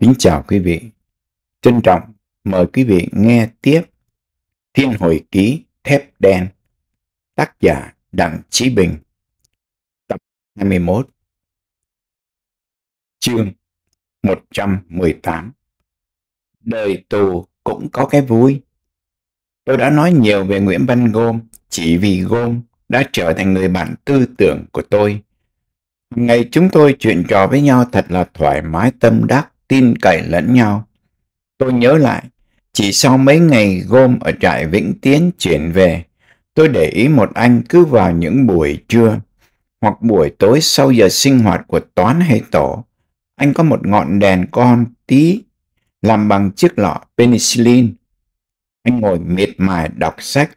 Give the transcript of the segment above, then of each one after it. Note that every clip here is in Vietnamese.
Kính chào quý vị. Trân trọng mời quý vị nghe tiếp Thiên Hồi Ký Thép Đen tác giả Đặng Chí Bình tập 21 chương 118 Đời tù cũng có cái vui. Tôi đã nói nhiều về Nguyễn Văn Gôm chỉ vì Gôm đã trở thành người bạn tư tưởng của tôi. Ngày chúng tôi chuyện trò với nhau thật là thoải mái tâm đắc tin cậy lẫn nhau. Tôi nhớ lại, chỉ sau mấy ngày gom ở trại Vĩnh Tiến chuyển về, tôi để ý một anh cứ vào những buổi trưa hoặc buổi tối sau giờ sinh hoạt của toán hay tổ, anh có một ngọn đèn con tí làm bằng chiếc lọ penicillin. Anh ngồi miệt mài đọc sách.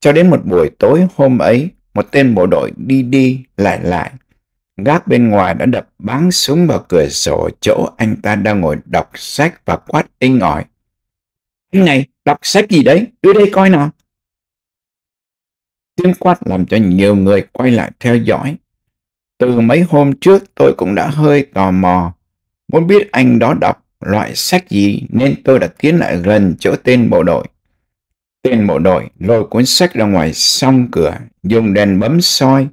Cho đến một buổi tối hôm ấy, một tên bộ đội đi đi lại lại Gác bên ngoài đã đập báng súng vào cửa sổ chỗ anh ta đang ngồi đọc sách và quát inh ỏi. Anh này, đọc sách gì đấy? Đưa đây coi nào. Tiếng quát làm cho nhiều người quay lại theo dõi. Từ mấy hôm trước tôi cũng đã hơi tò mò, muốn biết anh đó đọc loại sách gì nên tôi đã tiến lại gần chỗ tên bộ đội. Tên bộ đội lôi cuốn sách ra ngoài song cửa, dùng đèn bấm soi,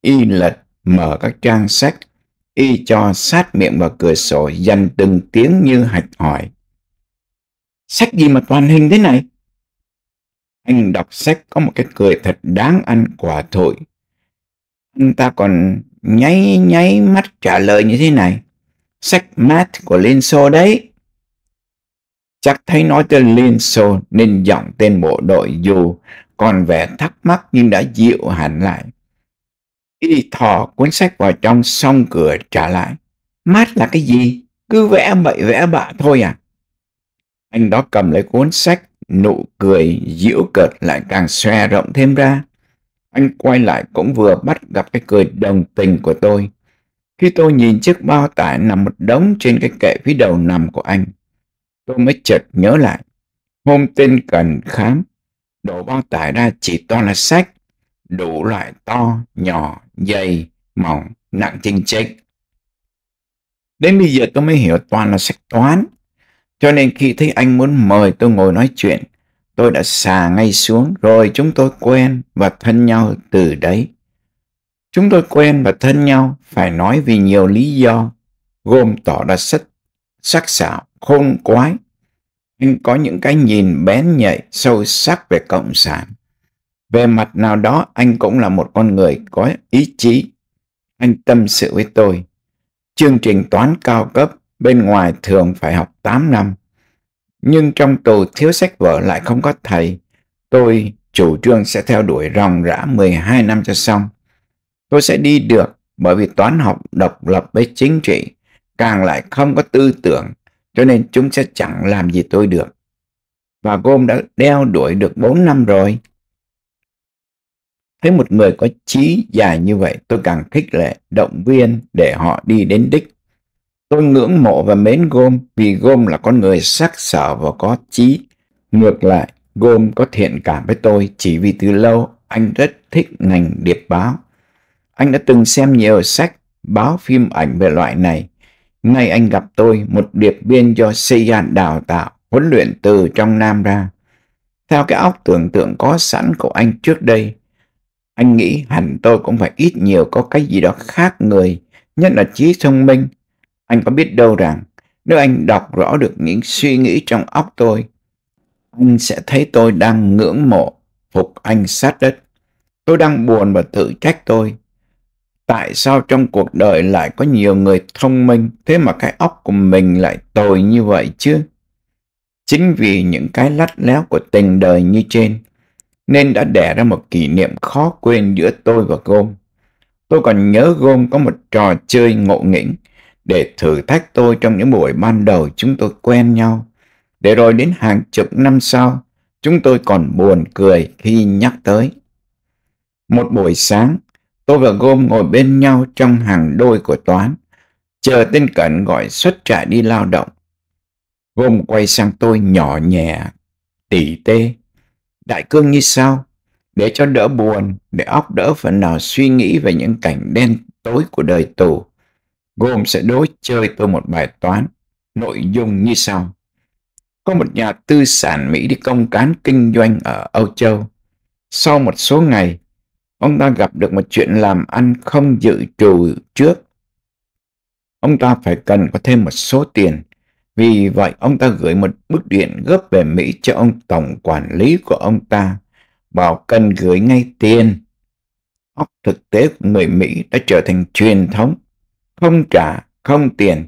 y lật mở các trang sách, y cho sát miệng vào cửa sổ dành từng tiếng như hạch hỏi. Sách gì mà toàn hình thế này? Anh đọc sách có một cái cười thật đáng ăn quả thổi. Anh ta còn nháy nháy mắt trả lời như thế này. Sách mát của Liên Xô đấy. Chắc thấy nói tên Liên Xô nên giọng tên bộ đội dù còn vẻ thắc mắc nhưng đã dịu hẳn lại. Y thò cuốn sách vào trong xong cửa trả lại. Mát là cái gì? Cứ vẽ bậy vẽ bạ thôi à? Anh đó cầm lấy cuốn sách, nụ cười giễu cợt lại càng xòe rộng thêm ra. Anh quay lại cũng vừa bắt gặp cái cười đồng tình của tôi. Khi tôi nhìn chiếc bao tải nằm một đống trên cái kệ phía đầu nằm của anh, tôi mới chợt nhớ lại. Hôm tên cần khám, đổ bao tải ra chỉ toàn là sách, đủ loại to, nhỏ, dày, mỏng, nặng chênh chếch. Đến bây giờ tôi mới hiểu toàn là sách toán. Cho nên khi thấy anh muốn mời tôi ngồi nói chuyện, tôi đã xà ngay xuống rồi chúng tôi quen và thân nhau từ đấy. Chúng tôi quen và thân nhau phải nói vì nhiều lý do, gồm tỏ ra sắc, sắc sảo, khôn quái, anh có những cái nhìn bén nhạy sâu sắc về cộng sản về mặt nào đó anh cũng là một con người có ý chí. Anh tâm sự với tôi. Chương trình toán cao cấp bên ngoài thường phải học 8 năm. Nhưng trong tù thiếu sách vở lại không có thầy. Tôi chủ trương sẽ theo đuổi ròng rã 12 năm cho xong. Tôi sẽ đi được bởi vì toán học độc lập với chính trị càng lại không có tư tưởng cho nên chúng sẽ chẳng làm gì tôi được. Và gom đã đeo đuổi được 4 năm rồi. Thấy một người có trí dài như vậy tôi càng khích lệ, động viên để họ đi đến đích. Tôi ngưỡng mộ và mến gom vì gom là con người sắc sảo và có trí. Ngược lại, gom có thiện cảm với tôi chỉ vì từ lâu anh rất thích ngành điệp báo. Anh đã từng xem nhiều sách, báo phim ảnh về loại này. ngay anh gặp tôi, một điệp viên do Seiyan đào tạo, huấn luyện từ trong Nam ra. Theo cái óc tưởng tượng có sẵn của anh trước đây, anh nghĩ hẳn tôi cũng phải ít nhiều có cái gì đó khác người, nhất là trí thông minh. Anh có biết đâu rằng, nếu anh đọc rõ được những suy nghĩ trong óc tôi, anh sẽ thấy tôi đang ngưỡng mộ, phục anh sát đất. Tôi đang buồn và tự trách tôi. Tại sao trong cuộc đời lại có nhiều người thông minh, thế mà cái óc của mình lại tồi như vậy chứ? Chính vì những cái lắt léo của tình đời như trên, nên đã đẻ ra một kỷ niệm khó quên giữa tôi và Gôm. Tôi còn nhớ Gôm có một trò chơi ngộ nghĩnh để thử thách tôi trong những buổi ban đầu chúng tôi quen nhau. Để rồi đến hàng chục năm sau, chúng tôi còn buồn cười khi nhắc tới. Một buổi sáng, tôi và Gôm ngồi bên nhau trong hàng đôi của Toán, chờ tên Cẩn gọi xuất trại đi lao động. Gôm quay sang tôi nhỏ nhẹ, tỉ tê Đại cương như sau, để cho đỡ buồn, để óc đỡ phần nào suy nghĩ về những cảnh đen tối của đời tù, gồm sẽ đối chơi tôi một bài toán, nội dung như sau. Có một nhà tư sản Mỹ đi công cán kinh doanh ở Âu Châu. Sau một số ngày, ông ta gặp được một chuyện làm ăn không dự trù trước. Ông ta phải cần có thêm một số tiền vì vậy ông ta gửi một bức điện gấp về Mỹ cho ông tổng quản lý của ông ta, bảo cần gửi ngay tiền. Óc thực tế của người Mỹ đã trở thành truyền thống, không trả, không tiền,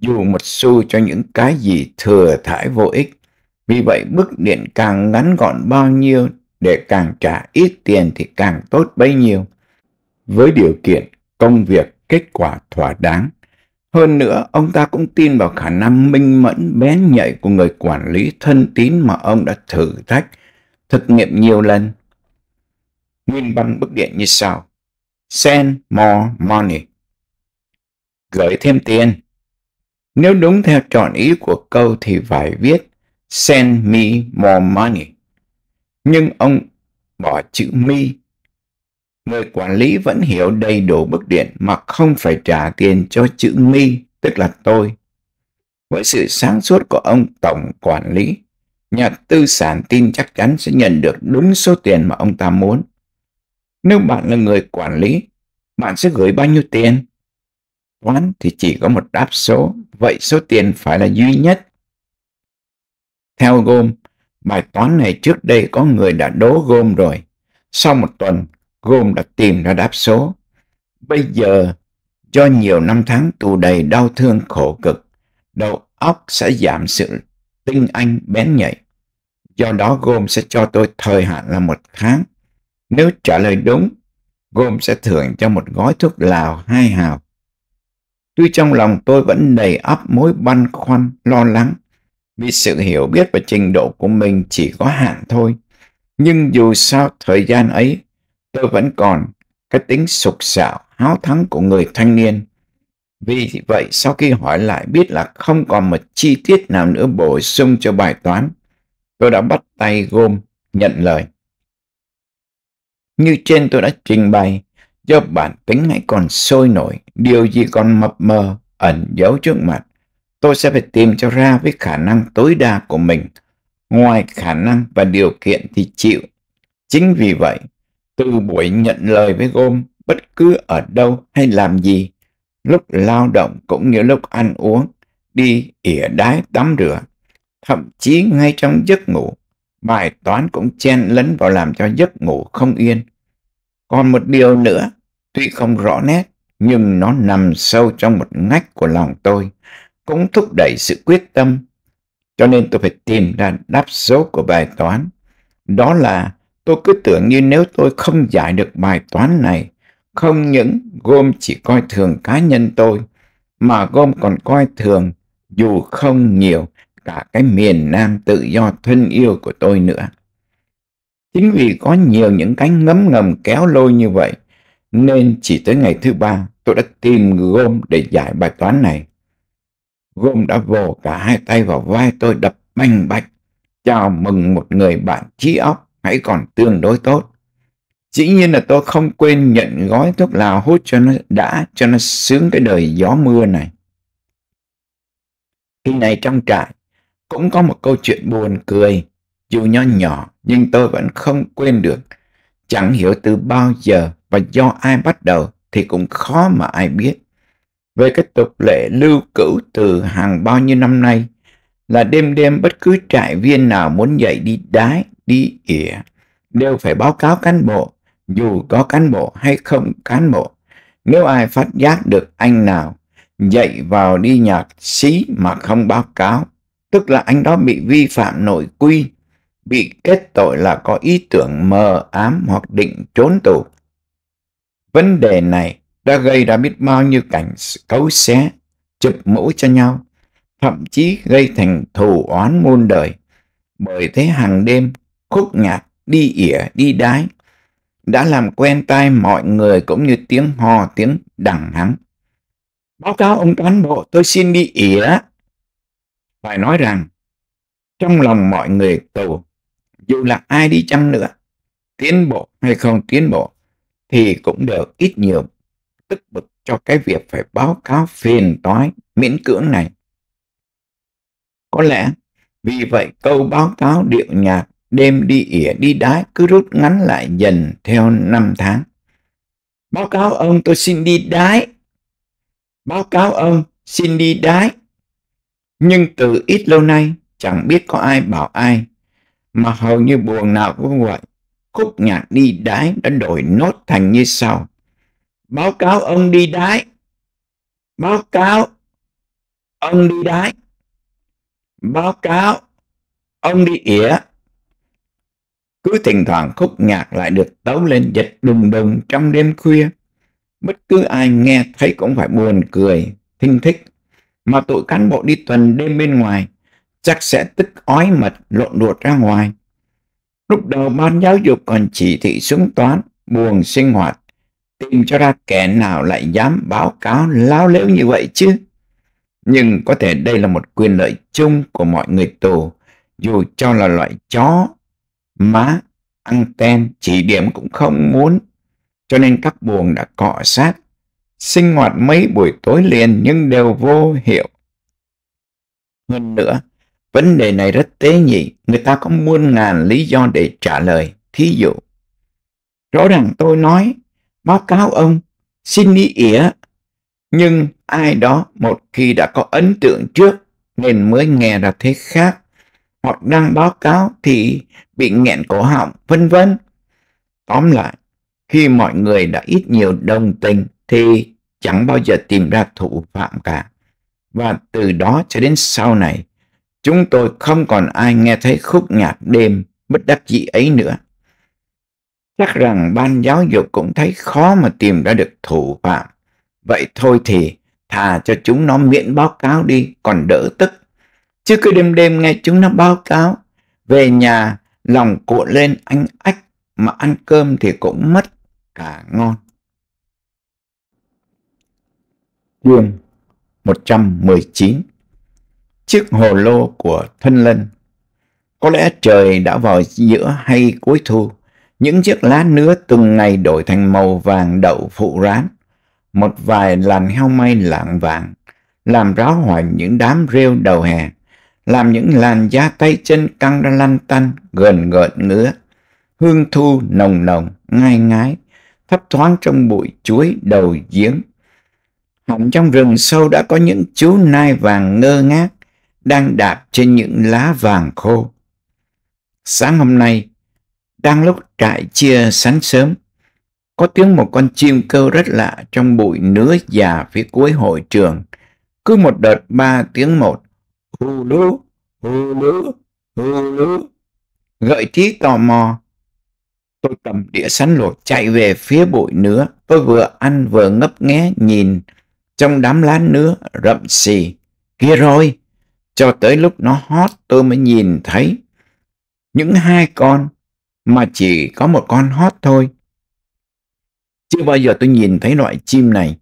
dù một xu cho những cái gì thừa thải vô ích. Vì vậy bức điện càng ngắn gọn bao nhiêu để càng trả ít tiền thì càng tốt bấy nhiêu. Với điều kiện công việc kết quả thỏa đáng. Hơn nữa, ông ta cũng tin vào khả năng minh mẫn bén nhạy của người quản lý thân tín mà ông đã thử thách, thực nghiệm nhiều lần. Nguyên văn bức điện như sau. Send more money. Gửi thêm tiền. Nếu đúng theo chọn ý của câu thì phải viết Send me more money. Nhưng ông bỏ chữ me người quản lý vẫn hiểu đầy đủ bức điện mà không phải trả tiền cho chữ mi, tức là tôi. Với sự sáng suốt của ông tổng quản lý, nhà tư sản tin chắc chắn sẽ nhận được đúng số tiền mà ông ta muốn. Nếu bạn là người quản lý, bạn sẽ gửi bao nhiêu tiền? Toán thì chỉ có một đáp số, vậy số tiền phải là duy nhất. Theo gom bài toán này trước đây có người đã đố gom rồi. Sau một tuần, gồm đã tìm ra đáp số. Bây giờ, do nhiều năm tháng tù đầy đau thương khổ cực, đầu óc sẽ giảm sự tinh anh bén nhạy. Do đó gồm sẽ cho tôi thời hạn là một tháng. Nếu trả lời đúng, gồm sẽ thưởng cho một gói thuốc lào hai hào. Tuy trong lòng tôi vẫn đầy ắp mối băn khoăn, lo lắng, vì sự hiểu biết và trình độ của mình chỉ có hạn thôi. Nhưng dù sao thời gian ấy tôi vẫn còn cái tính sục sạo háo thắng của người thanh niên vì vậy sau khi hỏi lại biết là không còn một chi tiết nào nữa bổ sung cho bài toán tôi đã bắt tay gom nhận lời như trên tôi đã trình bày do bản tính hãy còn sôi nổi điều gì còn mập mờ ẩn giấu trước mặt tôi sẽ phải tìm cho ra với khả năng tối đa của mình ngoài khả năng và điều kiện thì chịu chính vì vậy từ buổi nhận lời với gôm, bất cứ ở đâu hay làm gì, lúc lao động cũng như lúc ăn uống, đi ỉa đái tắm rửa, thậm chí ngay trong giấc ngủ, bài toán cũng chen lấn vào làm cho giấc ngủ không yên. Còn một điều nữa, tuy không rõ nét, nhưng nó nằm sâu trong một ngách của lòng tôi, cũng thúc đẩy sự quyết tâm. Cho nên tôi phải tìm ra đáp số của bài toán. Đó là Tôi cứ tưởng như nếu tôi không giải được bài toán này, không những gom chỉ coi thường cá nhân tôi, mà gom còn coi thường dù không nhiều cả cái miền Nam tự do thân yêu của tôi nữa. Chính vì có nhiều những cái ngấm ngầm kéo lôi như vậy, nên chỉ tới ngày thứ ba tôi đã tìm gom để giải bài toán này. Gom đã vồ cả hai tay vào vai tôi đập bành bạch, chào mừng một người bạn trí óc hãy còn tương đối tốt. Dĩ nhiên là tôi không quên nhận gói thuốc lào hút cho nó đã, cho nó sướng cái đời gió mưa này. Khi này trong trại, cũng có một câu chuyện buồn cười. Dù nho nhỏ, nhưng tôi vẫn không quên được. Chẳng hiểu từ bao giờ và do ai bắt đầu thì cũng khó mà ai biết. Về cái tục lệ lưu cữu từ hàng bao nhiêu năm nay, là đêm đêm bất cứ trại viên nào muốn dậy đi đái đi ỉa đều phải báo cáo cán bộ, dù có cán bộ hay không cán bộ. Nếu ai phát giác được anh nào dậy vào đi nhạc sĩ mà không báo cáo, tức là anh đó bị vi phạm nội quy, bị kết tội là có ý tưởng mờ ám hoặc định trốn tù. Vấn đề này đã gây ra biết bao nhiêu cảnh cấu xé, chụp mũ cho nhau, thậm chí gây thành thù oán muôn đời. Bởi thế hàng đêm khúc nhạc, đi ỉa, đi đái, đã làm quen tai mọi người cũng như tiếng hò, tiếng đằng hắn Báo cáo ông cán bộ, tôi xin đi ỉa. Phải nói rằng, trong lòng mọi người tù dù là ai đi chăng nữa, tiến bộ hay không tiến bộ, thì cũng đều ít nhiều tức bực cho cái việc phải báo cáo phiền toái miễn cưỡng này. Có lẽ vì vậy câu báo cáo điệu nhạc đêm đi ỉa đi đái cứ rút ngắn lại dần theo năm tháng. Báo cáo ông tôi xin đi đái. Báo cáo ông xin đi đái. Nhưng từ ít lâu nay chẳng biết có ai bảo ai mà hầu như buồn nào cũng vậy. Khúc nhạc đi đái đã đổi nốt thành như sau. Báo cáo ông đi đái. Báo cáo ông đi đái. Báo cáo ông đi ỉa. Cứ thỉnh thoảng khúc nhạc lại được tấu lên giật đùng đùng trong đêm khuya. Bất cứ ai nghe thấy cũng phải buồn cười, thinh thích. Mà tụi cán bộ đi tuần đêm bên ngoài chắc sẽ tức ói mật lộn ruột ra ngoài. Lúc đầu ban giáo dục còn chỉ thị xuống toán, buồn sinh hoạt, tìm cho ra kẻ nào lại dám báo cáo lao lễu như vậy chứ. Nhưng có thể đây là một quyền lợi chung của mọi người tù, dù cho là loại chó má, anten, chỉ điểm cũng không muốn. Cho nên các buồng đã cọ sát, sinh hoạt mấy buổi tối liền nhưng đều vô hiệu. Hơn nữa, vấn đề này rất tế nhị, người ta có muôn ngàn lý do để trả lời. Thí dụ, rõ ràng tôi nói, báo cáo ông, xin đi ỉa, nhưng ai đó một khi đã có ấn tượng trước nên mới nghe ra thế khác hoặc đang báo cáo thì bị nghẹn cổ họng, vân vân. Tóm lại, khi mọi người đã ít nhiều đồng tình thì chẳng bao giờ tìm ra thủ phạm cả. Và từ đó cho đến sau này, chúng tôi không còn ai nghe thấy khúc nhạc đêm bất đắc dĩ ấy nữa. Chắc rằng ban giáo dục cũng thấy khó mà tìm ra được thủ phạm. Vậy thôi thì thà cho chúng nó miễn báo cáo đi còn đỡ tức. Chứ cứ đêm đêm nghe chúng nó báo cáo. Về nhà, lòng cuộn lên anh ách, mà ăn cơm thì cũng mất cả ngon. Chương 119 Chiếc hồ lô của thân lân Có lẽ trời đã vào giữa hay cuối thu. Những chiếc lá nứa từng ngày đổi thành màu vàng đậu phụ rán. Một vài làn heo may lạng vàng, làm ráo hoành những đám rêu đầu hè làm những làn da tay chân căng ra lăn tăn, gần gợn ngứa. Hương thu nồng nồng, ngai ngái, thấp thoáng trong bụi chuối đầu giếng. Hẳn trong rừng sâu đã có những chú nai vàng ngơ ngác, đang đạp trên những lá vàng khô. Sáng hôm nay, đang lúc trại chia sáng sớm, có tiếng một con chim kêu rất lạ trong bụi nứa già phía cuối hội trường. Cứ một đợt ba tiếng một, hù lú, hù lú, hù lú. Gợi trí tò mò, tôi cầm đĩa sắn lột chạy về phía bụi nữa. Tôi vừa ăn vừa ngấp nghé nhìn trong đám lá nứa rậm xì. Kia rồi, cho tới lúc nó hót tôi mới nhìn thấy những hai con mà chỉ có một con hót thôi. Chưa bao giờ tôi nhìn thấy loại chim này,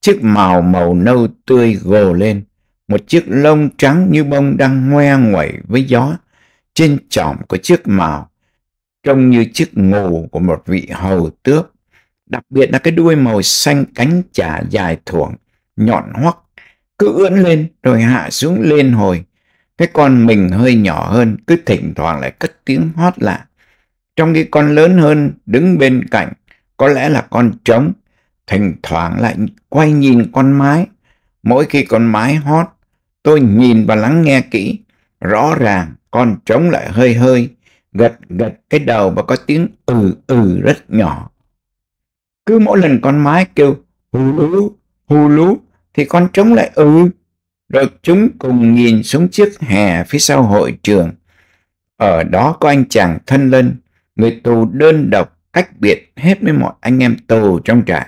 chiếc màu màu nâu tươi gồ lên một chiếc lông trắng như bông đang ngoe nguẩy với gió. Trên trỏm của chiếc mào trông như chiếc ngù của một vị hầu tước. Đặc biệt là cái đuôi màu xanh cánh chả dài thuồng, nhọn hoắc, cứ ưỡn lên rồi hạ xuống lên hồi. Cái con mình hơi nhỏ hơn, cứ thỉnh thoảng lại cất tiếng hót lạ. Trong khi con lớn hơn đứng bên cạnh, có lẽ là con trống, thỉnh thoảng lại quay nhìn con mái Mỗi khi con mái hót, tôi nhìn và lắng nghe kỹ. Rõ ràng con trống lại hơi hơi, gật gật cái đầu và có tiếng ừ ừ rất nhỏ. Cứ mỗi lần con mái kêu hù lú, hù lú thì con trống lại ừ. Rồi chúng cùng nhìn xuống chiếc hè phía sau hội trường. Ở đó có anh chàng thân lân, người tù đơn độc cách biệt hết với mọi anh em tù trong trại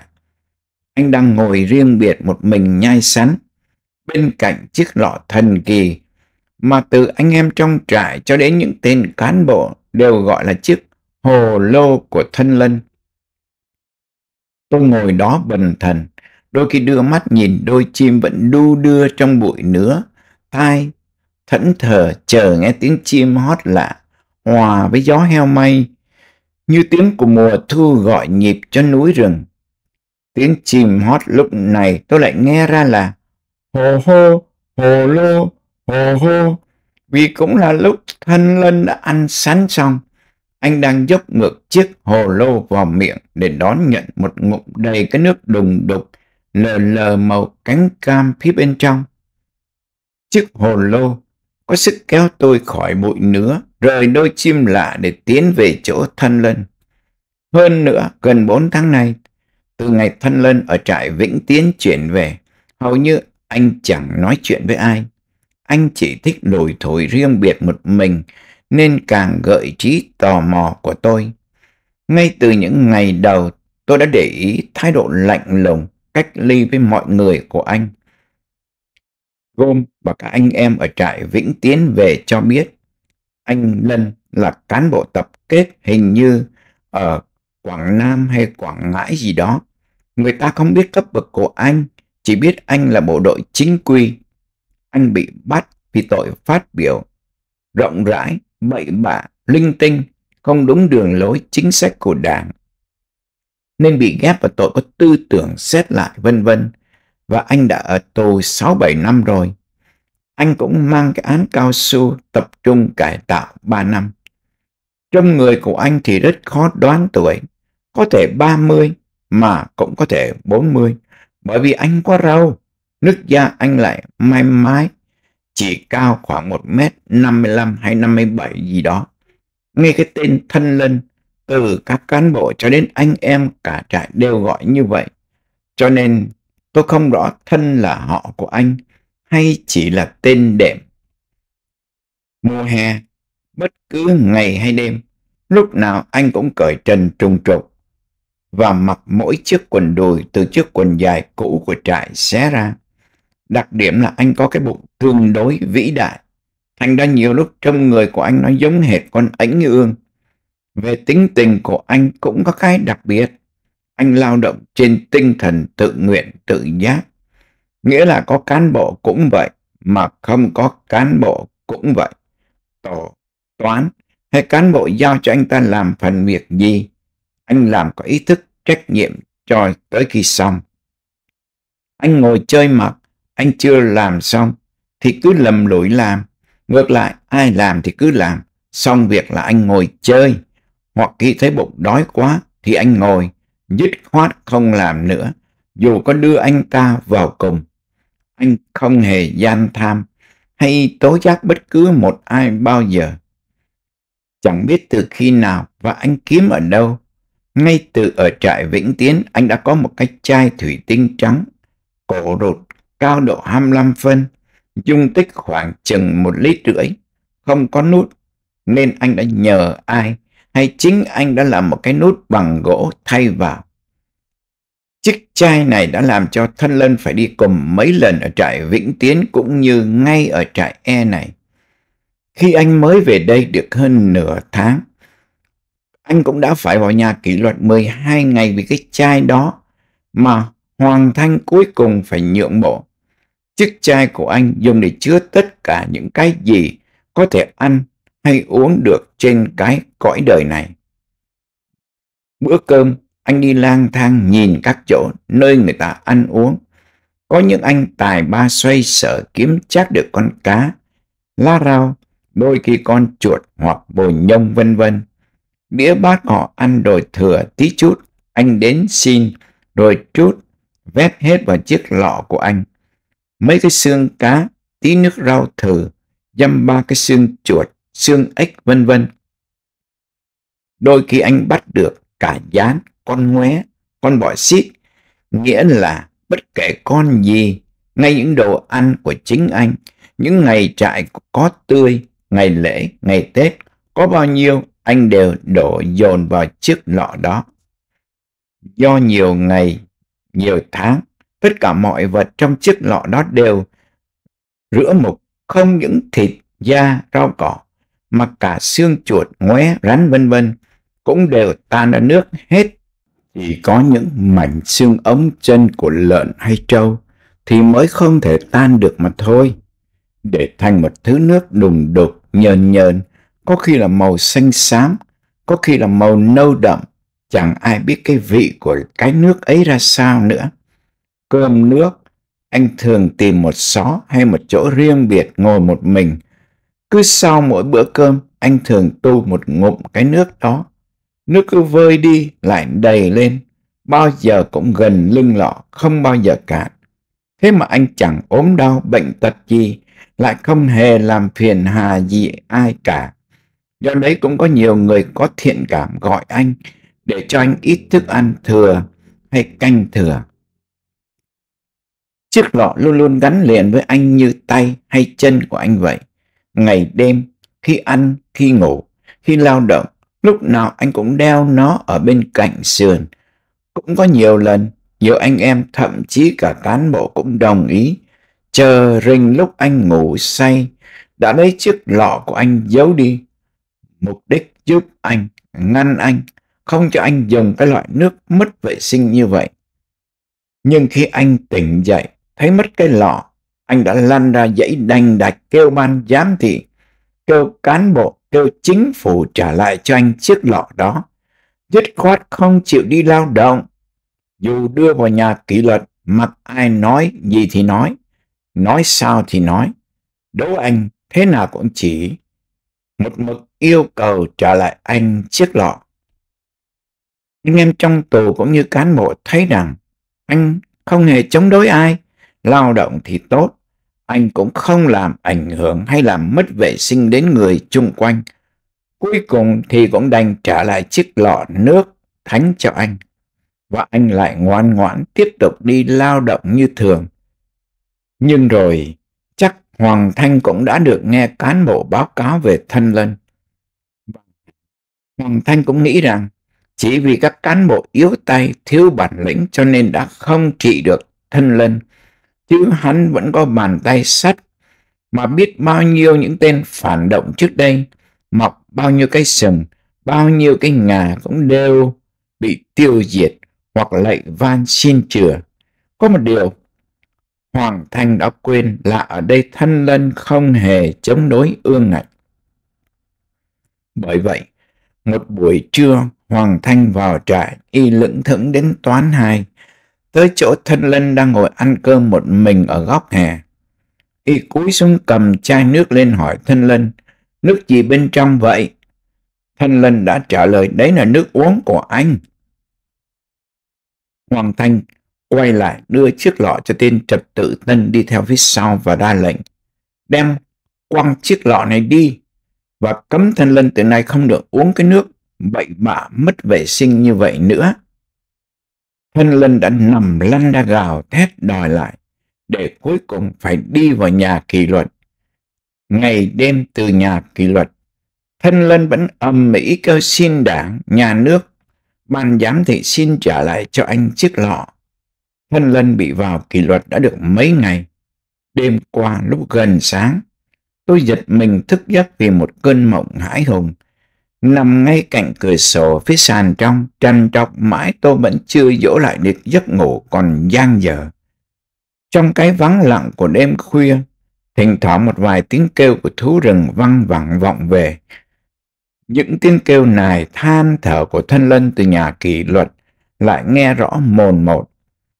anh đang ngồi riêng biệt một mình nhai sắn bên cạnh chiếc lọ thần kỳ mà từ anh em trong trại cho đến những tên cán bộ đều gọi là chiếc hồ lô của thân lân. Tôi ngồi đó bần thần, đôi khi đưa mắt nhìn đôi chim vẫn đu đưa trong bụi nữa, tai thẫn thờ chờ nghe tiếng chim hót lạ, hòa với gió heo may, như tiếng của mùa thu gọi nhịp cho núi rừng. Tiếng chim hót lúc này tôi lại nghe ra là hồ hô, hồ lô, hồ hô. Vì cũng là lúc thân lân đã ăn sắn xong, anh đang dốc ngược chiếc hồ lô vào miệng để đón nhận một ngụm đầy cái nước đùng đục lờ lờ màu cánh cam phía bên trong. Chiếc hồ lô có sức kéo tôi khỏi bụi nữa, rời đôi chim lạ để tiến về chỗ thân lân. Hơn nữa, gần bốn tháng nay, từ ngày thân lân ở trại Vĩnh Tiến chuyển về, hầu như anh chẳng nói chuyện với ai. Anh chỉ thích lùi thổi riêng biệt một mình nên càng gợi trí tò mò của tôi. Ngay từ những ngày đầu tôi đã để ý thái độ lạnh lùng cách ly với mọi người của anh. gồm và các anh em ở trại Vĩnh Tiến về cho biết anh Lân là cán bộ tập kết hình như ở Quảng Nam hay Quảng Ngãi gì đó. Người ta không biết cấp bậc của anh, chỉ biết anh là bộ đội chính quy. Anh bị bắt vì tội phát biểu rộng rãi, bậy bạ, linh tinh, không đúng đường lối chính sách của đảng. Nên bị ghép vào tội có tư tưởng xét lại vân vân. Và anh đã ở tù 6-7 năm rồi. Anh cũng mang cái án cao su tập trung cải tạo 3 năm. Trong người của anh thì rất khó đoán tuổi, có thể 30 mà cũng có thể 40. Bởi vì anh quá râu, nước da anh lại may mái, chỉ cao khoảng 1m55 hay 57 gì đó. Nghe cái tên thân lân, từ các cán bộ cho đến anh em cả trại đều gọi như vậy. Cho nên tôi không rõ thân là họ của anh hay chỉ là tên đệm. Mùa hè, bất cứ ngày hay đêm, lúc nào anh cũng cởi trần trùng trục, và mặc mỗi chiếc quần đùi từ chiếc quần dài cũ của trại xé ra. Đặc điểm là anh có cái bụng tương đối vĩ đại. Thành ra nhiều lúc trong người của anh nó giống hệt con ánh ương. Về tính tình của anh cũng có cái đặc biệt. Anh lao động trên tinh thần tự nguyện, tự giác. Nghĩa là có cán bộ cũng vậy, mà không có cán bộ cũng vậy. Tổ, toán hay cán bộ giao cho anh ta làm phần việc gì, anh làm có ý thức trách nhiệm cho tới khi xong. Anh ngồi chơi mặt, anh chưa làm xong, thì cứ lầm lỗi làm. Ngược lại, ai làm thì cứ làm. Xong việc là anh ngồi chơi. Hoặc khi thấy bụng đói quá thì anh ngồi, dứt khoát không làm nữa. Dù có đưa anh ta vào cùng, anh không hề gian tham hay tố giác bất cứ một ai bao giờ. Chẳng biết từ khi nào và anh kiếm ở đâu ngay từ ở trại Vĩnh Tiến, anh đã có một cái chai thủy tinh trắng, cổ rụt, cao độ 25 phân, dung tích khoảng chừng một lít rưỡi, không có nút, nên anh đã nhờ ai hay chính anh đã làm một cái nút bằng gỗ thay vào. Chiếc chai này đã làm cho Thân Lân phải đi cùng mấy lần ở trại Vĩnh Tiến cũng như ngay ở trại E này. Khi anh mới về đây được hơn nửa tháng, anh cũng đã phải vào nhà kỷ luật 12 ngày vì cái chai đó mà Hoàng Thanh cuối cùng phải nhượng bộ. Chiếc chai của anh dùng để chứa tất cả những cái gì có thể ăn hay uống được trên cái cõi đời này. Bữa cơm, anh đi lang thang nhìn các chỗ nơi người ta ăn uống. Có những anh tài ba xoay sở kiếm chắc được con cá, lá rau, đôi khi con chuột hoặc bồ nhông vân vân. Nghĩa bát họ ăn đổi thừa tí chút, anh đến xin, rồi chút, vét hết vào chiếc lọ của anh. Mấy cái xương cá, tí nước rau thử, dăm ba cái xương chuột, xương ếch vân vân. Đôi khi anh bắt được cả dán, con ngoé, con bọ xít, nghĩa là bất kể con gì, ngay những đồ ăn của chính anh, những ngày trại có tươi, ngày lễ, ngày Tết, có bao nhiêu anh đều đổ dồn vào chiếc lọ đó. Do nhiều ngày, nhiều tháng, tất cả mọi vật trong chiếc lọ đó đều rửa mục, không những thịt, da, rau cỏ, mà cả xương chuột, ngoé, rắn vân vân cũng đều tan ra nước hết. Chỉ có những mảnh xương ống chân của lợn hay trâu thì mới không thể tan được mà thôi. Để thành một thứ nước đùng đục, nhờn nhờn, có khi là màu xanh xám, có khi là màu nâu đậm, chẳng ai biết cái vị của cái nước ấy ra sao nữa. Cơm nước, anh thường tìm một xó hay một chỗ riêng biệt ngồi một mình. Cứ sau mỗi bữa cơm, anh thường tu một ngụm cái nước đó. Nước cứ vơi đi, lại đầy lên, bao giờ cũng gần lưng lọ, không bao giờ cạn. Thế mà anh chẳng ốm đau, bệnh tật gì, lại không hề làm phiền hà gì ai cả. Do đấy cũng có nhiều người có thiện cảm gọi anh để cho anh ít thức ăn thừa hay canh thừa. Chiếc lọ luôn luôn gắn liền với anh như tay hay chân của anh vậy. Ngày đêm, khi ăn, khi ngủ, khi lao động, lúc nào anh cũng đeo nó ở bên cạnh sườn. Cũng có nhiều lần, nhiều anh em thậm chí cả cán bộ cũng đồng ý, chờ rình lúc anh ngủ say, đã lấy chiếc lọ của anh giấu đi mục đích giúp anh, ngăn anh, không cho anh dùng cái loại nước mất vệ sinh như vậy. Nhưng khi anh tỉnh dậy, thấy mất cái lọ, anh đã lăn ra dãy đành đạch kêu ban giám thị, kêu cán bộ, kêu chính phủ trả lại cho anh chiếc lọ đó. Dứt khoát không chịu đi lao động. Dù đưa vào nhà kỷ luật, mặc ai nói gì thì nói, nói sao thì nói. Đố anh thế nào cũng chỉ một mực yêu cầu trả lại anh chiếc lọ. Nhưng em trong tù cũng như cán bộ thấy rằng anh không hề chống đối ai, lao động thì tốt, anh cũng không làm ảnh hưởng hay làm mất vệ sinh đến người chung quanh. Cuối cùng thì cũng đành trả lại chiếc lọ nước thánh cho anh. Và anh lại ngoan ngoãn tiếp tục đi lao động như thường. Nhưng rồi, chắc Hoàng Thanh cũng đã được nghe cán bộ báo cáo về thân lân. Hoàng Thanh cũng nghĩ rằng chỉ vì các cán bộ yếu tay, thiếu bản lĩnh cho nên đã không trị được thân lân, chứ hắn vẫn có bàn tay sắt mà biết bao nhiêu những tên phản động trước đây mọc bao nhiêu cái sừng, bao nhiêu cái ngà cũng đều bị tiêu diệt hoặc lại van xin chừa. Có một điều Hoàng Thanh đã quên là ở đây thân lân không hề chống đối ương ngạch. Bởi vậy, một buổi trưa, Hoàng Thanh vào trại, y lững thững đến toán hai, tới chỗ thân lân đang ngồi ăn cơm một mình ở góc hè. Y cúi xuống cầm chai nước lên hỏi thân lân, nước gì bên trong vậy? Thân lân đã trả lời đấy là nước uống của anh. Hoàng Thanh quay lại đưa chiếc lọ cho tên trật tự tân đi theo phía sau và ra lệnh. Đem quăng chiếc lọ này đi và cấm thân linh từ nay không được uống cái nước bậy bạ mất vệ sinh như vậy nữa. Thân linh đã nằm lăn ra gào thét đòi lại, để cuối cùng phải đi vào nhà kỷ luật. Ngày đêm từ nhà kỷ luật, thân linh vẫn âm mỹ kêu xin đảng, nhà nước, ban giám thị xin trả lại cho anh chiếc lọ. Thân linh bị vào kỷ luật đã được mấy ngày. Đêm qua lúc gần sáng, Tôi giật mình thức giấc vì một cơn mộng hãi hùng. Nằm ngay cạnh cửa sổ phía sàn trong, trằn trọc mãi tôi vẫn chưa dỗ lại được giấc ngủ còn gian dở. Trong cái vắng lặng của đêm khuya, thỉnh thoảng một vài tiếng kêu của thú rừng văng vẳng vọng về. Những tiếng kêu này than thở của thân lân từ nhà kỷ luật lại nghe rõ mồn một.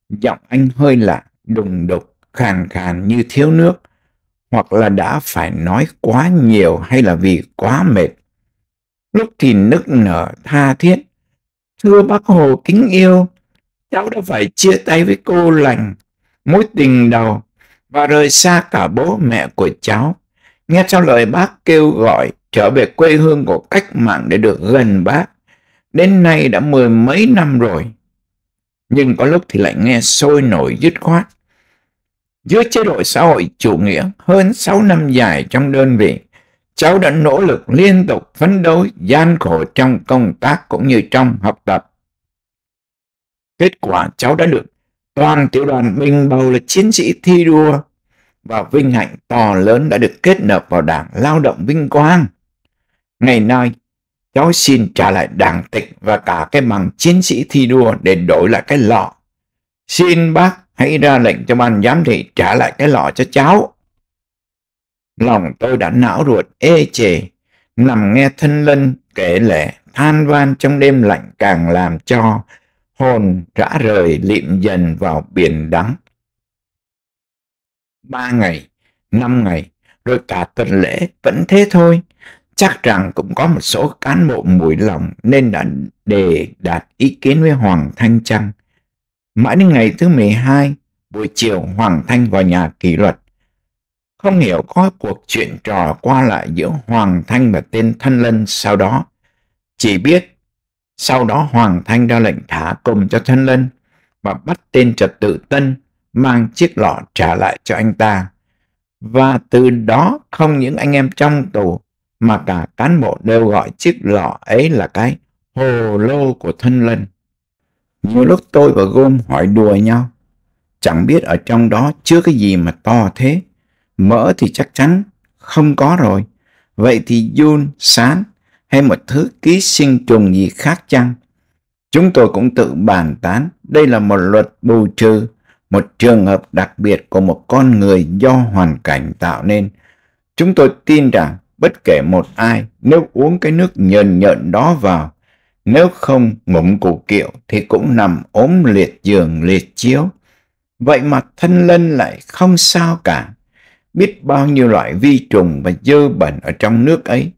Giọng anh hơi lạ, đùng đục, khàn khàn như thiếu nước hoặc là đã phải nói quá nhiều hay là vì quá mệt. Lúc thì nức nở tha thiết. Thưa bác Hồ kính yêu, cháu đã phải chia tay với cô lành, mối tình đầu và rời xa cả bố mẹ của cháu. Nghe sau lời bác kêu gọi trở về quê hương của cách mạng để được gần bác. Đến nay đã mười mấy năm rồi. Nhưng có lúc thì lại nghe sôi nổi dứt khoát dưới chế độ xã hội chủ nghĩa hơn 6 năm dài trong đơn vị, cháu đã nỗ lực liên tục phấn đấu gian khổ trong công tác cũng như trong học tập. Kết quả cháu đã được toàn tiểu đoàn mình bầu là chiến sĩ thi đua và vinh hạnh to lớn đã được kết nạp vào đảng lao động vinh quang. Ngày nay, cháu xin trả lại đảng tịch và cả cái bằng chiến sĩ thi đua để đổi lại cái lọ. Xin bác hãy ra lệnh cho ban giám thị trả lại cái lọ cho cháu. Lòng tôi đã não ruột ê chề, nằm nghe thân lân kể lệ than van trong đêm lạnh càng làm cho hồn rã rời lịm dần vào biển đắng. Ba ngày, năm ngày, rồi cả tuần lễ vẫn thế thôi. Chắc rằng cũng có một số cán bộ mùi lòng nên đã đề đạt ý kiến với Hoàng Thanh Trăng Mãi đến ngày thứ 12, buổi chiều Hoàng Thanh vào nhà kỷ luật. Không hiểu có cuộc chuyện trò qua lại giữa Hoàng Thanh và tên Thân Lân sau đó. Chỉ biết sau đó Hoàng Thanh ra lệnh thả cùng cho Thân Lân và bắt tên trật tự Tân mang chiếc lọ trả lại cho anh ta. Và từ đó không những anh em trong tù mà cả cán bộ đều gọi chiếc lọ ấy là cái hồ lô của Thân Lân. Nhiều lúc tôi và Gom hỏi đùa nhau. Chẳng biết ở trong đó chứa cái gì mà to thế. Mỡ thì chắc chắn không có rồi. Vậy thì Jun, sán hay một thứ ký sinh trùng gì khác chăng? Chúng tôi cũng tự bàn tán đây là một luật bù trừ, một trường hợp đặc biệt của một con người do hoàn cảnh tạo nên. Chúng tôi tin rằng bất kể một ai nếu uống cái nước nhờn nhợn đó vào nếu không ngụm củ kiệu thì cũng nằm ốm liệt giường liệt chiếu. Vậy mà thân lân lại không sao cả. Biết bao nhiêu loại vi trùng và dơ bẩn ở trong nước ấy.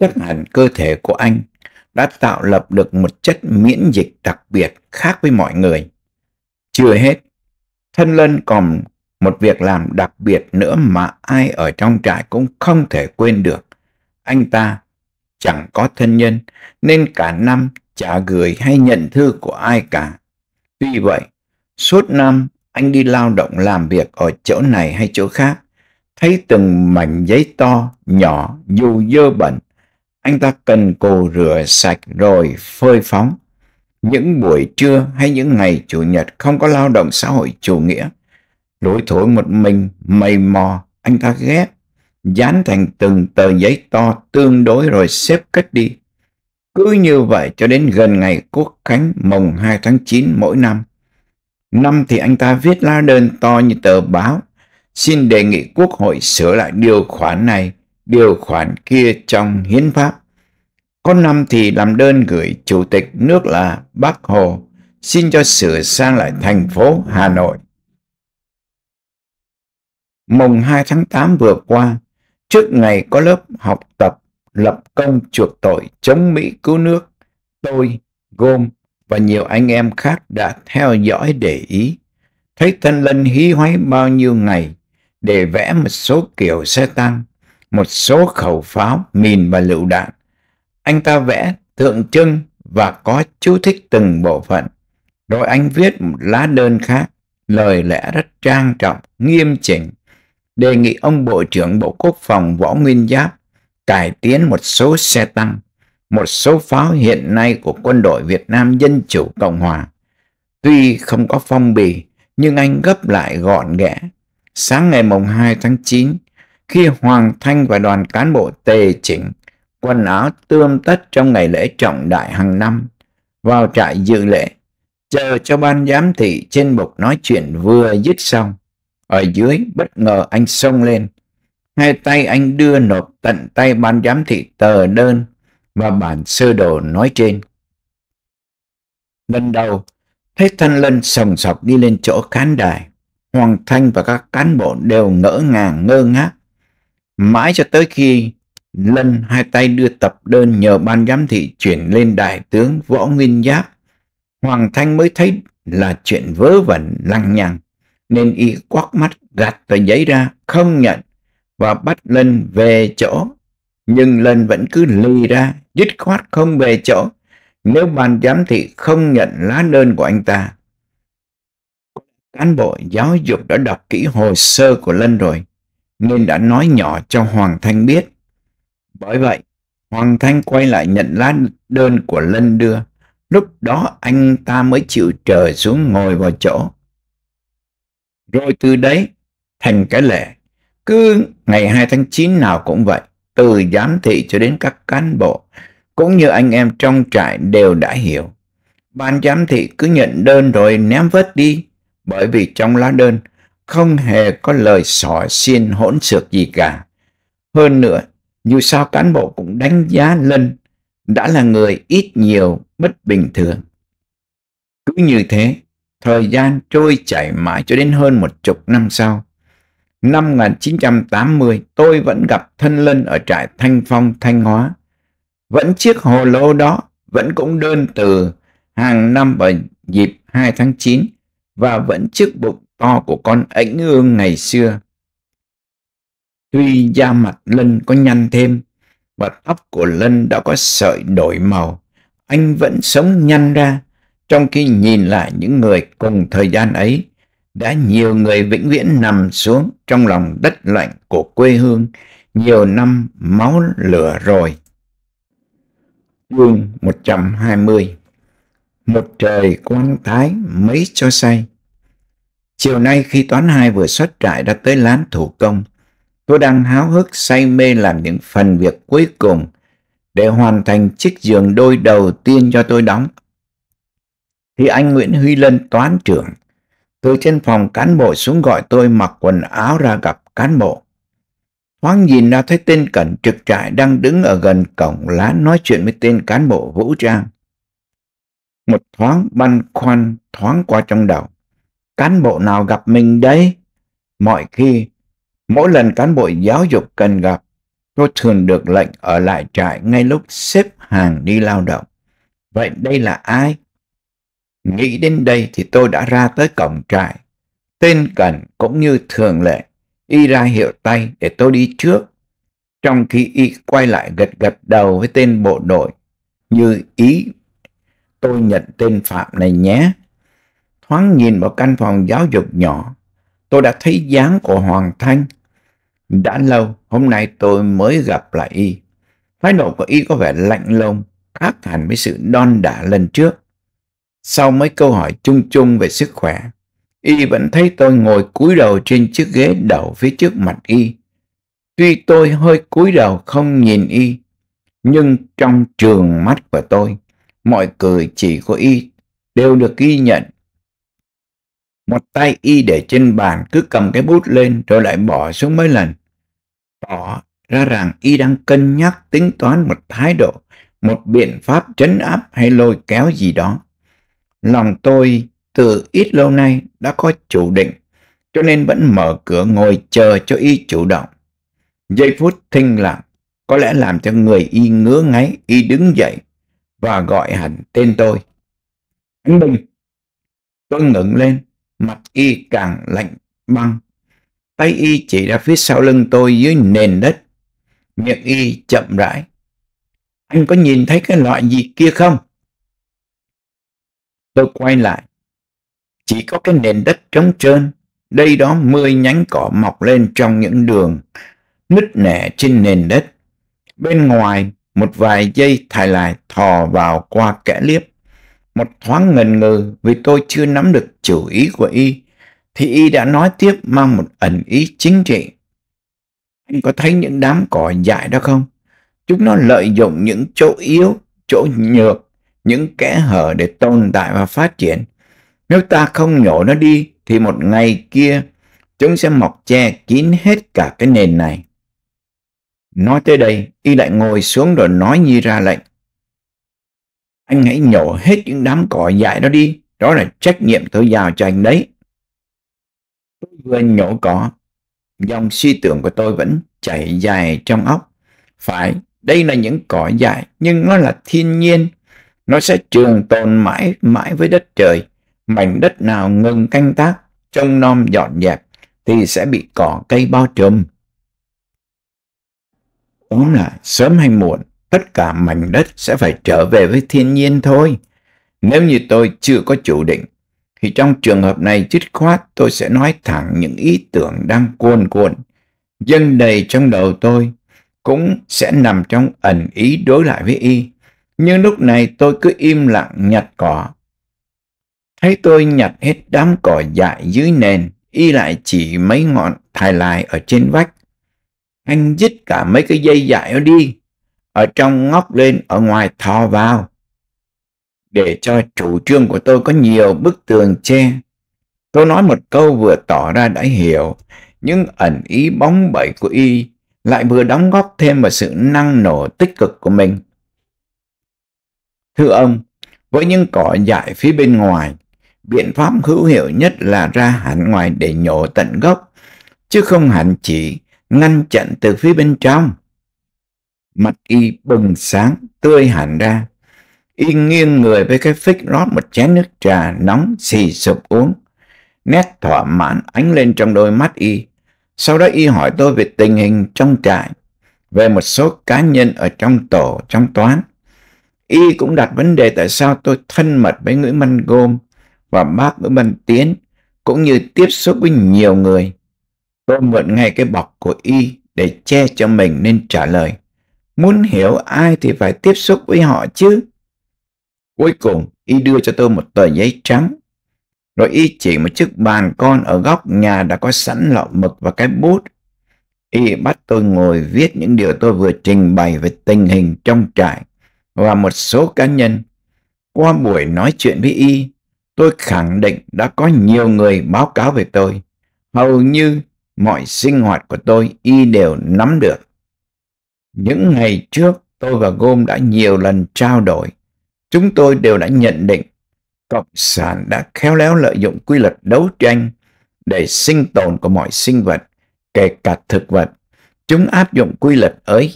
Chắc hẳn cơ thể của anh đã tạo lập được một chất miễn dịch đặc biệt khác với mọi người. Chưa hết, thân lân còn một việc làm đặc biệt nữa mà ai ở trong trại cũng không thể quên được. Anh ta chẳng có thân nhân, nên cả năm chả gửi hay nhận thư của ai cả. Tuy vậy, suốt năm anh đi lao động làm việc ở chỗ này hay chỗ khác, thấy từng mảnh giấy to, nhỏ, dù dơ bẩn, anh ta cần cù rửa sạch rồi phơi phóng. Những buổi trưa hay những ngày chủ nhật không có lao động xã hội chủ nghĩa, lối thối một mình, mây mò, anh ta ghét dán thành từng tờ giấy to tương đối rồi xếp cất đi. Cứ như vậy cho đến gần ngày Quốc Khánh mồng 2 tháng 9 mỗi năm. Năm thì anh ta viết lá đơn to như tờ báo, xin đề nghị Quốc hội sửa lại điều khoản này, điều khoản kia trong hiến pháp. Có năm thì làm đơn gửi Chủ tịch nước là Bác Hồ, xin cho sửa sang lại thành phố Hà Nội. Mùng 2 tháng 8 vừa qua, Trước ngày có lớp học tập lập công chuộc tội chống Mỹ cứu nước, tôi, Gôm và nhiều anh em khác đã theo dõi để ý, thấy Thanh Lân hí hoáy bao nhiêu ngày để vẽ một số kiểu xe tăng, một số khẩu pháo, mìn và lựu đạn. Anh ta vẽ tượng trưng và có chú thích từng bộ phận. Rồi anh viết một lá đơn khác, lời lẽ rất trang trọng, nghiêm chỉnh đề nghị ông Bộ trưởng Bộ Quốc phòng Võ Nguyên Giáp cải tiến một số xe tăng, một số pháo hiện nay của quân đội Việt Nam Dân Chủ Cộng Hòa. Tuy không có phong bì, nhưng anh gấp lại gọn ghẽ. Sáng ngày mùng 2 tháng 9, khi Hoàng Thanh và đoàn cán bộ tề chỉnh, quần áo tươm tất trong ngày lễ trọng đại hàng năm, vào trại dự lễ, chờ cho ban giám thị trên bục nói chuyện vừa dứt xong ở dưới, bất ngờ anh xông lên. Hai tay anh đưa nộp tận tay ban giám thị tờ đơn và bản sơ đồ nói trên. Lần đầu, thấy Thanh Lân sòng sọc đi lên chỗ khán đài. Hoàng Thanh và các cán bộ đều ngỡ ngàng ngơ ngác. Mãi cho tới khi Lân hai tay đưa tập đơn nhờ ban giám thị chuyển lên đại tướng Võ Nguyên Giáp, Hoàng Thanh mới thấy là chuyện vớ vẩn lăng nhăng nên y quắc mắt gạt tờ giấy ra, không nhận và bắt Lân về chỗ. Nhưng Lân vẫn cứ lì ra, dứt khoát không về chỗ nếu ban giám thị không nhận lá đơn của anh ta. Cán bộ giáo dục đã đọc kỹ hồ sơ của Lân rồi, nên đã nói nhỏ cho Hoàng Thanh biết. Bởi vậy, Hoàng Thanh quay lại nhận lá đơn của Lân đưa. Lúc đó anh ta mới chịu trời xuống ngồi vào chỗ rồi từ đấy thành cái lệ. Cứ ngày 2 tháng 9 nào cũng vậy, từ giám thị cho đến các cán bộ, cũng như anh em trong trại đều đã hiểu. Ban giám thị cứ nhận đơn rồi ném vớt đi, bởi vì trong lá đơn không hề có lời xỏ xin hỗn xược gì cả. Hơn nữa, dù sao cán bộ cũng đánh giá Lân đã là người ít nhiều bất bình thường. Cứ như thế, Thời gian trôi chảy mãi cho đến hơn một chục năm sau. Năm 1980, tôi vẫn gặp thân lân ở trại Thanh Phong, Thanh Hóa. Vẫn chiếc hồ lô đó, vẫn cũng đơn từ hàng năm vào dịp 2 tháng 9 và vẫn chiếc bụng to của con ảnh ương ngày xưa. Tuy da mặt Lân có nhăn thêm và tóc của Lân đã có sợi đổi màu, anh vẫn sống nhăn ra trong khi nhìn lại những người cùng thời gian ấy, đã nhiều người vĩnh viễn nằm xuống trong lòng đất lạnh của quê hương nhiều năm máu lửa rồi. Chương 120 Một trời quan thái mấy cho say Chiều nay khi toán hai vừa xuất trại đã tới lán thủ công, tôi đang háo hức say mê làm những phần việc cuối cùng để hoàn thành chiếc giường đôi đầu tiên cho tôi đóng thì anh Nguyễn Huy Lân toán trưởng từ trên phòng cán bộ xuống gọi tôi mặc quần áo ra gặp cán bộ. Thoáng nhìn ra thấy tên Cẩn trực trại đang đứng ở gần cổng lá nói chuyện với tên cán bộ vũ trang. Một thoáng băn khoăn thoáng qua trong đầu. Cán bộ nào gặp mình đấy? Mọi khi, mỗi lần cán bộ giáo dục cần gặp, tôi thường được lệnh ở lại trại ngay lúc xếp hàng đi lao động. Vậy đây là ai? Nghĩ đến đây thì tôi đã ra tới cổng trại. Tên Cần cũng như thường lệ, y ra hiệu tay để tôi đi trước. Trong khi y quay lại gật gật đầu với tên bộ đội, như ý tôi nhận tên Phạm này nhé. Thoáng nhìn vào căn phòng giáo dục nhỏ, tôi đã thấy dáng của Hoàng Thanh. Đã lâu, hôm nay tôi mới gặp lại y. Thái độ của y có vẻ lạnh lùng, khác hẳn với sự đon đả lần trước sau mấy câu hỏi chung chung về sức khỏe. Y vẫn thấy tôi ngồi cúi đầu trên chiếc ghế đầu phía trước mặt Y. Tuy tôi hơi cúi đầu không nhìn Y, nhưng trong trường mắt của tôi, mọi cười chỉ của Y đều được ghi nhận. Một tay Y để trên bàn cứ cầm cái bút lên rồi lại bỏ xuống mấy lần. Tỏ ra rằng Y đang cân nhắc tính toán một thái độ, một biện pháp chấn áp hay lôi kéo gì đó. Lòng tôi từ ít lâu nay đã có chủ định, cho nên vẫn mở cửa ngồi chờ cho y chủ động. Giây phút thinh lặng, có lẽ làm cho người y ngứa ngáy, y đứng dậy và gọi hẳn tên tôi. Anh Bình! Tôi ngẩng lên, mặt y càng lạnh băng. Tay y chỉ ra phía sau lưng tôi dưới nền đất. Miệng y chậm rãi. Anh có nhìn thấy cái loại gì kia không? Tôi quay lại. Chỉ có cái nền đất trống trơn, đây đó mươi nhánh cỏ mọc lên trong những đường, nứt nẻ trên nền đất. Bên ngoài, một vài dây thải lại thò vào qua kẽ liếp. Một thoáng ngần ngừ vì tôi chưa nắm được chủ ý của y, thì y đã nói tiếp mang một ẩn ý chính trị. Anh có thấy những đám cỏ dại đó không? Chúng nó lợi dụng những chỗ yếu, chỗ nhược những kẽ hở để tồn tại và phát triển. Nếu ta không nhổ nó đi thì một ngày kia chúng sẽ mọc che kín hết cả cái nền này. Nói tới đây, y lại ngồi xuống rồi nói như ra lệnh. Anh hãy nhổ hết những đám cỏ dại đó đi, đó là trách nhiệm tôi giao cho anh đấy. Tôi vừa nhổ cỏ, dòng suy tưởng của tôi vẫn chảy dài trong óc. Phải, đây là những cỏ dại, nhưng nó là thiên nhiên, nó sẽ trường tồn mãi mãi với đất trời. Mảnh đất nào ngừng canh tác, trông nom dọn dẹp thì sẽ bị cỏ cây bao trùm. đúng là sớm hay muộn, tất cả mảnh đất sẽ phải trở về với thiên nhiên thôi. Nếu như tôi chưa có chủ định, thì trong trường hợp này dứt khoát tôi sẽ nói thẳng những ý tưởng đang cuồn cuộn, dâng đầy trong đầu tôi, cũng sẽ nằm trong ẩn ý đối lại với y. Nhưng lúc này tôi cứ im lặng nhặt cỏ. Thấy tôi nhặt hết đám cỏ dại dưới nền, y lại chỉ mấy ngọn thải lại ở trên vách. Anh dứt cả mấy cái dây dại đó đi, ở trong ngóc lên, ở ngoài thò vào. Để cho chủ trương của tôi có nhiều bức tường che. Tôi nói một câu vừa tỏ ra đã hiểu, nhưng ẩn ý bóng bẩy của y lại vừa đóng góp thêm vào sự năng nổ tích cực của mình. Thưa ông, với những cỏ dại phía bên ngoài, biện pháp hữu hiệu nhất là ra hẳn ngoài để nhổ tận gốc, chứ không hẳn chỉ ngăn chặn từ phía bên trong. Mặt y bừng sáng, tươi hẳn ra. Y nghiêng người với cái phích rót một chén nước trà nóng xì sụp uống. Nét thỏa mãn ánh lên trong đôi mắt y. Sau đó y hỏi tôi về tình hình trong trại, về một số cá nhân ở trong tổ, trong toán. Y cũng đặt vấn đề tại sao tôi thân mật với Nguyễn Văn Gôm và bác Nguyễn Văn Tiến cũng như tiếp xúc với nhiều người. Tôi mượn ngay cái bọc của Y để che cho mình nên trả lời. Muốn hiểu ai thì phải tiếp xúc với họ chứ. Cuối cùng, Y đưa cho tôi một tờ giấy trắng. Rồi Y chỉ một chiếc bàn con ở góc nhà đã có sẵn lọ mực và cái bút. Y bắt tôi ngồi viết những điều tôi vừa trình bày về tình hình trong trại và một số cá nhân. Qua buổi nói chuyện với y, tôi khẳng định đã có nhiều người báo cáo về tôi. Hầu như mọi sinh hoạt của tôi y đều nắm được. Những ngày trước, tôi và Gom đã nhiều lần trao đổi. Chúng tôi đều đã nhận định Cộng sản đã khéo léo lợi dụng quy luật đấu tranh để sinh tồn của mọi sinh vật, kể cả thực vật. Chúng áp dụng quy luật ấy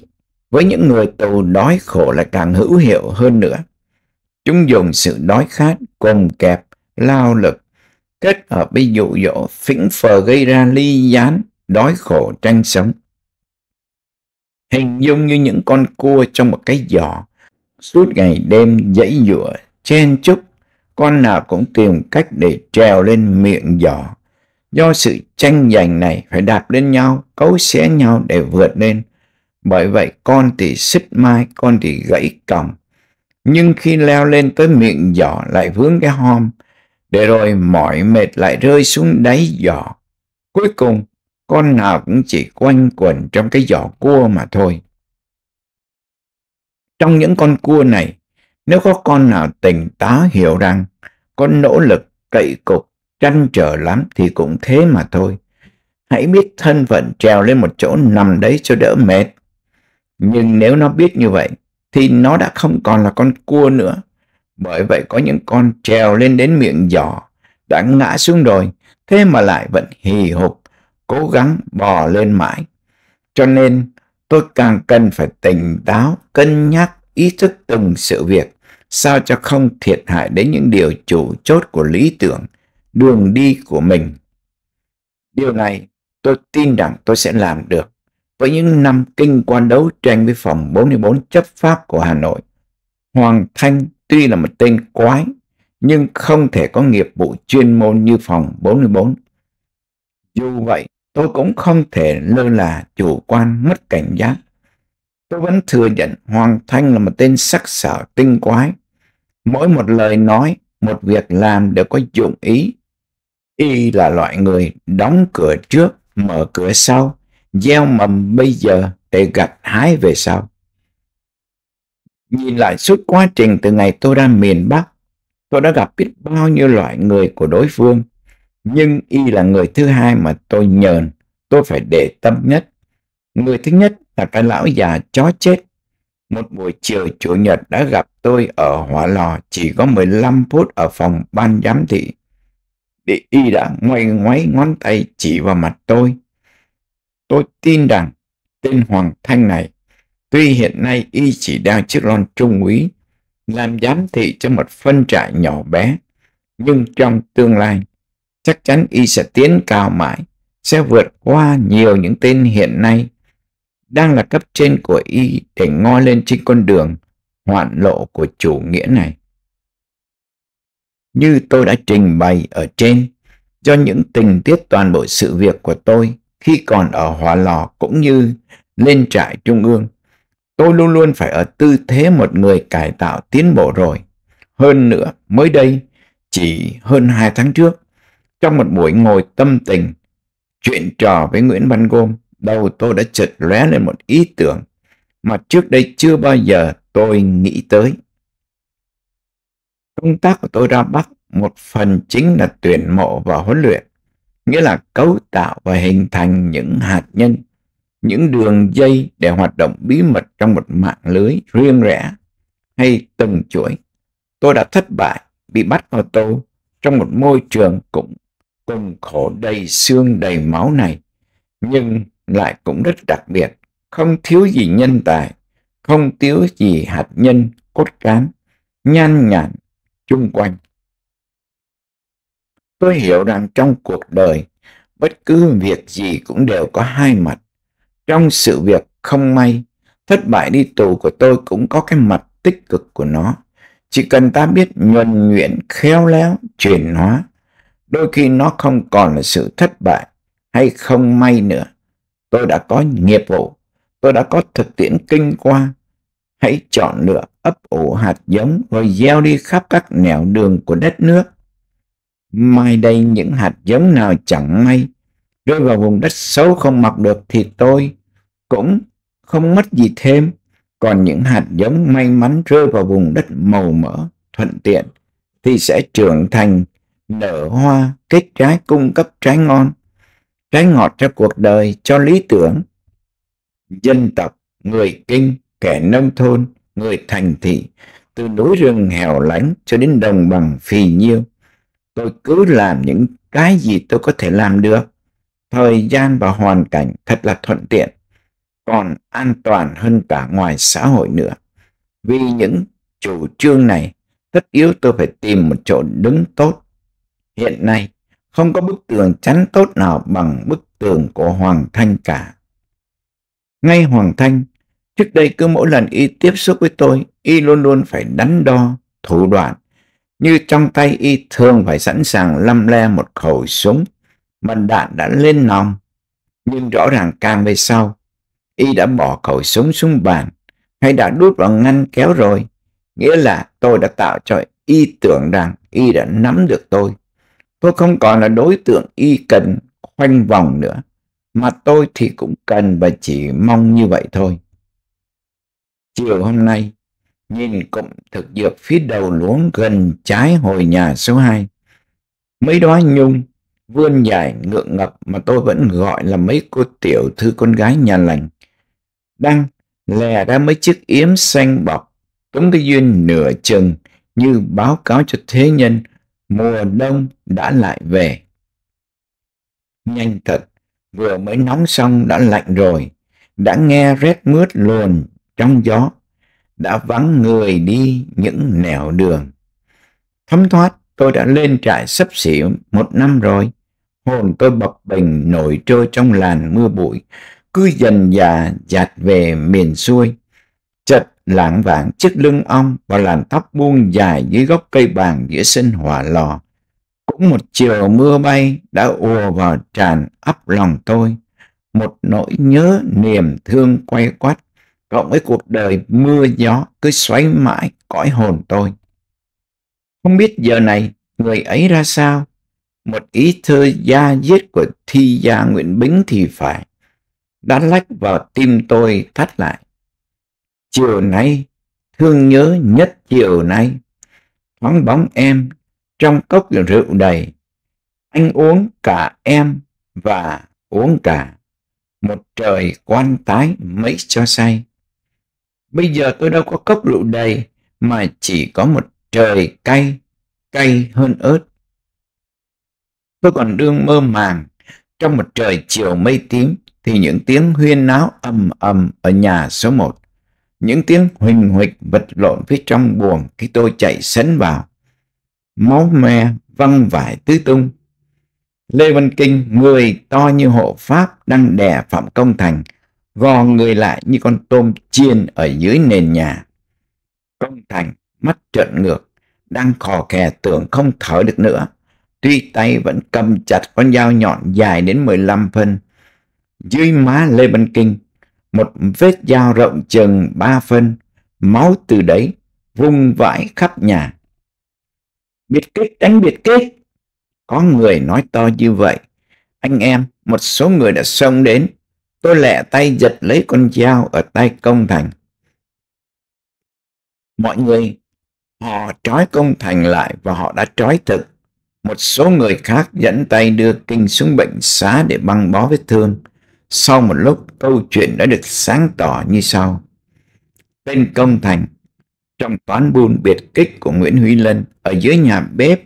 với những người tù đói khổ lại càng hữu hiệu hơn nữa. Chúng dùng sự đói khát, cùng kẹp, lao lực, kết hợp với dụ dỗ, phỉnh phờ gây ra ly gián, đói khổ tranh sống. Hình dung như những con cua trong một cái giỏ, suốt ngày đêm dãy dụa, chen chúc, con nào cũng tìm cách để trèo lên miệng giỏ. Do sự tranh giành này phải đạp lên nhau, cấu xé nhau để vượt lên, bởi vậy con thì xích mai, con thì gãy còng. Nhưng khi leo lên tới miệng giỏ lại vướng cái hom, để rồi mỏi mệt lại rơi xuống đáy giỏ. Cuối cùng, con nào cũng chỉ quanh quẩn trong cái giỏ cua mà thôi. Trong những con cua này, nếu có con nào tỉnh táo hiểu rằng có nỗ lực cậy cục, tranh trở lắm thì cũng thế mà thôi. Hãy biết thân phận trèo lên một chỗ nằm đấy cho đỡ mệt. Nhưng nếu nó biết như vậy, thì nó đã không còn là con cua nữa. Bởi vậy có những con trèo lên đến miệng giỏ, đã ngã xuống rồi, thế mà lại vẫn hì hục, cố gắng bò lên mãi. Cho nên tôi càng cần phải tỉnh táo, cân nhắc ý thức từng sự việc, sao cho không thiệt hại đến những điều chủ chốt của lý tưởng, đường đi của mình. Điều này tôi tin rằng tôi sẽ làm được với những năm kinh quan đấu tranh với phòng 44 chấp pháp của Hà Nội. Hoàng Thanh tuy là một tên quái, nhưng không thể có nghiệp vụ chuyên môn như phòng 44. Dù vậy, tôi cũng không thể lơ là chủ quan mất cảnh giác. Tôi vẫn thừa nhận Hoàng Thanh là một tên sắc sảo tinh quái. Mỗi một lời nói, một việc làm đều có dụng ý. Y là loại người đóng cửa trước, mở cửa sau, gieo mầm bây giờ để gặt hái về sau. Nhìn lại suốt quá trình từ ngày tôi ra miền Bắc, tôi đã gặp biết bao nhiêu loại người của đối phương, nhưng y là người thứ hai mà tôi nhờn, tôi phải để tâm nhất. Người thứ nhất là cái lão già chó chết. Một buổi chiều chủ nhật đã gặp tôi ở hỏa lò chỉ có 15 phút ở phòng ban giám thị. để y đã ngoay ngoáy ngón tay chỉ vào mặt tôi Tôi tin rằng tên Hoàng Thanh này, tuy hiện nay y chỉ đang chiếc lon trung úy, làm giám thị cho một phân trại nhỏ bé, nhưng trong tương lai, chắc chắn y sẽ tiến cao mãi, sẽ vượt qua nhiều những tên hiện nay đang là cấp trên của y để ngo lên trên con đường hoạn lộ của chủ nghĩa này. Như tôi đã trình bày ở trên, do những tình tiết toàn bộ sự việc của tôi khi còn ở hỏa lò cũng như lên trại trung ương. Tôi luôn luôn phải ở tư thế một người cải tạo tiến bộ rồi. Hơn nữa, mới đây, chỉ hơn hai tháng trước, trong một buổi ngồi tâm tình, chuyện trò với Nguyễn Văn Gôm, đầu tôi đã chợt lóe lên một ý tưởng mà trước đây chưa bao giờ tôi nghĩ tới. Công tác của tôi ra Bắc một phần chính là tuyển mộ và huấn luyện nghĩa là cấu tạo và hình thành những hạt nhân, những đường dây để hoạt động bí mật trong một mạng lưới riêng rẽ hay từng chuỗi. Tôi đã thất bại, bị bắt vào tù trong một môi trường cũng cùng khổ đầy xương đầy máu này, nhưng lại cũng rất đặc biệt, không thiếu gì nhân tài, không thiếu gì hạt nhân cốt cán, nhan nhản chung quanh. Tôi hiểu rằng trong cuộc đời, bất cứ việc gì cũng đều có hai mặt. Trong sự việc không may, thất bại đi tù của tôi cũng có cái mặt tích cực của nó. Chỉ cần ta biết nhuần nhuyễn, khéo léo, chuyển hóa, đôi khi nó không còn là sự thất bại hay không may nữa. Tôi đã có nghiệp vụ, tôi đã có thực tiễn kinh qua. Hãy chọn lựa ấp ủ hạt giống rồi gieo đi khắp các nẻo đường của đất nước Mai đây những hạt giống nào chẳng may rơi vào vùng đất xấu không mọc được thì tôi cũng không mất gì thêm. Còn những hạt giống may mắn rơi vào vùng đất màu mỡ, thuận tiện thì sẽ trưởng thành, nở hoa, kết trái cung cấp trái ngon, trái ngọt cho cuộc đời, cho lý tưởng. Dân tộc, người kinh, kẻ nông thôn, người thành thị, từ núi rừng hẻo lánh cho đến đồng bằng phì nhiêu, tôi cứ làm những cái gì tôi có thể làm được. Thời gian và hoàn cảnh thật là thuận tiện, còn an toàn hơn cả ngoài xã hội nữa. Vì những chủ trương này, tất yếu tôi phải tìm một chỗ đứng tốt. Hiện nay, không có bức tường chắn tốt nào bằng bức tường của Hoàng Thanh cả. Ngay Hoàng Thanh, trước đây cứ mỗi lần y tiếp xúc với tôi, y luôn luôn phải đắn đo, thủ đoạn như trong tay y thường phải sẵn sàng lâm le một khẩu súng, mần đạn đã lên nòng. Nhưng rõ ràng càng về sau, y đã bỏ khẩu súng xuống bàn hay đã đút vào ngăn kéo rồi. Nghĩa là tôi đã tạo cho y tưởng rằng y đã nắm được tôi. Tôi không còn là đối tượng y cần khoanh vòng nữa, mà tôi thì cũng cần và chỉ mong như vậy thôi. Chiều hôm nay, nhìn cụm thực dược phía đầu luống gần trái hồi nhà số 2. Mấy đóa nhung, vươn dài ngượng ngập mà tôi vẫn gọi là mấy cô tiểu thư con gái nhà lành. Đang lè ra mấy chiếc yếm xanh bọc, tống cái duyên nửa chừng như báo cáo cho thế nhân mùa đông đã lại về. Nhanh thật, vừa mới nóng xong đã lạnh rồi, đã nghe rét mướt luồn trong gió đã vắng người đi những nẻo đường. Thấm thoát, tôi đã lên trại sắp xỉ một năm rồi. Hồn tôi bập bình nổi trôi trong làn mưa bụi, cứ dần dà dạt về miền xuôi. Chật lãng vãng chiếc lưng ong và làn tóc buông dài dưới gốc cây bàng giữa sân hỏa lò. Cũng một chiều mưa bay đã ùa vào tràn ấp lòng tôi. Một nỗi nhớ niềm thương quay quắt cộng với cuộc đời mưa gió cứ xoáy mãi cõi hồn tôi. Không biết giờ này người ấy ra sao, một ý thơ da diết của thi gia Nguyễn Bính thì phải, đã lách vào tim tôi thắt lại. Chiều nay, thương nhớ nhất chiều nay, thoáng bóng em trong cốc rượu đầy, anh uống cả em và uống cả một trời quan tái mấy cho say Bây giờ tôi đâu có cốc rượu đầy, mà chỉ có một trời cay, cay hơn ớt. Tôi còn đương mơ màng, trong một trời chiều mây tím thì những tiếng huyên náo ầm ầm ở nhà số một Những tiếng huỳnh huỵch vật lộn phía trong buồng khi tôi chạy sấn vào. Máu me văng vải tứ tung. Lê Văn Kinh, người to như hộ Pháp đang đè Phạm Công Thành, gò người lại như con tôm chiên ở dưới nền nhà. Công thành, mắt trợn ngược, đang khò kè tưởng không thở được nữa. Tuy tay vẫn cầm chặt con dao nhọn dài đến 15 phân. Dưới má Lê Văn Kinh, một vết dao rộng chừng 3 phân, máu từ đấy vung vãi khắp nhà. Biệt kích đánh biệt kích! Có người nói to như vậy. Anh em, một số người đã xông đến, Tôi lẹ tay giật lấy con dao ở tay công thành. Mọi người, họ trói công thành lại và họ đã trói thực. Một số người khác dẫn tay đưa kinh xuống bệnh xá để băng bó vết thương. Sau một lúc, câu chuyện đã được sáng tỏ như sau. Tên công thành, trong toán buôn biệt kích của Nguyễn Huy Lân ở dưới nhà bếp,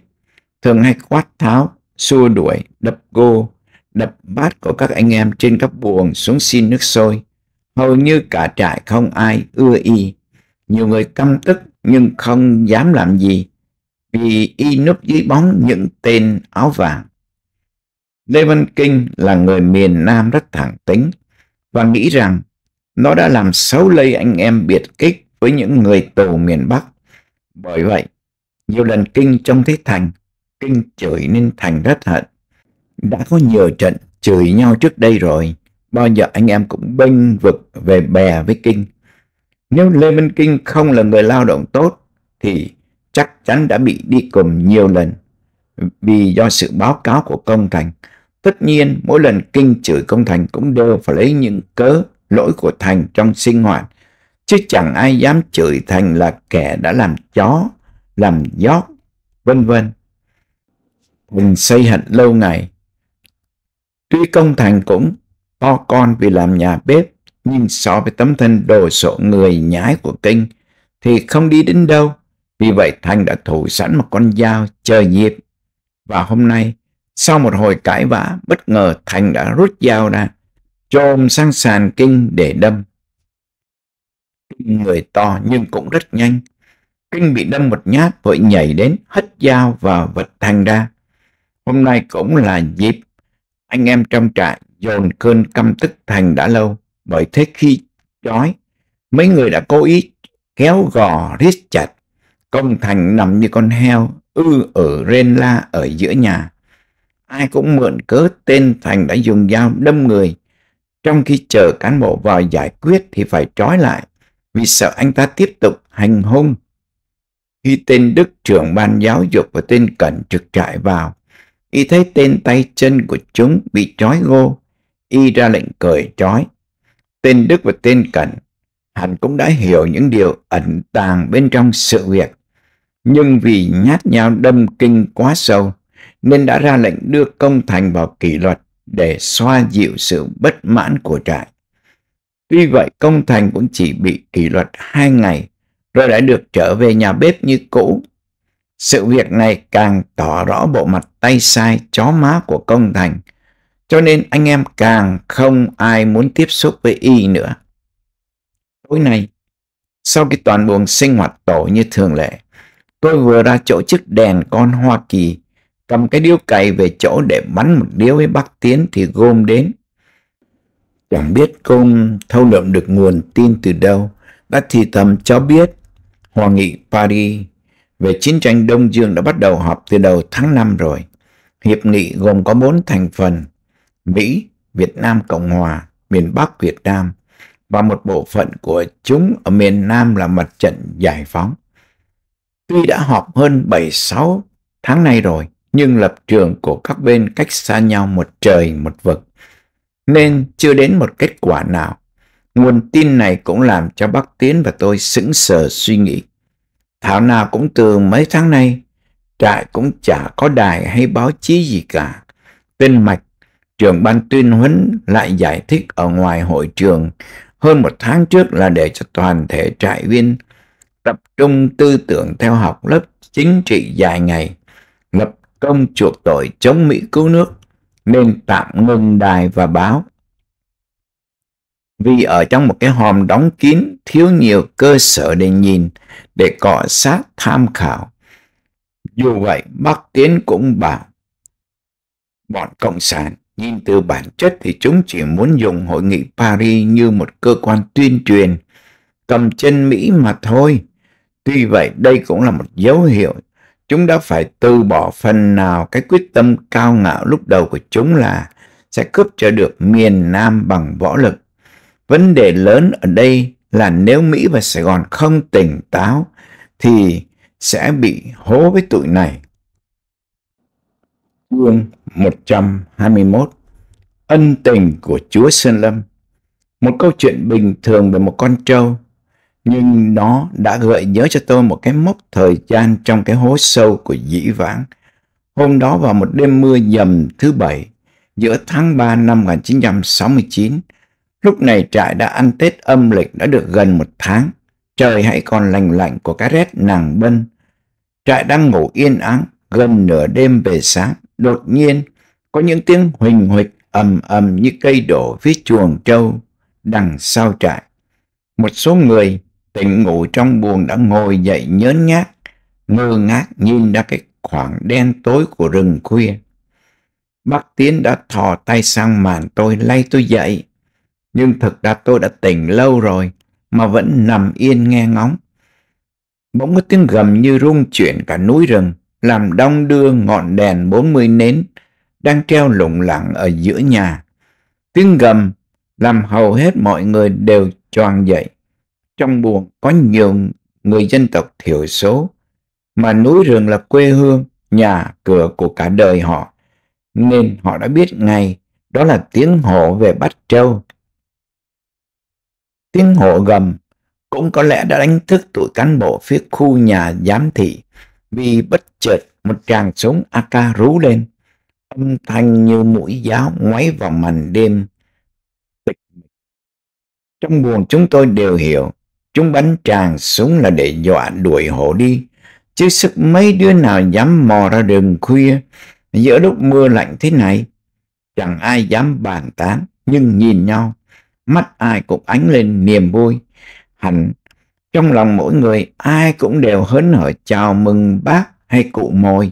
thường hay quát tháo, xua đuổi, đập gô, đập bát của các anh em trên các buồng xuống xin nước sôi. Hầu như cả trại không ai ưa y. Nhiều người căm tức nhưng không dám làm gì vì y núp dưới bóng những tên áo vàng. Lê Văn Kinh là người miền Nam rất thẳng tính và nghĩ rằng nó đã làm xấu lây anh em biệt kích với những người tù miền Bắc. Bởi vậy, nhiều lần Kinh trông thấy Thành, Kinh chửi nên Thành rất hận. Đã có nhiều trận chửi nhau trước đây rồi, bao giờ anh em cũng bênh vực về bè với Kinh. Nếu Lê Minh Kinh không là người lao động tốt, thì chắc chắn đã bị đi cùng nhiều lần. Vì do sự báo cáo của công thành, tất nhiên mỗi lần Kinh chửi công thành cũng đều phải lấy những cớ lỗi của thành trong sinh hoạt. Chứ chẳng ai dám chửi thành là kẻ đã làm chó, làm giót, vân vân. Thành xây hận lâu ngày, Tuy công thành cũng to con vì làm nhà bếp, nhưng so với tấm thân đồ sộ người nhái của kinh thì không đi đến đâu. Vì vậy Thành đã thủ sẵn một con dao chờ nhịp. Và hôm nay, sau một hồi cãi vã, bất ngờ Thành đã rút dao ra, trồm sang sàn kinh để đâm. Người to nhưng cũng rất nhanh. Kinh bị đâm một nhát vội nhảy đến hất dao và vật Thành ra. Hôm nay cũng là dịp anh em trong trại dồn cơn căm tức thành đã lâu bởi thế khi chói mấy người đã cố ý kéo gò rít chặt công thành nằm như con heo ư ở rên la ở giữa nhà ai cũng mượn cớ tên thành đã dùng dao đâm người trong khi chờ cán bộ vào giải quyết thì phải trói lại vì sợ anh ta tiếp tục hành hung khi tên đức trưởng ban giáo dục và tên cẩn trực trại vào Y thấy tên tay chân của chúng bị trói gô. Y ra lệnh cởi trói. Tên Đức và tên Cẩn hẳn cũng đã hiểu những điều ẩn tàng bên trong sự việc. Nhưng vì nhát nhau đâm kinh quá sâu, nên đã ra lệnh đưa công thành vào kỷ luật để xoa dịu sự bất mãn của trại. Tuy vậy công thành cũng chỉ bị kỷ luật hai ngày rồi đã được trở về nhà bếp như cũ sự việc này càng tỏ rõ bộ mặt tay sai chó má của công thành, cho nên anh em càng không ai muốn tiếp xúc với y nữa. Tối nay, sau khi toàn buồng sinh hoạt tổ như thường lệ, tôi vừa ra chỗ chiếc đèn con Hoa Kỳ, cầm cái điếu cày về chỗ để bắn một điếu với bác Tiến thì gôm đến. Chẳng biết công thâu lượm được nguồn tin từ đâu, đã thì thầm cho biết Hoàng nghị Paris về chiến tranh Đông Dương đã bắt đầu họp từ đầu tháng 5 rồi. Hiệp nghị gồm có bốn thành phần Mỹ, Việt Nam Cộng Hòa, miền Bắc Việt Nam và một bộ phận của chúng ở miền Nam là mặt trận giải phóng. Tuy đã họp hơn 7-6 tháng nay rồi, nhưng lập trường của các bên cách xa nhau một trời một vực, nên chưa đến một kết quả nào. Nguồn tin này cũng làm cho bác Tiến và tôi sững sờ suy nghĩ. Thảo nào cũng tường mấy tháng nay, trại cũng chả có đài hay báo chí gì cả. Tên Mạch, trường ban tuyên huấn lại giải thích ở ngoài hội trường hơn một tháng trước là để cho toàn thể trại viên tập trung tư tưởng theo học lớp chính trị dài ngày, lập công chuộc tội chống Mỹ cứu nước, nên tạm ngừng đài và báo vì ở trong một cái hòm đóng kín thiếu nhiều cơ sở để nhìn, để cọ sát tham khảo. Dù vậy, Bắc Tiến cũng bảo bọn Cộng sản nhìn từ bản chất thì chúng chỉ muốn dùng hội nghị Paris như một cơ quan tuyên truyền cầm chân Mỹ mà thôi. Tuy vậy, đây cũng là một dấu hiệu chúng đã phải từ bỏ phần nào cái quyết tâm cao ngạo lúc đầu của chúng là sẽ cướp cho được miền Nam bằng võ lực Vấn đề lớn ở đây là nếu Mỹ và Sài Gòn không tỉnh táo thì sẽ bị hố với tụi này. Chương 121 Ân tình của Chúa Sơn Lâm Một câu chuyện bình thường về một con trâu nhưng nó đã gợi nhớ cho tôi một cái mốc thời gian trong cái hố sâu của dĩ vãng. Hôm đó vào một đêm mưa nhầm thứ bảy giữa tháng 3 năm 1969 Lúc này trại đã ăn Tết âm lịch đã được gần một tháng. Trời hãy còn lành lạnh của cái rét nàng bân. Trại đang ngủ yên ắng, gần nửa đêm về sáng. Đột nhiên, có những tiếng huỳnh huỵch ầm ầm như cây đổ phía chuồng trâu đằng sau trại. Một số người tỉnh ngủ trong buồng đã ngồi dậy nhớn nhác, ngơ ngác nhìn ra cái khoảng đen tối của rừng khuya. Bác Tiến đã thò tay sang màn tôi lay tôi dậy nhưng thực ra tôi đã tỉnh lâu rồi mà vẫn nằm yên nghe ngóng. Bỗng có tiếng gầm như rung chuyển cả núi rừng, làm đong đưa ngọn đèn bốn mươi nến đang treo lủng lẳng ở giữa nhà. Tiếng gầm làm hầu hết mọi người đều choàng dậy. Trong buồng có nhiều người dân tộc thiểu số, mà núi rừng là quê hương, nhà, cửa của cả đời họ, nên họ đã biết ngay đó là tiếng hổ về bắt trâu Tiếng hộ gầm cũng có lẽ đã đánh thức tụi cán bộ phía khu nhà giám thị vì bất chợt một tràng súng AK rú lên. Âm thanh như mũi giáo ngoáy vào màn đêm. Trong buồn chúng tôi đều hiểu chúng bắn tràng súng là để dọa đuổi hổ đi. Chứ sức mấy đứa nào dám mò ra đường khuya giữa lúc mưa lạnh thế này. Chẳng ai dám bàn tán nhưng nhìn nhau mắt ai cũng ánh lên niềm vui. Hẳn trong lòng mỗi người ai cũng đều hớn hở chào mừng bác hay cụ mồi.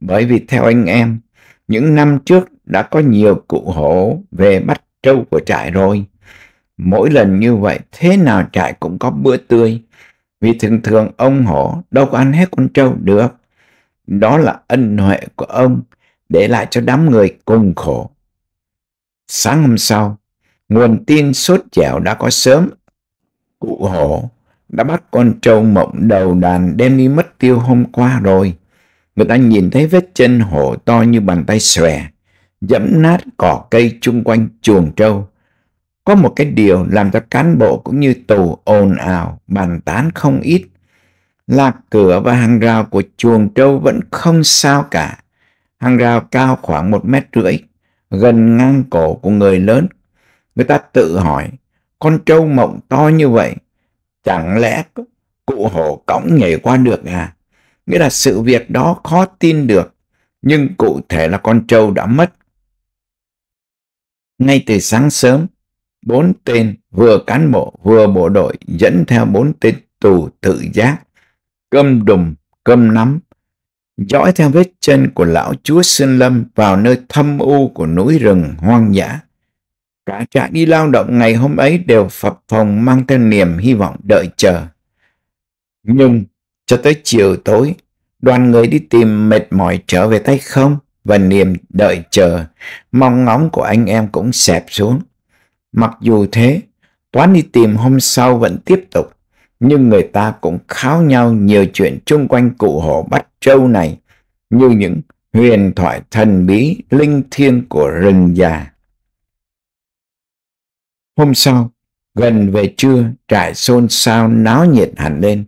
Bởi vì theo anh em, những năm trước đã có nhiều cụ hổ về bắt trâu của trại rồi. Mỗi lần như vậy thế nào trại cũng có bữa tươi. Vì thường thường ông hổ đâu có ăn hết con trâu được. Đó là ân huệ của ông để lại cho đám người cùng khổ. Sáng hôm sau, Nguồn tin sốt dẻo đã có sớm. Cụ hổ đã bắt con trâu mộng đầu đàn đem đi mất tiêu hôm qua rồi. Người ta nhìn thấy vết chân hổ to như bàn tay xòe, dẫm nát cỏ cây chung quanh chuồng trâu. Có một cái điều làm cho cán bộ cũng như tù ồn ào, bàn tán không ít. Là cửa và hàng rào của chuồng trâu vẫn không sao cả. Hàng rào cao khoảng một mét rưỡi, gần ngang cổ của người lớn người ta tự hỏi, con trâu mộng to như vậy, chẳng lẽ cụ hổ cõng nhảy qua được à? Nghĩa là sự việc đó khó tin được, nhưng cụ thể là con trâu đã mất. Ngay từ sáng sớm, bốn tên vừa cán bộ vừa bộ đội dẫn theo bốn tên tù tự giác, cơm đùm, cơm nắm, dõi theo vết chân của lão chúa Sơn Lâm vào nơi thâm u của núi rừng hoang dã. Cả trại đi lao động ngày hôm ấy đều phập phồng mang theo niềm hy vọng đợi chờ. Nhưng cho tới chiều tối, đoàn người đi tìm mệt mỏi trở về tay không và niềm đợi chờ, mong ngóng của anh em cũng xẹp xuống. Mặc dù thế, Toán đi tìm hôm sau vẫn tiếp tục, nhưng người ta cũng kháo nhau nhiều chuyện chung quanh cụ hồ bắt trâu này, như những huyền thoại thần bí linh thiêng của rừng già. Hôm sau, gần về trưa, trại xôn xao náo nhiệt hẳn lên.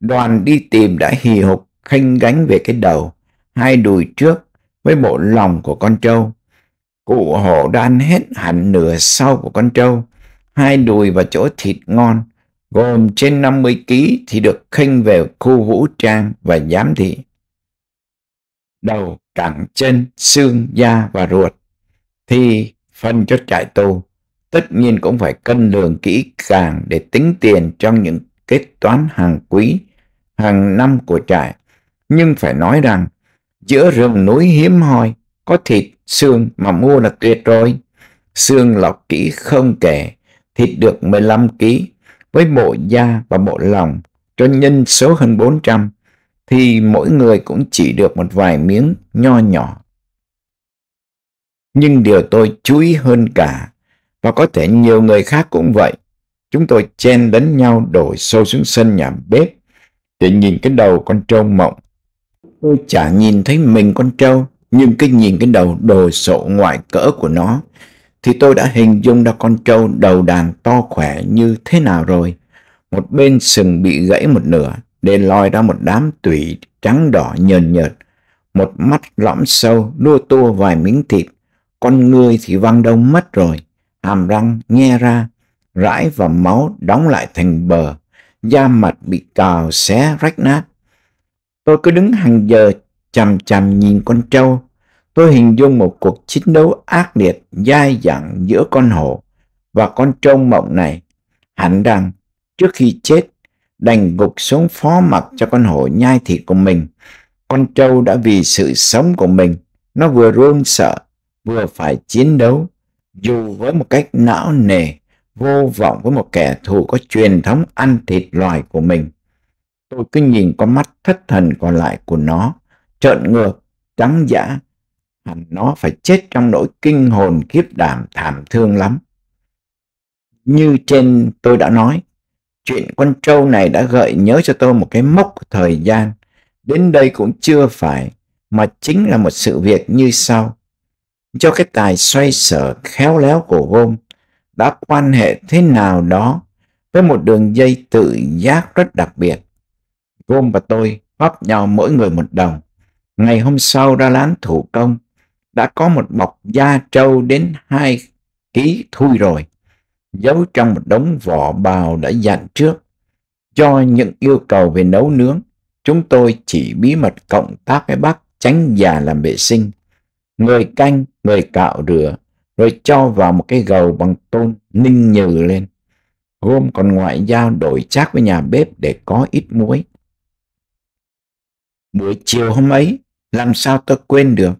Đoàn đi tìm đã hì hục, khanh gánh về cái đầu, hai đùi trước với bộ lòng của con trâu. Cụ hổ đã ăn hết hẳn nửa sau của con trâu, hai đùi và chỗ thịt ngon, gồm trên 50 kg thì được khinh về khu vũ trang và giám thị. Đầu, cẳng, chân, xương, da và ruột thì phân cho trại tù tất nhiên cũng phải cân lường kỹ càng để tính tiền trong những kết toán hàng quý, hàng năm của trại. Nhưng phải nói rằng, giữa rừng núi hiếm hoi, có thịt, xương mà mua là tuyệt rồi. Xương lọc kỹ không kể, thịt được 15 kg với bộ da và bộ lòng cho nhân số hơn 400 thì mỗi người cũng chỉ được một vài miếng nho nhỏ. Nhưng điều tôi chú ý hơn cả và có thể nhiều người khác cũng vậy. Chúng tôi chen lấn nhau đổ sâu xuống sân nhà bếp để nhìn cái đầu con trâu mộng. Tôi chả nhìn thấy mình con trâu, nhưng cái nhìn cái đầu đồ sộ ngoại cỡ của nó, thì tôi đã hình dung ra con trâu đầu đàn to khỏe như thế nào rồi. Một bên sừng bị gãy một nửa, để lòi ra một đám tủy trắng đỏ nhờn nhợt, một mắt lõm sâu, đua tua vài miếng thịt, con người thì văng đâu mất rồi hàm răng nghe ra, rãi vào máu đóng lại thành bờ, da mặt bị cào xé rách nát. Tôi cứ đứng hàng giờ chằm chằm nhìn con trâu. Tôi hình dung một cuộc chiến đấu ác liệt dai dẳng giữa con hổ và con trâu mộng này. Hẳn rằng trước khi chết đành gục xuống phó mặc cho con hổ nhai thịt của mình. Con trâu đã vì sự sống của mình, nó vừa run sợ, vừa phải chiến đấu dù với một cách não nề, vô vọng với một kẻ thù có truyền thống ăn thịt loài của mình. Tôi cứ nhìn con mắt thất thần còn lại của nó, trợn ngược, trắng giả Hẳn nó phải chết trong nỗi kinh hồn kiếp đảm thảm thương lắm. Như trên tôi đã nói, chuyện con trâu này đã gợi nhớ cho tôi một cái mốc thời gian. Đến đây cũng chưa phải, mà chính là một sự việc như sau cho cái tài xoay sở khéo léo của Gôm đã quan hệ thế nào đó với một đường dây tự giác rất đặc biệt. Gôm và tôi góp nhau mỗi người một đồng. Ngày hôm sau ra lán thủ công, đã có một bọc da trâu đến hai ký thui rồi, giấu trong một đống vỏ bào đã dặn trước. Cho những yêu cầu về nấu nướng, chúng tôi chỉ bí mật cộng tác với bác tránh già làm vệ sinh. Người canh người cạo rửa, rồi cho vào một cái gầu bằng tôn ninh nhừ lên. Gôm còn ngoại giao đổi chác với nhà bếp để có ít muối. Buổi chiều hôm ấy, làm sao tôi quên được,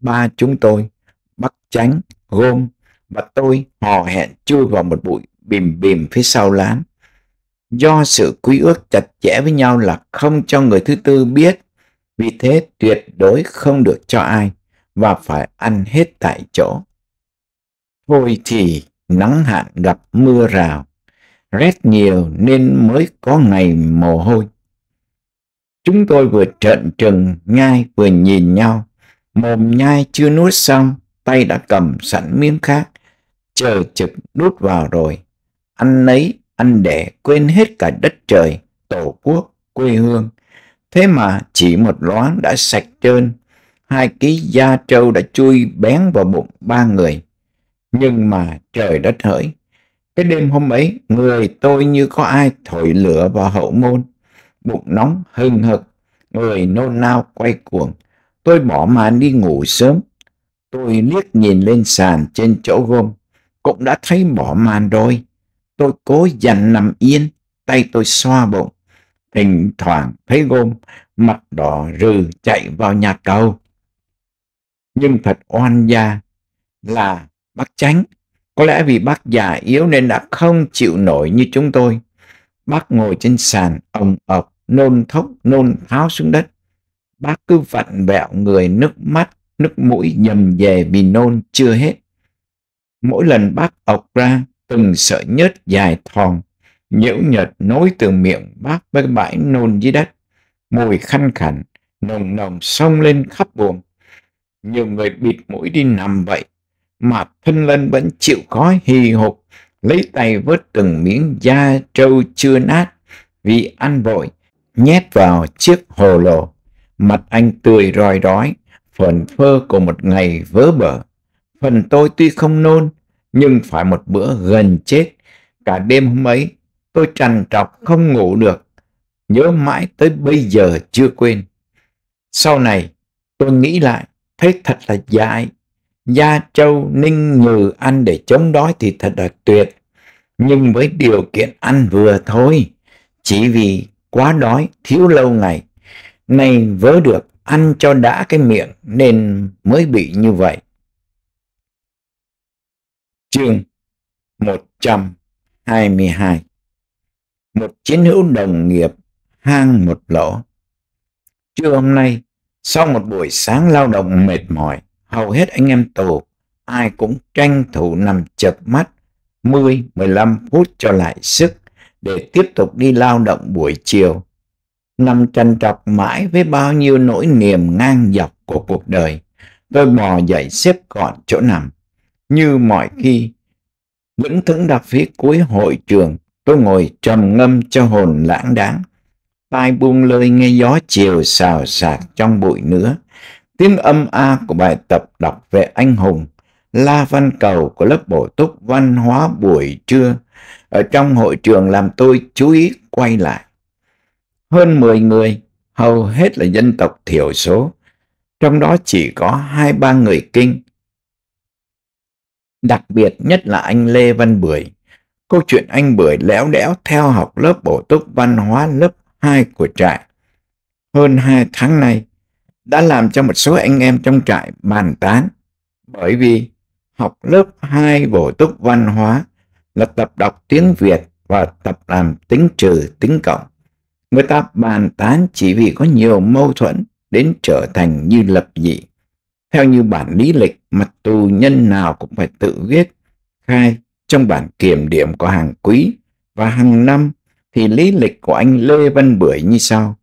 ba chúng tôi, bắt tránh, gôm và tôi hò hẹn chui vào một bụi bìm bìm phía sau lán. Do sự quy ước chặt chẽ với nhau là không cho người thứ tư biết, vì thế tuyệt đối không được cho ai và phải ăn hết tại chỗ. Thôi thì nắng hạn gặp mưa rào, rét nhiều nên mới có ngày mồ hôi. Chúng tôi vừa trợn trừng, nhai vừa nhìn nhau, mồm nhai chưa nuốt xong, tay đã cầm sẵn miếng khác, chờ chực nuốt vào rồi. Ăn nấy, ăn để quên hết cả đất trời, tổ quốc, quê hương. Thế mà chỉ một loáng đã sạch trơn, hai ký da trâu đã chui bén vào bụng ba người. Nhưng mà trời đất hỡi, cái đêm hôm ấy, người tôi như có ai thổi lửa vào hậu môn. Bụng nóng hừng hực, người nôn nao quay cuồng. Tôi bỏ màn đi ngủ sớm. Tôi liếc nhìn lên sàn trên chỗ gôm, cũng đã thấy bỏ màn rồi. Tôi cố dằn nằm yên, tay tôi xoa bụng. Thỉnh thoảng thấy gôm, mặt đỏ rừ chạy vào nhà cầu nhưng thật oan gia là bác tránh có lẽ vì bác già yếu nên đã không chịu nổi như chúng tôi bác ngồi trên sàn ầm ập nôn thốc nôn tháo xuống đất bác cứ vặn vẹo người nước mắt nước mũi nhầm về vì nôn chưa hết mỗi lần bác ọc ra từng sợi nhớt dài thòn nhiễu nhợt nối từ miệng bác với bãi nôn dưới đất mùi khăn khẳng nồng nồng xông lên khắp buồng nhiều người bịt mũi đi nằm vậy, mà thân lân vẫn chịu khó hì hục, lấy tay vớt từng miếng da trâu chưa nát, vì ăn vội, nhét vào chiếc hồ lồ Mặt anh tươi roi đói, phần phơ của một ngày vớ bở. Phần tôi tuy không nôn, nhưng phải một bữa gần chết. Cả đêm hôm ấy, tôi trằn trọc không ngủ được, nhớ mãi tới bây giờ chưa quên. Sau này, tôi nghĩ lại, thế thật là dài Gia Châu, Ninh Ngừ ăn để chống đói thì thật là tuyệt, nhưng với điều kiện ăn vừa thôi, chỉ vì quá đói, thiếu lâu ngày. Nay vớ được ăn cho đã cái miệng nên mới bị như vậy. Chương 122 Một chiến hữu đồng nghiệp hang một lỗ. Trưa hôm nay, sau một buổi sáng lao động mệt mỏi, hầu hết anh em tù ai cũng tranh thủ nằm chợp mắt 10-15 phút cho lại sức để tiếp tục đi lao động buổi chiều. Nằm trằn trọc mãi với bao nhiêu nỗi niềm ngang dọc của cuộc đời, tôi bò dậy xếp gọn chỗ nằm. Như mọi khi, vẫn thững đặt phía cuối hội trường, tôi ngồi trầm ngâm cho hồn lãng đáng tai buông lơi nghe gió chiều xào xạc trong bụi nữa. Tiếng âm a của bài tập đọc về anh hùng, la văn cầu của lớp bổ túc văn hóa buổi trưa ở trong hội trường làm tôi chú ý quay lại. Hơn 10 người, hầu hết là dân tộc thiểu số, trong đó chỉ có hai ba người kinh. Đặc biệt nhất là anh Lê Văn Bưởi. Câu chuyện anh Bưởi léo đẽo theo học lớp bổ túc văn hóa lớp 2 của trại hơn 2 tháng nay đã làm cho một số anh em trong trại bàn tán bởi vì học lớp 2 bổ túc văn hóa là tập đọc tiếng Việt và tập làm tính trừ tính cộng. Người ta bàn tán chỉ vì có nhiều mâu thuẫn đến trở thành như lập dị. Theo như bản lý lịch mà tù nhân nào cũng phải tự viết, khai trong bản kiểm điểm của hàng quý và hàng năm thì lý lịch của anh Lê Văn Bưởi như sau.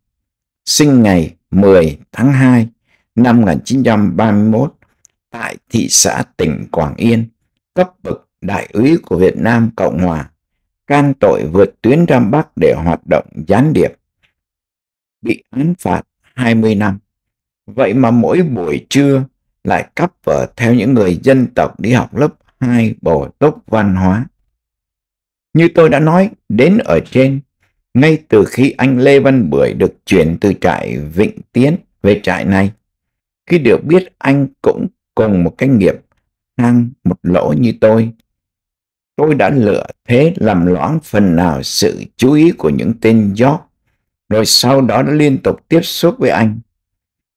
Sinh ngày 10 tháng 2 năm 1931 tại thị xã tỉnh Quảng Yên, cấp bậc đại úy của Việt Nam Cộng Hòa, can tội vượt tuyến ra Bắc để hoạt động gián điệp. Bị án phạt 20 năm. Vậy mà mỗi buổi trưa lại cắp vở theo những người dân tộc đi học lớp 2 bổ túc văn hóa. Như tôi đã nói đến ở trên, ngay từ khi anh Lê Văn Bưởi được chuyển từ trại Vịnh Tiến về trại này, khi được biết anh cũng cùng một cái nghiệp hang một lỗ như tôi, tôi đã lựa thế làm loãng phần nào sự chú ý của những tên giót, rồi sau đó đã liên tục tiếp xúc với anh.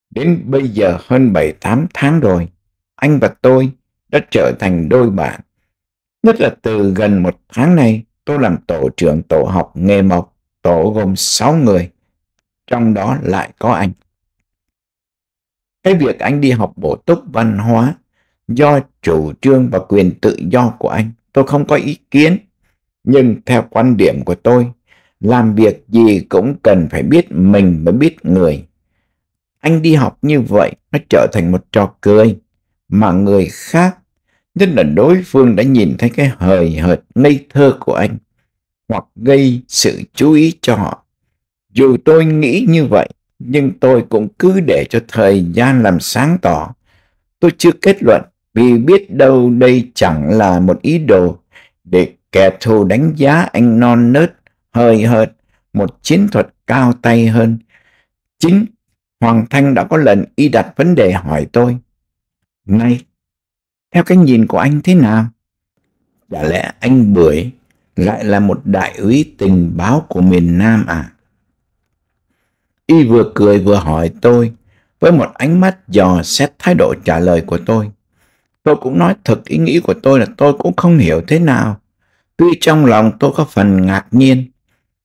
Đến bây giờ hơn 7-8 tháng rồi, anh và tôi đã trở thành đôi bạn Nhất là từ gần một tháng nay, tôi làm tổ trưởng tổ học nghề mộc, tổ gồm 6 người, trong đó lại có anh. Cái việc anh đi học bổ túc văn hóa do chủ trương và quyền tự do của anh, tôi không có ý kiến. Nhưng theo quan điểm của tôi, làm việc gì cũng cần phải biết mình mới biết người. Anh đi học như vậy, nó trở thành một trò cười, mà người khác nhất là đối phương đã nhìn thấy cái hời hợt ngây thơ của anh hoặc gây sự chú ý cho họ. Dù tôi nghĩ như vậy, nhưng tôi cũng cứ để cho thời gian làm sáng tỏ. Tôi chưa kết luận vì biết đâu đây chẳng là một ý đồ để kẻ thù đánh giá anh non nớt, hời hợt, một chiến thuật cao tay hơn. Chính Hoàng Thanh đã có lần y đặt vấn đề hỏi tôi. Này, theo cái nhìn của anh thế nào? Chả lẽ anh Bưởi lại là một đại úy tình báo của miền Nam à? Y vừa cười vừa hỏi tôi với một ánh mắt dò xét thái độ trả lời của tôi. Tôi cũng nói thật ý nghĩ của tôi là tôi cũng không hiểu thế nào. Tuy trong lòng tôi có phần ngạc nhiên,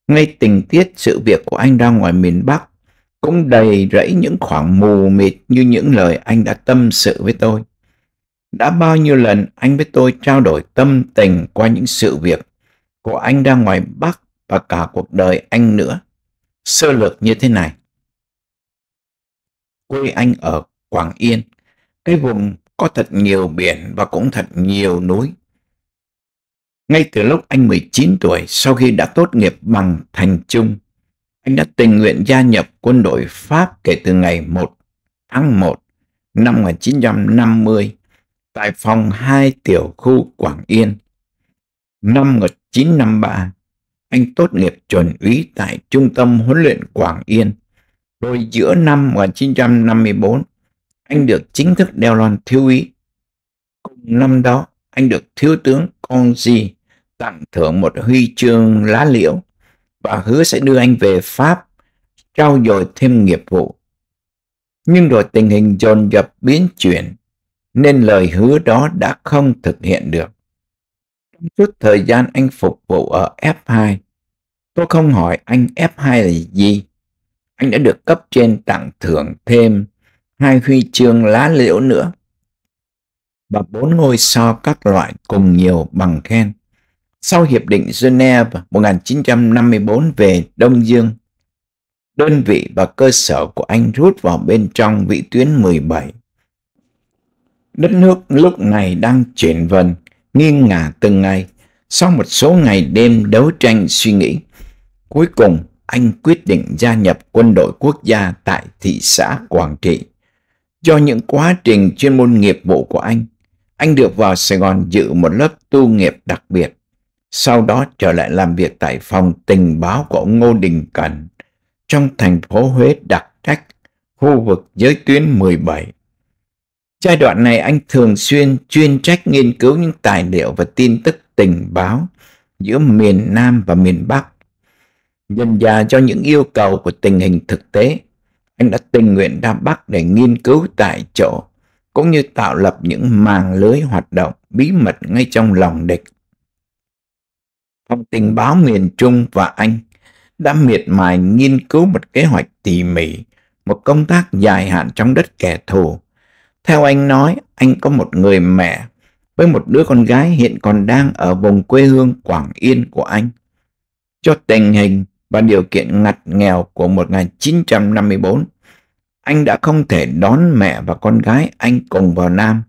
ngay tình tiết sự việc của anh ra ngoài miền Bắc cũng đầy rẫy những khoảng mù mịt như những lời anh đã tâm sự với tôi. Đã bao nhiêu lần anh với tôi trao đổi tâm tình qua những sự việc của anh ra ngoài Bắc và cả cuộc đời anh nữa. Sơ lược như thế này. Quê anh ở Quảng Yên, cái vùng có thật nhiều biển và cũng thật nhiều núi. Ngay từ lúc anh 19 tuổi, sau khi đã tốt nghiệp bằng thành trung, anh đã tình nguyện gia nhập quân đội Pháp kể từ ngày 1 tháng 1 năm 1950 tại phòng 2 tiểu khu Quảng Yên. Năm 1953, anh tốt nghiệp chuẩn úy tại Trung tâm Huấn luyện Quảng Yên. Rồi giữa năm 1954, anh được chính thức đeo loan thiếu úy. Cùng năm đó, anh được Thiếu tướng Conji tặng thưởng một huy chương lá liễu và hứa sẽ đưa anh về Pháp trao dồi thêm nghiệp vụ. Nhưng rồi tình hình dồn dập biến chuyển nên lời hứa đó đã không thực hiện được. Trong suốt thời gian anh phục vụ ở F2, tôi không hỏi anh F2 là gì. Anh đã được cấp trên tặng thưởng thêm hai huy chương lá liễu nữa và bốn ngôi sao các loại cùng nhiều bằng khen. Sau Hiệp định Geneva 1954 về Đông Dương, đơn vị và cơ sở của anh rút vào bên trong vĩ tuyến 17 Đất nước lúc này đang chuyển vần, nghiêng ngả từng ngày. Sau một số ngày đêm đấu tranh suy nghĩ, cuối cùng anh quyết định gia nhập quân đội quốc gia tại thị xã Quảng Trị. Do những quá trình chuyên môn nghiệp vụ của anh, anh được vào Sài Gòn dự một lớp tu nghiệp đặc biệt. Sau đó trở lại làm việc tại phòng tình báo của ông Ngô Đình Cẩn trong thành phố Huế đặc trách, khu vực giới tuyến 17. Giai đoạn này anh thường xuyên chuyên trách nghiên cứu những tài liệu và tin tức tình báo giữa miền Nam và miền Bắc. Dần dà cho những yêu cầu của tình hình thực tế, anh đã tình nguyện ra Bắc để nghiên cứu tại chỗ, cũng như tạo lập những màng lưới hoạt động bí mật ngay trong lòng địch. Phòng tình báo miền Trung và Anh đã miệt mài nghiên cứu một kế hoạch tỉ mỉ, một công tác dài hạn trong đất kẻ thù theo anh nói, anh có một người mẹ với một đứa con gái hiện còn đang ở vùng quê hương Quảng Yên của anh. Cho tình hình và điều kiện ngặt nghèo của 1954, anh đã không thể đón mẹ và con gái anh cùng vào Nam.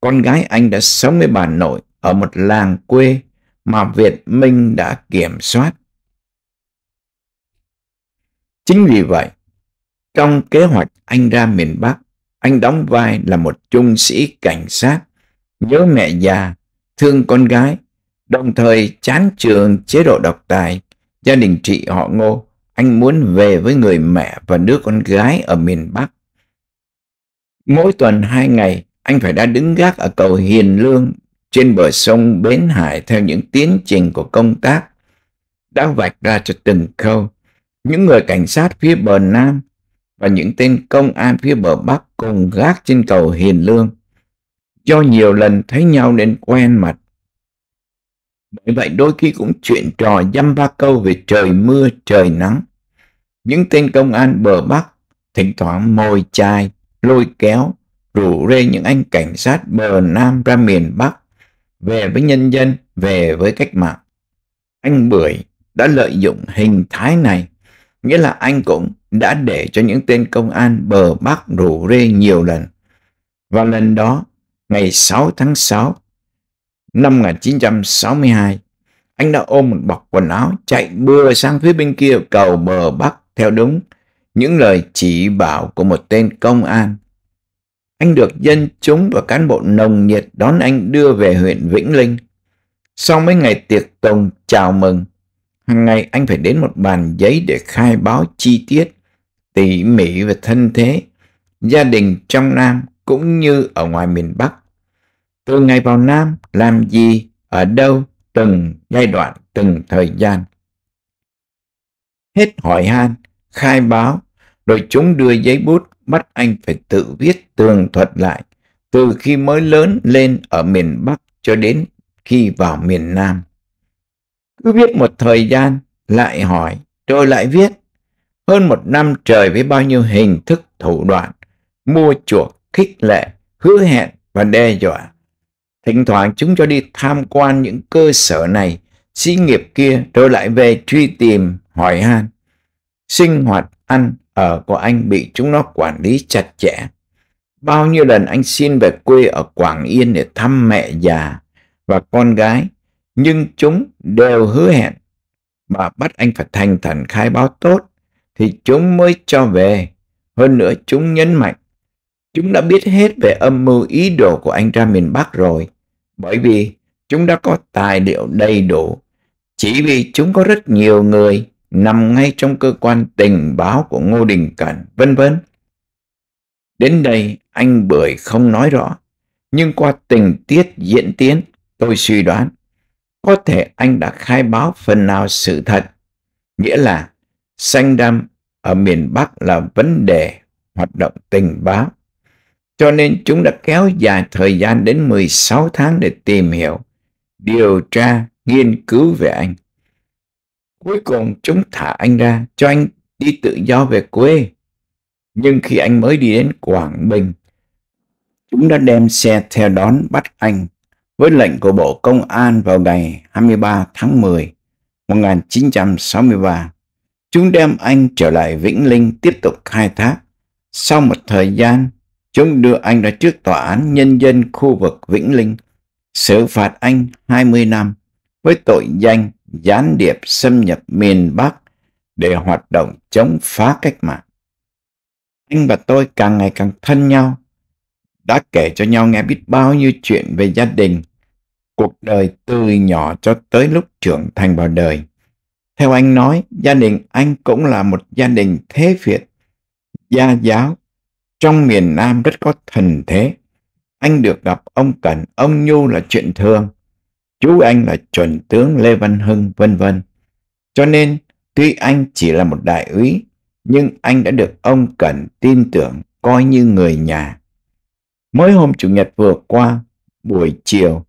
Con gái anh đã sống với bà nội ở một làng quê mà Việt Minh đã kiểm soát. Chính vì vậy, trong kế hoạch anh ra miền Bắc, anh đóng vai là một trung sĩ cảnh sát, nhớ mẹ già, thương con gái, đồng thời chán trường chế độ độc tài, gia đình trị họ ngô. Anh muốn về với người mẹ và đứa con gái ở miền Bắc. Mỗi tuần hai ngày, anh phải đã đứng gác ở cầu Hiền Lương trên bờ sông Bến Hải theo những tiến trình của công tác đã vạch ra cho từng khâu. Những người cảnh sát phía bờ Nam và những tên công an phía bờ Bắc cùng gác trên cầu Hiền Lương. Do nhiều lần thấy nhau nên quen mặt. Bởi vậy đôi khi cũng chuyện trò dăm ba câu về trời mưa, trời nắng. Những tên công an bờ Bắc thỉnh thoảng mồi chai, lôi kéo, rủ rê những anh cảnh sát bờ Nam ra miền Bắc về với nhân dân, về với cách mạng. Anh Bưởi đã lợi dụng hình thái này nghĩa là anh cũng đã để cho những tên công an bờ bắc rủ rê nhiều lần. Và lần đó, ngày 6 tháng 6 năm 1962, anh đã ôm một bọc quần áo chạy bừa sang phía bên kia cầu bờ bắc theo đúng những lời chỉ bảo của một tên công an. Anh được dân chúng và cán bộ nồng nhiệt đón anh đưa về huyện Vĩnh Linh. Sau mấy ngày tiệc tùng chào mừng, Hàng ngày anh phải đến một bàn giấy để khai báo chi tiết, tỉ mỉ về thân thế, gia đình trong Nam cũng như ở ngoài miền Bắc. Từ ngày vào Nam, làm gì, ở đâu, từng giai đoạn, từng thời gian. Hết hỏi han, khai báo, rồi chúng đưa giấy bút bắt anh phải tự viết tường thuật lại từ khi mới lớn lên ở miền Bắc cho đến khi vào miền Nam. Cứ viết một thời gian, lại hỏi, rồi lại viết. Hơn một năm trời với bao nhiêu hình thức thủ đoạn, mua chuộc, khích lệ, hứa hẹn và đe dọa. Thỉnh thoảng chúng cho đi tham quan những cơ sở này, xí nghiệp kia rồi lại về truy tìm, hỏi han. Sinh hoạt ăn ở của anh bị chúng nó quản lý chặt chẽ. Bao nhiêu lần anh xin về quê ở Quảng Yên để thăm mẹ già và con gái nhưng chúng đều hứa hẹn mà bắt anh phải thành thần khai báo tốt thì chúng mới cho về. Hơn nữa chúng nhấn mạnh, chúng đã biết hết về âm mưu ý đồ của anh ra miền Bắc rồi, bởi vì chúng đã có tài liệu đầy đủ, chỉ vì chúng có rất nhiều người nằm ngay trong cơ quan tình báo của Ngô Đình Cẩn, vân vân. Đến đây anh bưởi không nói rõ, nhưng qua tình tiết diễn tiến tôi suy đoán có thể anh đã khai báo phần nào sự thật, nghĩa là xanh đâm ở miền Bắc là vấn đề hoạt động tình báo. Cho nên chúng đã kéo dài thời gian đến 16 tháng để tìm hiểu, điều tra, nghiên cứu về anh. Cuối cùng chúng thả anh ra cho anh đi tự do về quê. Nhưng khi anh mới đi đến Quảng Bình, chúng đã đem xe theo đón bắt anh với lệnh của Bộ Công an vào ngày 23 tháng 10 1963. Chúng đem anh trở lại Vĩnh Linh tiếp tục khai thác. Sau một thời gian, chúng đưa anh ra trước tòa án nhân dân khu vực Vĩnh Linh, xử phạt anh 20 năm với tội danh gián điệp xâm nhập miền Bắc để hoạt động chống phá cách mạng. Anh và tôi càng ngày càng thân nhau, đã kể cho nhau nghe biết bao nhiêu chuyện về gia đình, cuộc đời từ nhỏ cho tới lúc trưởng thành vào đời. Theo anh nói, gia đình anh cũng là một gia đình thế phiệt gia giáo, trong miền Nam rất có thần thế. Anh được gặp ông Cẩn, ông Nhu là chuyện thường. Chú anh là chuẩn tướng Lê Văn Hưng, vân vân. Cho nên, tuy anh chỉ là một đại úy, nhưng anh đã được ông Cẩn tin tưởng coi như người nhà. Mới hôm Chủ nhật vừa qua, buổi chiều,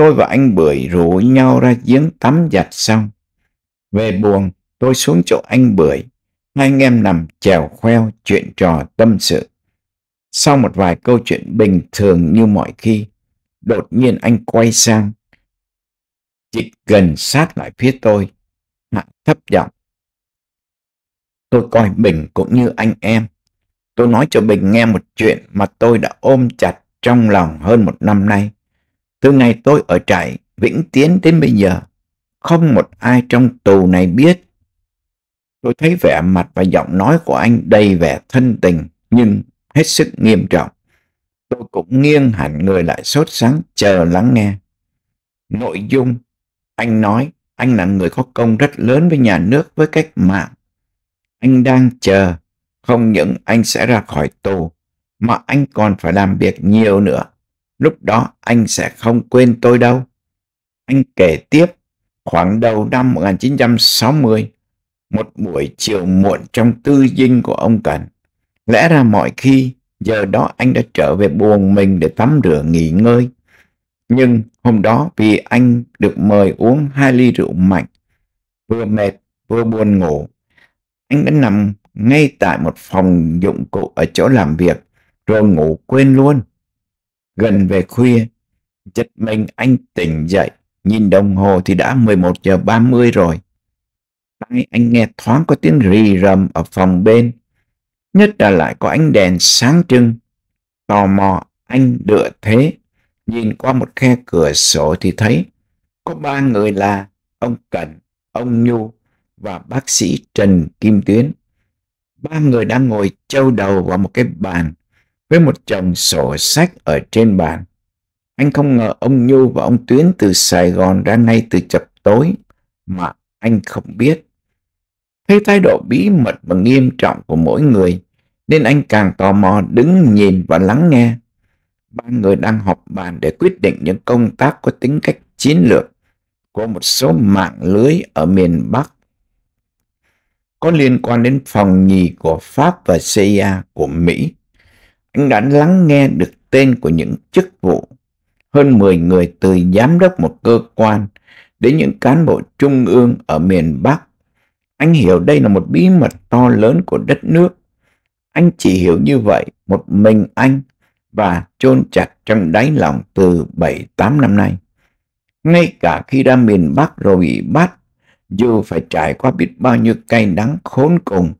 Tôi và anh Bưởi rủ nhau ra giếng tắm giặt xong. Về buồn, tôi xuống chỗ anh Bưởi. Hai anh em nằm chèo khoeo chuyện trò tâm sự. Sau một vài câu chuyện bình thường như mọi khi, đột nhiên anh quay sang. Chỉ gần sát lại phía tôi, hạ thấp giọng. Tôi coi Bình cũng như anh em. Tôi nói cho Bình nghe một chuyện mà tôi đã ôm chặt trong lòng hơn một năm nay. Từ ngày tôi ở trại Vĩnh Tiến đến bây giờ, không một ai trong tù này biết. Tôi thấy vẻ mặt và giọng nói của anh đầy vẻ thân tình nhưng hết sức nghiêm trọng. Tôi cũng nghiêng hẳn người lại sốt sáng chờ lắng nghe. Nội dung, anh nói anh là người có công rất lớn với nhà nước với cách mạng. Anh đang chờ, không những anh sẽ ra khỏi tù, mà anh còn phải làm việc nhiều nữa Lúc đó anh sẽ không quên tôi đâu. Anh kể tiếp, khoảng đầu năm 1960, một buổi chiều muộn trong tư dinh của ông Cần. Lẽ ra mọi khi, giờ đó anh đã trở về buồn mình để tắm rửa nghỉ ngơi. Nhưng hôm đó vì anh được mời uống hai ly rượu mạnh, vừa mệt vừa buồn ngủ, anh đã nằm ngay tại một phòng dụng cụ ở chỗ làm việc, rồi ngủ quên luôn. Gần về khuya, giật mình anh tỉnh dậy, nhìn đồng hồ thì đã 11 giờ 30 rồi. Tai anh nghe thoáng có tiếng rì rầm ở phòng bên, nhất là lại có ánh đèn sáng trưng. Tò mò anh đựa thế, nhìn qua một khe cửa sổ thì thấy có ba người là ông Cẩn, ông Nhu và bác sĩ Trần Kim Tuyến. Ba người đang ngồi châu đầu vào một cái bàn với một chồng sổ sách ở trên bàn. Anh không ngờ ông Nhu và ông Tuyến từ Sài Gòn ra ngay từ chập tối mà anh không biết. Thấy thái độ bí mật và nghiêm trọng của mỗi người nên anh càng tò mò đứng nhìn và lắng nghe. Ba người đang họp bàn để quyết định những công tác có tính cách chiến lược của một số mạng lưới ở miền Bắc có liên quan đến phòng nhì của Pháp và CIA của Mỹ anh đã lắng nghe được tên của những chức vụ hơn 10 người từ giám đốc một cơ quan đến những cán bộ trung ương ở miền Bắc. Anh hiểu đây là một bí mật to lớn của đất nước. Anh chỉ hiểu như vậy một mình anh và chôn chặt trong đáy lòng từ 7-8 năm nay. Ngay cả khi ra miền Bắc rồi bị bắt, dù phải trải qua biết bao nhiêu cay đắng khốn cùng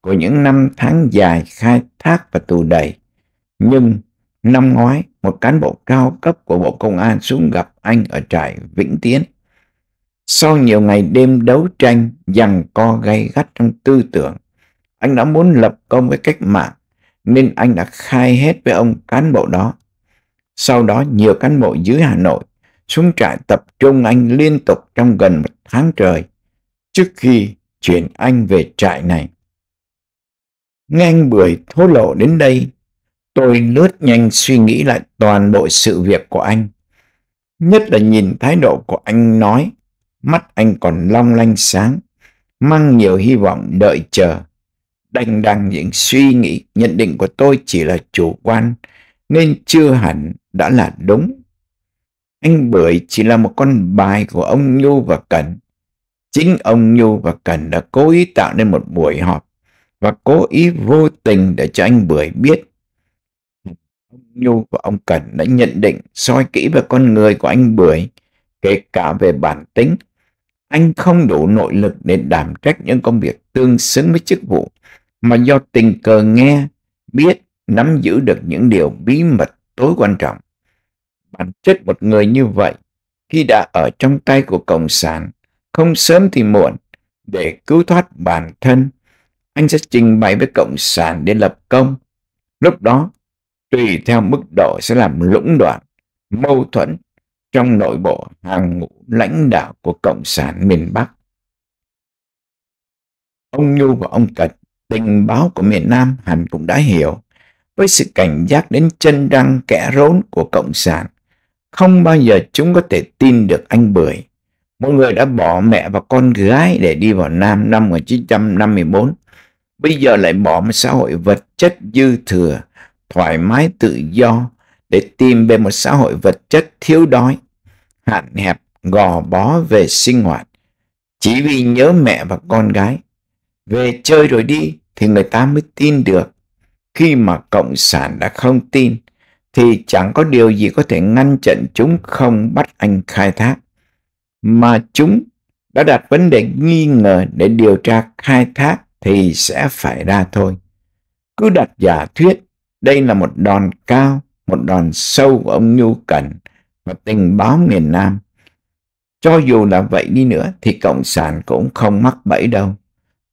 của những năm tháng dài khai thác và tù đầy, nhưng năm ngoái, một cán bộ cao cấp của Bộ Công an xuống gặp anh ở trại Vĩnh Tiến. Sau nhiều ngày đêm đấu tranh, giằng co gay gắt trong tư tưởng, anh đã muốn lập công với cách mạng, nên anh đã khai hết với ông cán bộ đó. Sau đó nhiều cán bộ dưới Hà Nội xuống trại tập trung anh liên tục trong gần một tháng trời trước khi chuyển anh về trại này. Nghe anh Bưởi thô lộ đến đây Tôi lướt nhanh suy nghĩ lại toàn bộ sự việc của anh. Nhất là nhìn thái độ của anh nói, mắt anh còn long lanh sáng, mang nhiều hy vọng đợi chờ. Đành đằng những suy nghĩ, nhận định của tôi chỉ là chủ quan, nên chưa hẳn đã là đúng. Anh Bưởi chỉ là một con bài của ông Nhu và Cẩn. Chính ông Nhu và Cẩn đã cố ý tạo nên một buổi họp và cố ý vô tình để cho anh Bưởi biết Nhu và ông Cần đã nhận định soi kỹ về con người của anh Bưởi, kể cả về bản tính. Anh không đủ nội lực để đảm trách những công việc tương xứng với chức vụ, mà do tình cờ nghe, biết, nắm giữ được những điều bí mật tối quan trọng. Bản chất một người như vậy, khi đã ở trong tay của Cộng sản, không sớm thì muộn, để cứu thoát bản thân, anh sẽ trình bày với Cộng sản để lập công. Lúc đó, tùy theo mức độ sẽ làm lũng đoạn, mâu thuẫn trong nội bộ hàng ngũ lãnh đạo của Cộng sản miền Bắc. Ông Nhu và ông Cật, tình báo của miền Nam hẳn cũng đã hiểu, với sự cảnh giác đến chân răng kẻ rốn của Cộng sản, không bao giờ chúng có thể tin được anh Bưởi. Mọi người đã bỏ mẹ và con gái để đi vào Nam năm 1954, bây giờ lại bỏ một xã hội vật chất dư thừa, thoải mái tự do để tìm về một xã hội vật chất thiếu đói, hạn hẹp, gò bó về sinh hoạt. Chỉ vì nhớ mẹ và con gái, về chơi rồi đi thì người ta mới tin được. Khi mà Cộng sản đã không tin, thì chẳng có điều gì có thể ngăn chặn chúng không bắt anh khai thác. Mà chúng đã đặt vấn đề nghi ngờ để điều tra khai thác thì sẽ phải ra thôi. Cứ đặt giả thuyết đây là một đòn cao, một đòn sâu của ông Nhu Cần và tình báo miền Nam. Cho dù là vậy đi nữa thì Cộng sản cũng không mắc bẫy đâu.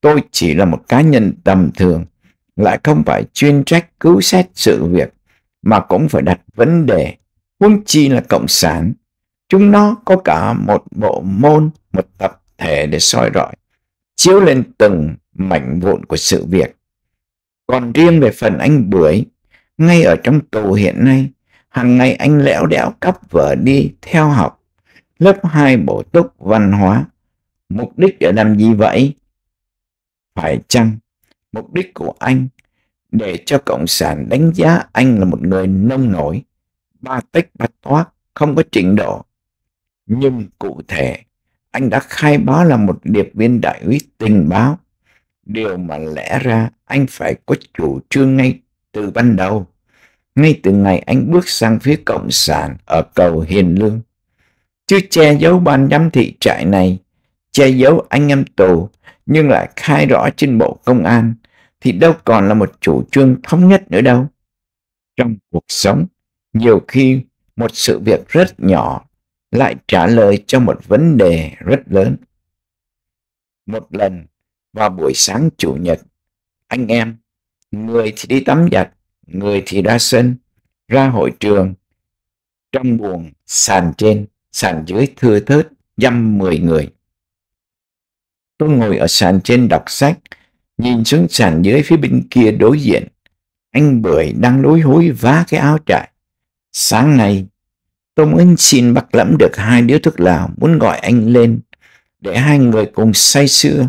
Tôi chỉ là một cá nhân tầm thường, lại không phải chuyên trách cứu xét sự việc, mà cũng phải đặt vấn đề. Huống chi là Cộng sản, chúng nó có cả một bộ môn, một tập thể để soi rọi, chiếu lên từng mảnh vụn của sự việc. Còn riêng về phần anh Bưởi, ngay ở trong tù hiện nay, hàng ngày anh lẽo đẽo cắp vở đi theo học lớp 2 bổ túc văn hóa. Mục đích để làm gì vậy? Phải chăng mục đích của anh để cho Cộng sản đánh giá anh là một người nông nổi, ba tích ba toát, không có trình độ. Nhưng cụ thể, anh đã khai báo là một điệp viên đại úy tình báo. Điều mà lẽ ra anh phải có chủ trương ngay từ ban đầu. Ngay từ ngày anh bước sang phía Cộng sản ở cầu Hiền Lương, chứ che giấu ban giám thị trại này, che giấu anh em tù nhưng lại khai rõ trên bộ công an thì đâu còn là một chủ trương thống nhất nữa đâu. Trong cuộc sống, nhiều khi một sự việc rất nhỏ lại trả lời cho một vấn đề rất lớn. Một lần vào buổi sáng chủ nhật, anh em, người thì đi tắm giặt, người thì đã sinh, ra hội trường, trong buồn, sàn trên, sàn dưới thưa thớt, dăm mười người. Tôi ngồi ở sàn trên đọc sách, nhìn xuống sàn dưới phía bên kia đối diện. Anh Bưởi đang lối hối vá cái áo trại. Sáng nay, tôi mới xin bắt lẫm được hai điếu thuốc lào muốn gọi anh lên để hai người cùng say sưa.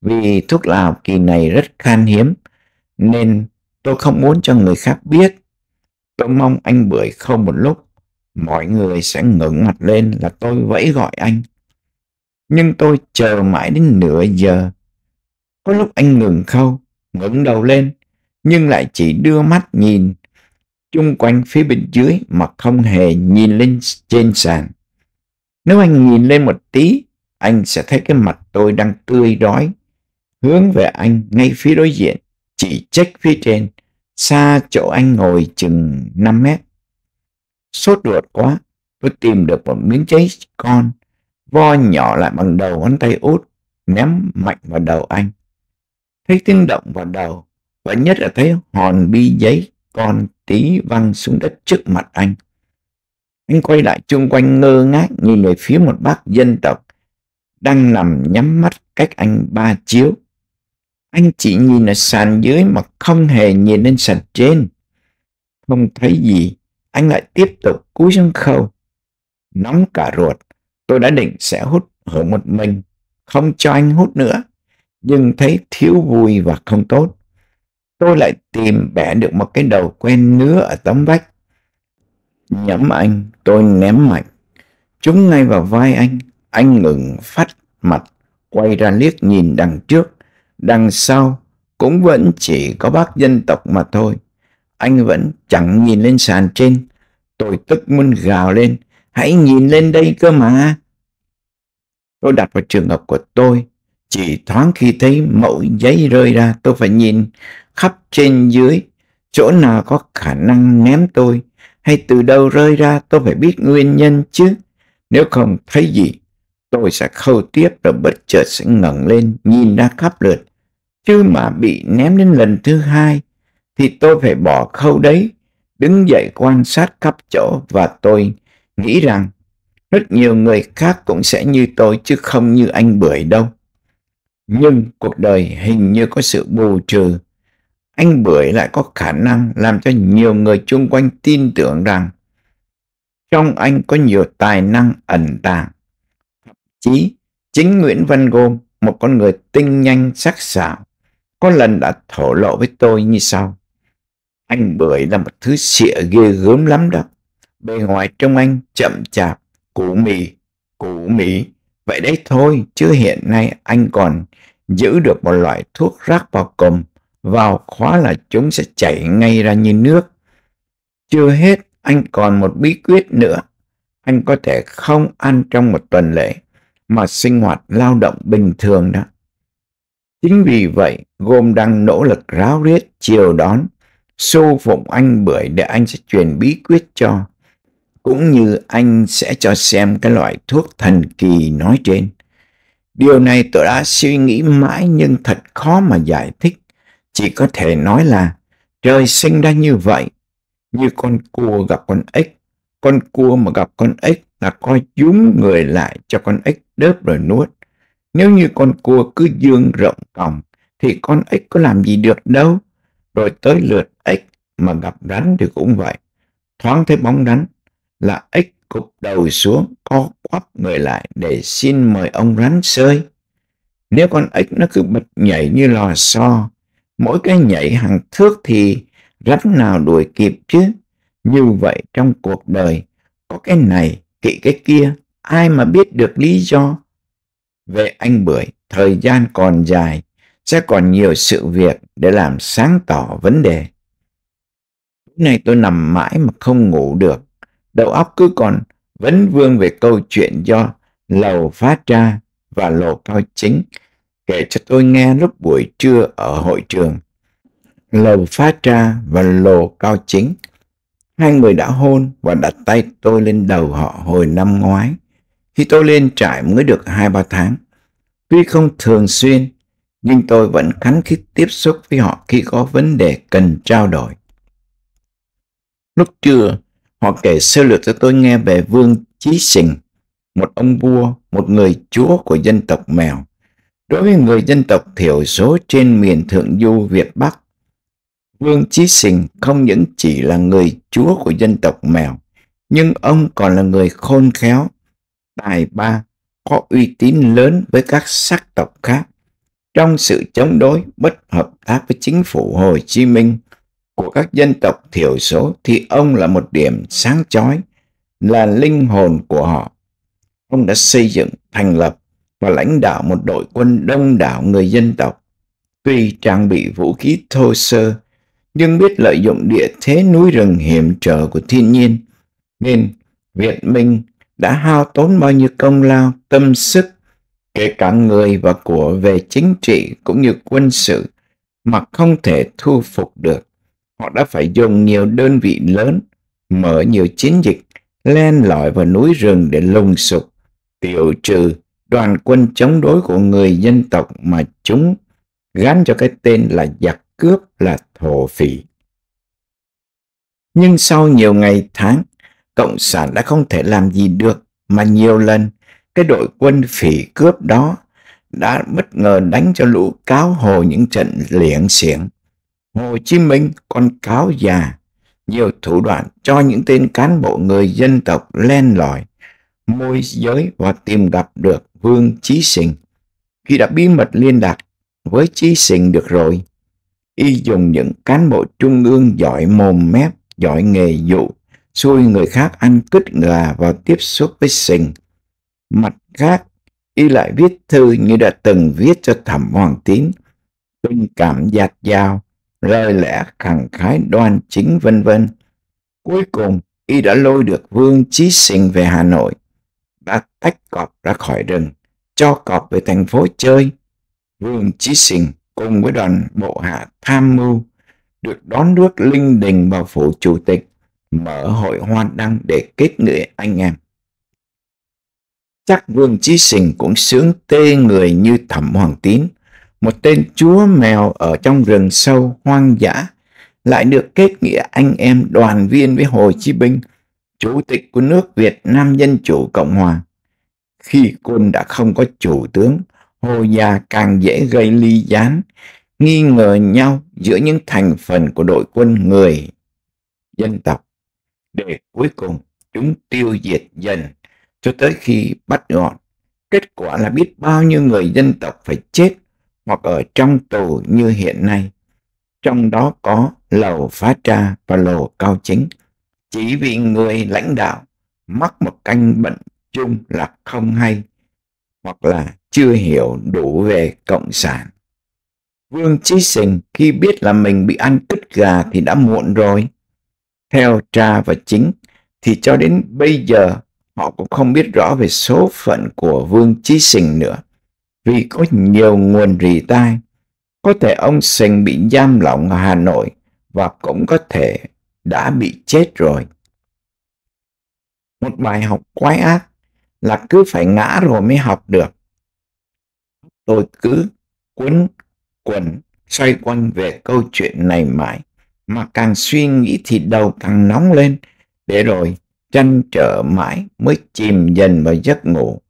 Vì thuốc lào kỳ này rất khan hiếm, nên Tôi không muốn cho người khác biết. Tôi mong anh bưởi khâu một lúc. Mọi người sẽ ngẩng mặt lên là tôi vẫy gọi anh. Nhưng tôi chờ mãi đến nửa giờ. Có lúc anh ngừng khâu, ngẩng đầu lên, nhưng lại chỉ đưa mắt nhìn chung quanh phía bên dưới mà không hề nhìn lên trên sàn. Nếu anh nhìn lên một tí, anh sẽ thấy cái mặt tôi đang tươi đói, hướng về anh ngay phía đối diện, chỉ trách phía trên xa chỗ anh ngồi chừng 5 mét. Sốt ruột quá, tôi tìm được một miếng giấy con, vo nhỏ lại bằng đầu ngón tay út, ném mạnh vào đầu anh. Thấy tiếng động vào đầu, và nhất là thấy hòn bi giấy con tí văng xuống đất trước mặt anh. Anh quay lại chung quanh ngơ ngác nhìn về phía một bác dân tộc đang nằm nhắm mắt cách anh ba chiếu. Anh chỉ nhìn ở sàn dưới mà không hề nhìn lên sàn trên. Không thấy gì, anh lại tiếp tục cúi xuống khâu. Nóng cả ruột, tôi đã định sẽ hút ở một mình, không cho anh hút nữa. Nhưng thấy thiếu vui và không tốt. Tôi lại tìm bẻ được một cái đầu quen nứa ở tấm vách. Nhắm anh, tôi ném mạnh. Chúng ngay vào vai anh, anh ngừng phát mặt, quay ra liếc nhìn đằng trước. Đằng sau cũng vẫn chỉ có bác dân tộc mà thôi. Anh vẫn chẳng nhìn lên sàn trên. Tôi tức muốn gào lên. Hãy nhìn lên đây cơ mà. Tôi đặt vào trường hợp của tôi. Chỉ thoáng khi thấy mẫu giấy rơi ra tôi phải nhìn khắp trên dưới. Chỗ nào có khả năng ném tôi hay từ đâu rơi ra tôi phải biết nguyên nhân chứ. Nếu không thấy gì tôi sẽ khâu tiếp rồi bất chợt sẽ ngẩng lên nhìn ra khắp lượt chứ mà bị ném đến lần thứ hai thì tôi phải bỏ khâu đấy đứng dậy quan sát khắp chỗ và tôi nghĩ rằng rất nhiều người khác cũng sẽ như tôi chứ không như anh bưởi đâu nhưng cuộc đời hình như có sự bù trừ anh bưởi lại có khả năng làm cho nhiều người chung quanh tin tưởng rằng trong anh có nhiều tài năng ẩn tàng thậm chí chính nguyễn văn gồm một con người tinh nhanh sắc sảo có lần đã thổ lộ với tôi như sau. Anh Bưởi là một thứ xịa ghê gớm lắm đó. Bề ngoài trông anh chậm chạp, cũ mì, cũ mì. Vậy đấy thôi, chứ hiện nay anh còn giữ được một loại thuốc rác vào cồm, vào khóa là chúng sẽ chảy ngay ra như nước. Chưa hết, anh còn một bí quyết nữa. Anh có thể không ăn trong một tuần lễ, mà sinh hoạt lao động bình thường đó. Chính vì vậy, Gôm đang nỗ lực ráo riết chiều đón, xô phụng anh bưởi để anh sẽ truyền bí quyết cho, cũng như anh sẽ cho xem cái loại thuốc thần kỳ nói trên. Điều này tôi đã suy nghĩ mãi nhưng thật khó mà giải thích, chỉ có thể nói là trời sinh ra như vậy, như con cua gặp con ếch, con cua mà gặp con ếch là coi dúm người lại cho con ếch đớp rồi nuốt nếu như con cua cứ dương rộng còng thì con ếch có làm gì được đâu. Rồi tới lượt ếch mà gặp rắn thì cũng vậy. Thoáng thấy bóng rắn là ếch cục đầu xuống co quắp người lại để xin mời ông rắn sơi. Nếu con ếch nó cứ bật nhảy như lò xo, mỗi cái nhảy hàng thước thì rắn nào đuổi kịp chứ. Như vậy trong cuộc đời có cái này kỵ cái kia, ai mà biết được lý do về anh Bưởi, thời gian còn dài, sẽ còn nhiều sự việc để làm sáng tỏ vấn đề. Lúc này tôi nằm mãi mà không ngủ được, đầu óc cứ còn vấn vương về câu chuyện do lầu phát ra và lầu cao chính kể cho tôi nghe lúc buổi trưa ở hội trường. Lầu phát ra và lầu cao chính. Hai người đã hôn và đặt tay tôi lên đầu họ hồi năm ngoái. Khi tôi lên trại mới được 2-3 tháng, tuy không thường xuyên, nhưng tôi vẫn khắn khít tiếp xúc với họ khi có vấn đề cần trao đổi. Lúc trưa, họ kể sơ lược cho tôi nghe về Vương Chí Sình, một ông vua, một người chúa của dân tộc Mèo. Đối với người dân tộc thiểu số trên miền Thượng Du Việt Bắc, Vương Chí Sình không những chỉ là người chúa của dân tộc Mèo, nhưng ông còn là người khôn khéo, tài ba, có uy tín lớn với các sắc tộc khác. Trong sự chống đối bất hợp tác với chính phủ Hồ Chí Minh của các dân tộc thiểu số thì ông là một điểm sáng chói, là linh hồn của họ. Ông đã xây dựng, thành lập và lãnh đạo một đội quân đông đảo người dân tộc. Tuy trang bị vũ khí thô sơ, nhưng biết lợi dụng địa thế núi rừng hiểm trở của thiên nhiên, nên Việt Minh đã hao tốn bao nhiêu công lao, tâm sức, kể cả người và của về chính trị cũng như quân sự mà không thể thu phục được. Họ đã phải dùng nhiều đơn vị lớn, mở nhiều chiến dịch, len lỏi vào núi rừng để lùng sục, tiêu trừ đoàn quân chống đối của người dân tộc mà chúng gắn cho cái tên là giặc cướp là thổ phỉ. Nhưng sau nhiều ngày tháng, Cộng sản đã không thể làm gì được mà nhiều lần cái đội quân phỉ cướp đó đã bất ngờ đánh cho lũ cáo hồ những trận liệng xiển. Hồ Chí Minh con cáo già, nhiều thủ đoạn cho những tên cán bộ người dân tộc len lỏi, môi giới và tìm gặp được Vương Chí Sình. Khi đã bí mật liên lạc với Chí Sình được rồi, y dùng những cán bộ trung ương giỏi mồm mép, giỏi nghề dụ xui người khác ăn cứt gà vào tiếp xúc với sình. Mặt khác, y lại viết thư như đã từng viết cho thẩm hoàng tín, tình cảm dạt dào, lời lẽ khẳng khái đoan chính vân vân. Cuối cùng, y đã lôi được Vương Chí Sình về Hà Nội, đã tách cọp ra khỏi rừng, cho cọp về thành phố chơi. Vương Chí Sình cùng với đoàn bộ hạ tham mưu được đón nước linh đình vào phủ chủ tịch mở hội hoa đăng để kết nghĩa anh em. Chắc Vương trí Sình cũng sướng tê người như Thẩm Hoàng Tín, một tên chúa mèo ở trong rừng sâu hoang dã, lại được kết nghĩa anh em đoàn viên với Hồ Chí Minh, Chủ tịch của nước Việt Nam Dân Chủ Cộng Hòa. Khi quân đã không có chủ tướng, Hồ gia càng dễ gây ly gián, nghi ngờ nhau giữa những thành phần của đội quân người dân tộc để cuối cùng chúng tiêu diệt dần cho tới khi bắt gọn. Kết quả là biết bao nhiêu người dân tộc phải chết hoặc ở trong tù như hiện nay. Trong đó có lầu phá tra và lầu cao chính. Chỉ vì người lãnh đạo mắc một canh bệnh chung là không hay hoặc là chưa hiểu đủ về cộng sản. Vương Chí Sình khi biết là mình bị ăn cứt gà thì đã muộn rồi theo tra và chính thì cho đến bây giờ họ cũng không biết rõ về số phận của Vương Chí Sình nữa vì có nhiều nguồn rì tai. Có thể ông Sình bị giam lỏng ở Hà Nội và cũng có thể đã bị chết rồi. Một bài học quái ác là cứ phải ngã rồi mới học được. Tôi cứ quấn quẩn xoay quanh về câu chuyện này mãi mà càng suy nghĩ thì đầu càng nóng lên, để rồi tranh trở mãi mới chìm dần vào giấc ngủ.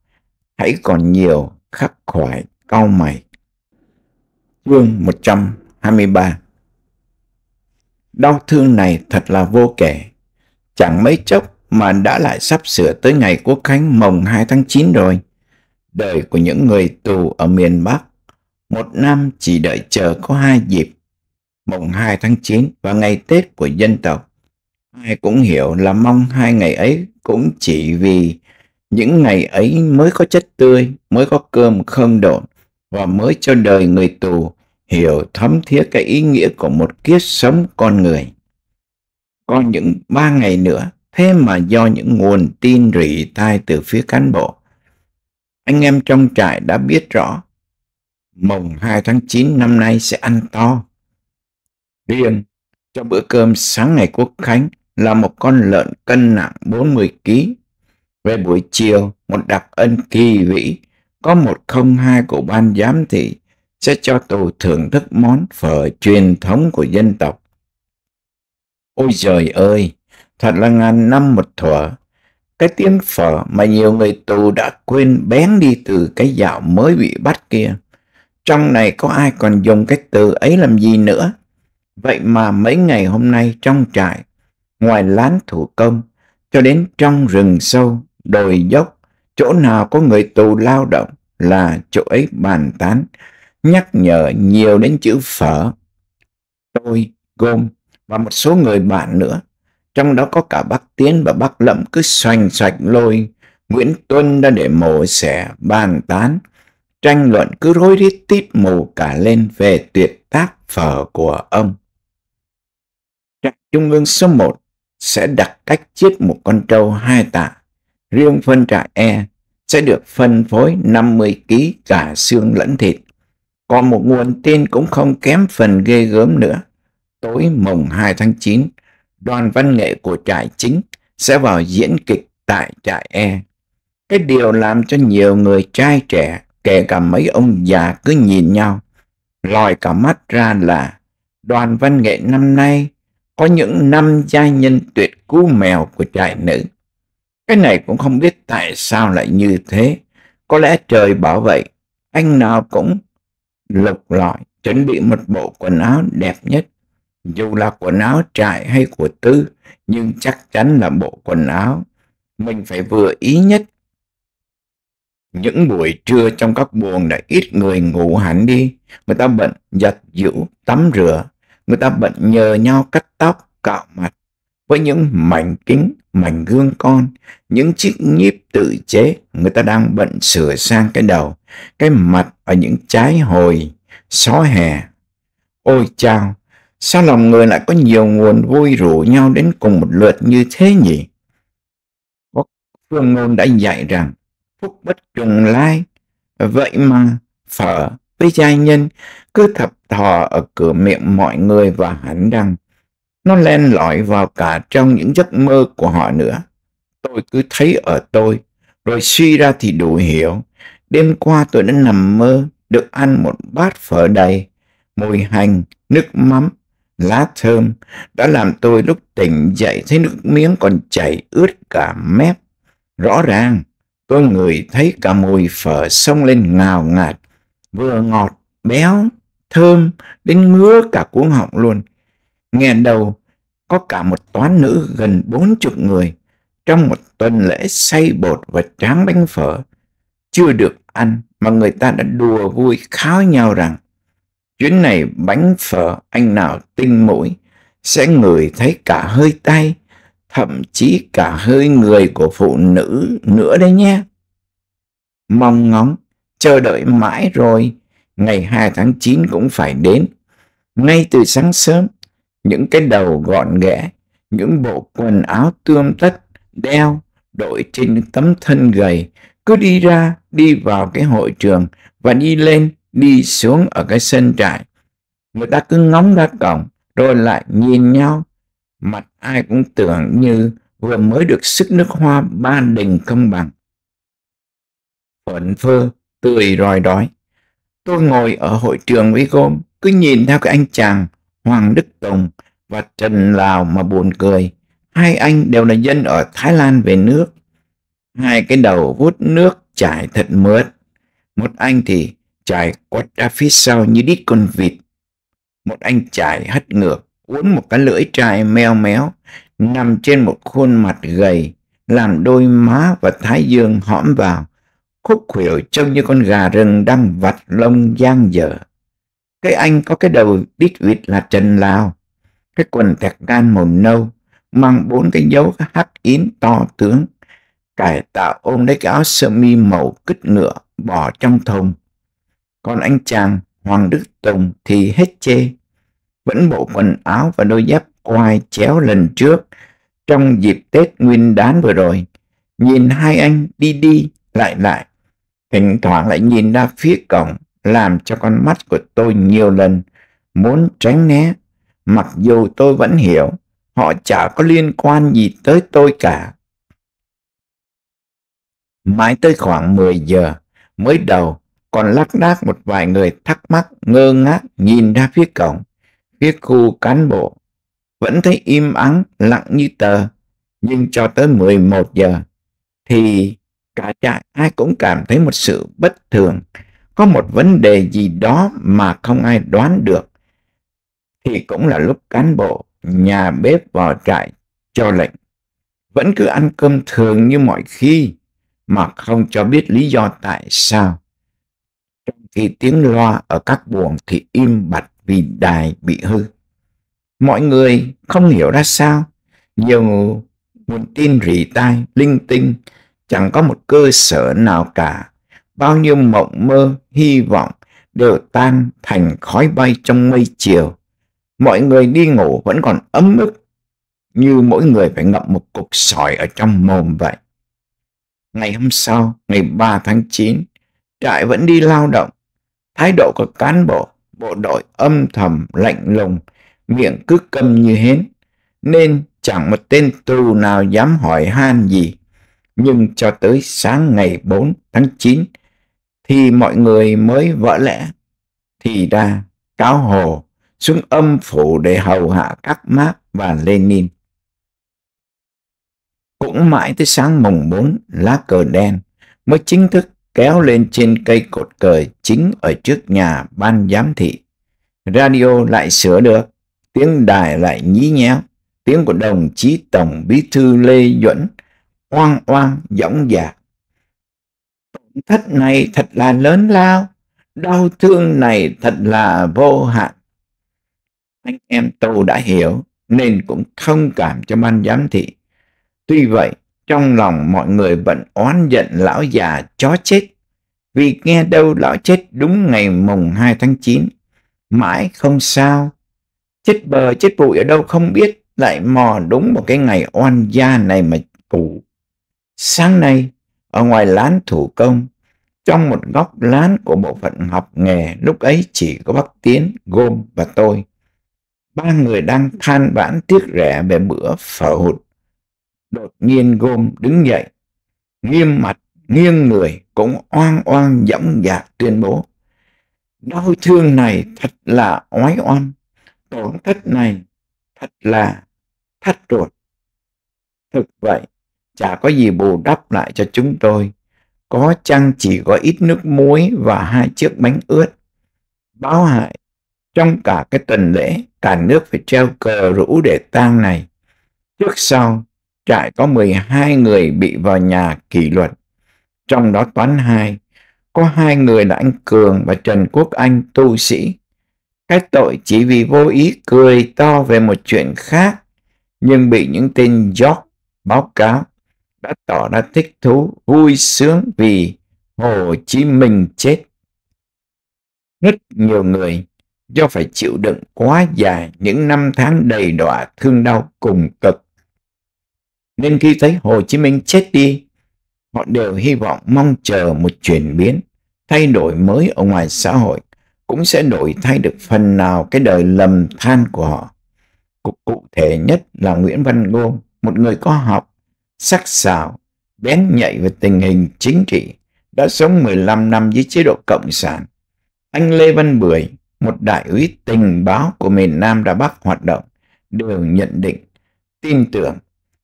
Hãy còn nhiều khắc khoải cau mày. Chương 123 Đau thương này thật là vô kể. Chẳng mấy chốc mà đã lại sắp sửa tới ngày Quốc Khánh mồng 2 tháng 9 rồi. Đời của những người tù ở miền Bắc, một năm chỉ đợi chờ có hai dịp mùng 2 tháng 9 và ngày Tết của dân tộc. Ai cũng hiểu là mong hai ngày ấy cũng chỉ vì những ngày ấy mới có chất tươi, mới có cơm không độn và mới cho đời người tù hiểu thấm thiết cái ý nghĩa của một kiếp sống con người. Còn những ba ngày nữa, thế mà do những nguồn tin rỉ tai từ phía cán bộ, anh em trong trại đã biết rõ mồng 2 tháng 9 năm nay sẽ ăn to. Riêng cho bữa cơm sáng ngày Quốc Khánh là một con lợn cân nặng 40 kg. Về buổi chiều, một đặc ân kỳ vĩ có 102 của ban giám thị sẽ cho tù thưởng thức món phở truyền thống của dân tộc. Ôi trời ơi, thật là ngàn năm một thuở. Cái tiếng phở mà nhiều người tù đã quên bén đi từ cái dạo mới bị bắt kia. Trong này có ai còn dùng cái từ ấy làm gì nữa? Vậy mà mấy ngày hôm nay trong trại, ngoài lán thủ công, cho đến trong rừng sâu, đồi dốc, chỗ nào có người tù lao động là chỗ ấy bàn tán, nhắc nhở nhiều đến chữ phở. Tôi, gồm và một số người bạn nữa, trong đó có cả bác Tiến và bác Lậm cứ xoành xoạch lôi Nguyễn Tuân đã để mổ xẻ bàn tán, tranh luận cứ rối rít tít mù cả lên về tuyệt tác phở của ông. Trung ương số 1 sẽ đặt cách chiết một con trâu hai tạ. Riêng phân trại E sẽ được phân phối 50 kg cả xương lẫn thịt. Còn một nguồn tin cũng không kém phần ghê gớm nữa. Tối mùng 2 tháng 9, đoàn văn nghệ của trại chính sẽ vào diễn kịch tại trại E. Cái điều làm cho nhiều người trai trẻ, kể cả mấy ông già cứ nhìn nhau, lòi cả mắt ra là đoàn văn nghệ năm nay có những năm giai nhân tuyệt cú mèo của trại nữ. Cái này cũng không biết tại sao lại như thế. Có lẽ trời bảo vậy, anh nào cũng lục lọi chuẩn bị một bộ quần áo đẹp nhất. Dù là quần áo trại hay của tư, nhưng chắc chắn là bộ quần áo. Mình phải vừa ý nhất. Những buổi trưa trong các buồng đã ít người ngủ hẳn đi, người ta bận giặt giũ, tắm rửa, người ta bận nhờ nhau cắt tóc, cạo mặt với những mảnh kính, mảnh gương con, những chiếc nhíp tự chế, người ta đang bận sửa sang cái đầu, cái mặt ở những trái hồi, xó hè. Ôi chao, sao lòng người lại có nhiều nguồn vui rủ nhau đến cùng một lượt như thế nhỉ? Có phương ngôn đã dạy rằng, phúc bất trùng lai, vậy mà phở với giai nhân cứ thập thò ở cửa miệng mọi người và hắn rằng nó len lỏi vào cả trong những giấc mơ của họ nữa. Tôi cứ thấy ở tôi, rồi suy ra thì đủ hiểu. Đêm qua tôi đã nằm mơ, được ăn một bát phở đầy, mùi hành, nước mắm, lá thơm đã làm tôi lúc tỉnh dậy thấy nước miếng còn chảy ướt cả mép. Rõ ràng, tôi ngửi thấy cả mùi phở xông lên ngào ngạt vừa ngọt, béo, thơm, đến ngứa cả cuống họng luôn. Nghe đầu có cả một toán nữ gần bốn chục người trong một tuần lễ say bột và tráng bánh phở chưa được ăn mà người ta đã đùa vui kháo nhau rằng chuyến này bánh phở anh nào tinh mũi sẽ ngửi thấy cả hơi tay thậm chí cả hơi người của phụ nữ nữa đấy nhé mong ngóng chờ đợi mãi rồi, ngày 2 tháng 9 cũng phải đến. Ngay từ sáng sớm, những cái đầu gọn ghẽ, những bộ quần áo tươm tất, đeo, đội trên tấm thân gầy, cứ đi ra, đi vào cái hội trường và đi lên, đi xuống ở cái sân trại. Người ta cứ ngóng ra cổng, rồi lại nhìn nhau. Mặt ai cũng tưởng như vừa mới được sức nước hoa ba đình công bằng. Phẩn phơ, cười roi đói. Tôi ngồi ở hội trường với gôm, cứ nhìn theo cái anh chàng Hoàng Đức Tùng và Trần Lào mà buồn cười. Hai anh đều là dân ở Thái Lan về nước. Hai cái đầu hút nước chảy thật mướt. Một anh thì chảy quất ra phía sau như đít con vịt. Một anh chảy hất ngược, uốn một cái lưỡi trai meo méo, nằm trên một khuôn mặt gầy, làm đôi má và thái dương hõm vào khúc khuỷu trông như con gà rừng đang vặt lông giang dở. Cái anh có cái đầu bít vịt là trần lào, cái quần thẹt gan màu nâu, mang bốn cái dấu hắc yến to tướng, cải tạo ôm lấy cái áo sơ mi màu cứt ngựa bỏ trong thùng. Còn anh chàng Hoàng Đức Tùng thì hết chê, vẫn bộ quần áo và đôi dép quai chéo lần trước trong dịp Tết Nguyên đán vừa rồi. Nhìn hai anh đi đi lại lại thỉnh thoảng lại nhìn ra phía cổng, làm cho con mắt của tôi nhiều lần muốn tránh né. Mặc dù tôi vẫn hiểu, họ chả có liên quan gì tới tôi cả. Mãi tới khoảng 10 giờ, mới đầu còn lác đác một vài người thắc mắc ngơ ngác nhìn ra phía cổng, phía khu cán bộ. Vẫn thấy im ắng, lặng như tờ, nhưng cho tới 11 giờ thì cả trại ai cũng cảm thấy một sự bất thường, có một vấn đề gì đó mà không ai đoán được. Thì cũng là lúc cán bộ, nhà bếp vào trại cho lệnh. Vẫn cứ ăn cơm thường như mọi khi, mà không cho biết lý do tại sao. Trong khi tiếng loa ở các buồng thì im bặt vì đài bị hư. Mọi người không hiểu ra sao, nhiều nguồn tin rỉ tai, linh tinh, chẳng có một cơ sở nào cả. Bao nhiêu mộng mơ, hy vọng đều tan thành khói bay trong mây chiều. Mọi người đi ngủ vẫn còn ấm ức, như mỗi người phải ngậm một cục sỏi ở trong mồm vậy. Ngày hôm sau, ngày 3 tháng 9, trại vẫn đi lao động. Thái độ của cán bộ, bộ đội âm thầm, lạnh lùng, miệng cứ câm như hến. Nên chẳng một tên tù nào dám hỏi han gì nhưng cho tới sáng ngày 4 tháng 9 thì mọi người mới vỡ lẽ. Thì ra cáo hồ xuống âm phủ để hầu hạ các mác và Lenin. Cũng mãi tới sáng mùng 4, lá cờ đen mới chính thức kéo lên trên cây cột cờ chính ở trước nhà ban giám thị. Radio lại sửa được, tiếng đài lại nhí nhéo, tiếng của đồng chí Tổng Bí Thư Lê Duẩn oan oan dõng dạc. Tổn thất này thật là lớn lao, đau thương này thật là vô hạn. Anh em tôi đã hiểu nên cũng thông cảm cho ban giám thị. Tuy vậy, trong lòng mọi người vẫn oán giận lão già chó chết vì nghe đâu lão chết đúng ngày mùng 2 tháng 9. Mãi không sao, chết bờ chết bụi ở đâu không biết, lại mò đúng một cái ngày oan gia này mà cụ Sáng nay, ở ngoài lán thủ công, trong một góc lán của bộ phận học nghề lúc ấy chỉ có bắc Tiến, Gôm và tôi. Ba người đang than vãn tiếc rẻ về bữa phở hụt. Đột nhiên Gôm đứng dậy, nghiêm mặt, nghiêng người cũng oan oan dõng dạc dạ tuyên bố. Đau thương này thật là oái oăm, tổn thất này thật là thắt ruột. Thực vậy, chả có gì bù đắp lại cho chúng tôi. Có chăng chỉ có ít nước muối và hai chiếc bánh ướt. Báo hại, trong cả cái tuần lễ, cả nước phải treo cờ rũ để tang này. Trước sau, trại có 12 người bị vào nhà kỷ luật. Trong đó toán hai, có hai người là anh Cường và Trần Quốc Anh tu sĩ. Cái tội chỉ vì vô ý cười to về một chuyện khác, nhưng bị những tên giót báo cáo đã tỏ ra thích thú vui sướng vì Hồ Chí Minh chết. Rất nhiều người do phải chịu đựng quá dài những năm tháng đầy đọa thương đau cùng cực. Nên khi thấy Hồ Chí Minh chết đi, họ đều hy vọng mong chờ một chuyển biến, thay đổi mới ở ngoài xã hội cũng sẽ đổi thay được phần nào cái đời lầm than của họ. Cụ, thể nhất là Nguyễn Văn Ngôn, một người có học, sắc sảo, bén nhạy về tình hình chính trị, đã sống 15 năm dưới chế độ Cộng sản. Anh Lê Văn Bưởi, một đại úy tình báo của miền Nam đã Bắc hoạt động, đều nhận định, tin tưởng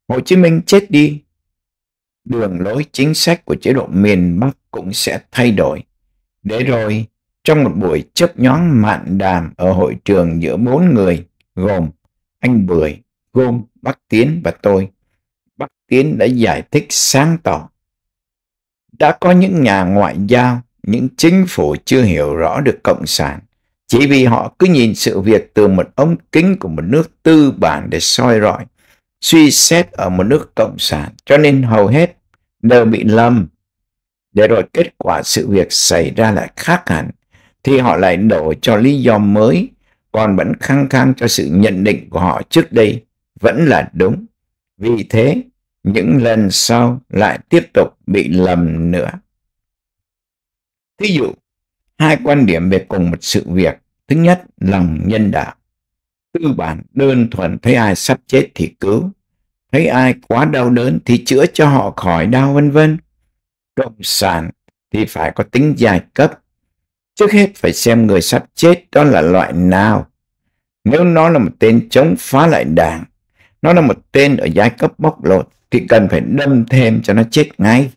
Hồ Chí Minh chết đi, đường lối chính sách của chế độ miền Bắc cũng sẽ thay đổi. Để rồi, trong một buổi chấp nhóm mạn đàm ở hội trường giữa bốn người, gồm anh Bưởi, gồm Bắc Tiến và tôi, Kiến đã giải thích sáng tỏ. Đã có những nhà ngoại giao, những chính phủ chưa hiểu rõ được Cộng sản, chỉ vì họ cứ nhìn sự việc từ một ống kính của một nước tư bản để soi rọi, suy xét ở một nước Cộng sản, cho nên hầu hết đều bị lầm. Để rồi kết quả sự việc xảy ra lại khác hẳn, thì họ lại đổ cho lý do mới, còn vẫn khăng khăng cho sự nhận định của họ trước đây vẫn là đúng. Vì thế, những lần sau lại tiếp tục bị lầm nữa. Thí dụ, hai quan điểm về cùng một sự việc. Thứ nhất, lòng nhân đạo. Tư bản đơn thuần thấy ai sắp chết thì cứu, thấy ai quá đau đớn thì chữa cho họ khỏi đau vân vân. Cộng sản thì phải có tính giai cấp. Trước hết phải xem người sắp chết đó là loại nào. Nếu nó là một tên chống phá lại đảng, nó là một tên ở giai cấp bóc lột thì cần phải đâm thêm cho nó chết ngay.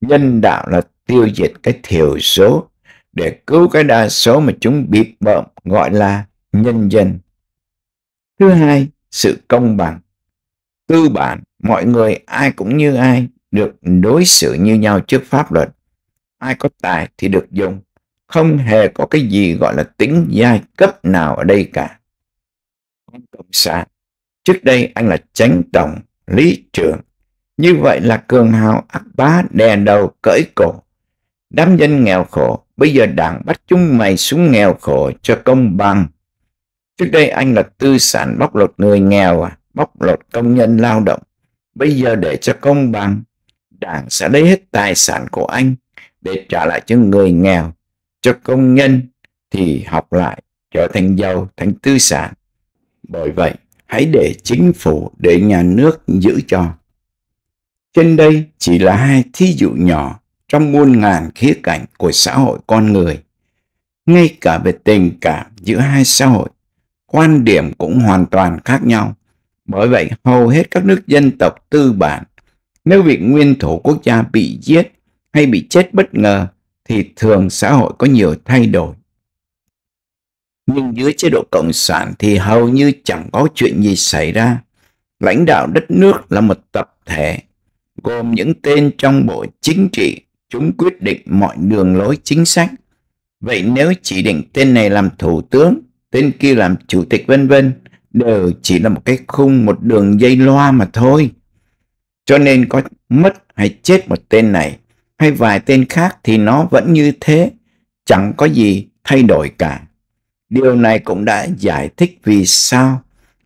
Nhân đạo là tiêu diệt cái thiểu số để cứu cái đa số mà chúng bị bợm gọi là nhân dân. Thứ hai, sự công bằng. Tư bản, mọi người ai cũng như ai được đối xử như nhau trước pháp luật. Ai có tài thì được dùng, không hề có cái gì gọi là tính giai cấp nào ở đây cả. Cộng sản, trước đây anh là tránh tổng, lý trưởng. Như vậy là cường hào ác bá đè đầu cởi cổ. Đám dân nghèo khổ, bây giờ đảng bắt chúng mày xuống nghèo khổ cho công bằng. Trước đây anh là tư sản bóc lột người nghèo, à, bóc lột công nhân lao động. Bây giờ để cho công bằng, đảng sẽ lấy hết tài sản của anh để trả lại cho người nghèo, cho công nhân thì học lại trở thành giàu, thành tư sản. Bởi vậy, hãy để chính phủ, để nhà nước giữ cho. Trên đây chỉ là hai thí dụ nhỏ trong muôn ngàn khía cạnh của xã hội con người. Ngay cả về tình cảm giữa hai xã hội, quan điểm cũng hoàn toàn khác nhau. Bởi vậy, hầu hết các nước dân tộc tư bản, nếu vị nguyên thủ quốc gia bị giết hay bị chết bất ngờ, thì thường xã hội có nhiều thay đổi nhưng dưới chế độ cộng sản thì hầu như chẳng có chuyện gì xảy ra lãnh đạo đất nước là một tập thể gồm những tên trong bộ chính trị chúng quyết định mọi đường lối chính sách vậy nếu chỉ định tên này làm thủ tướng tên kia làm chủ tịch vân vân đều chỉ là một cái khung một đường dây loa mà thôi cho nên có mất hay chết một tên này hay vài tên khác thì nó vẫn như thế chẳng có gì thay đổi cả Điều này cũng đã giải thích vì sao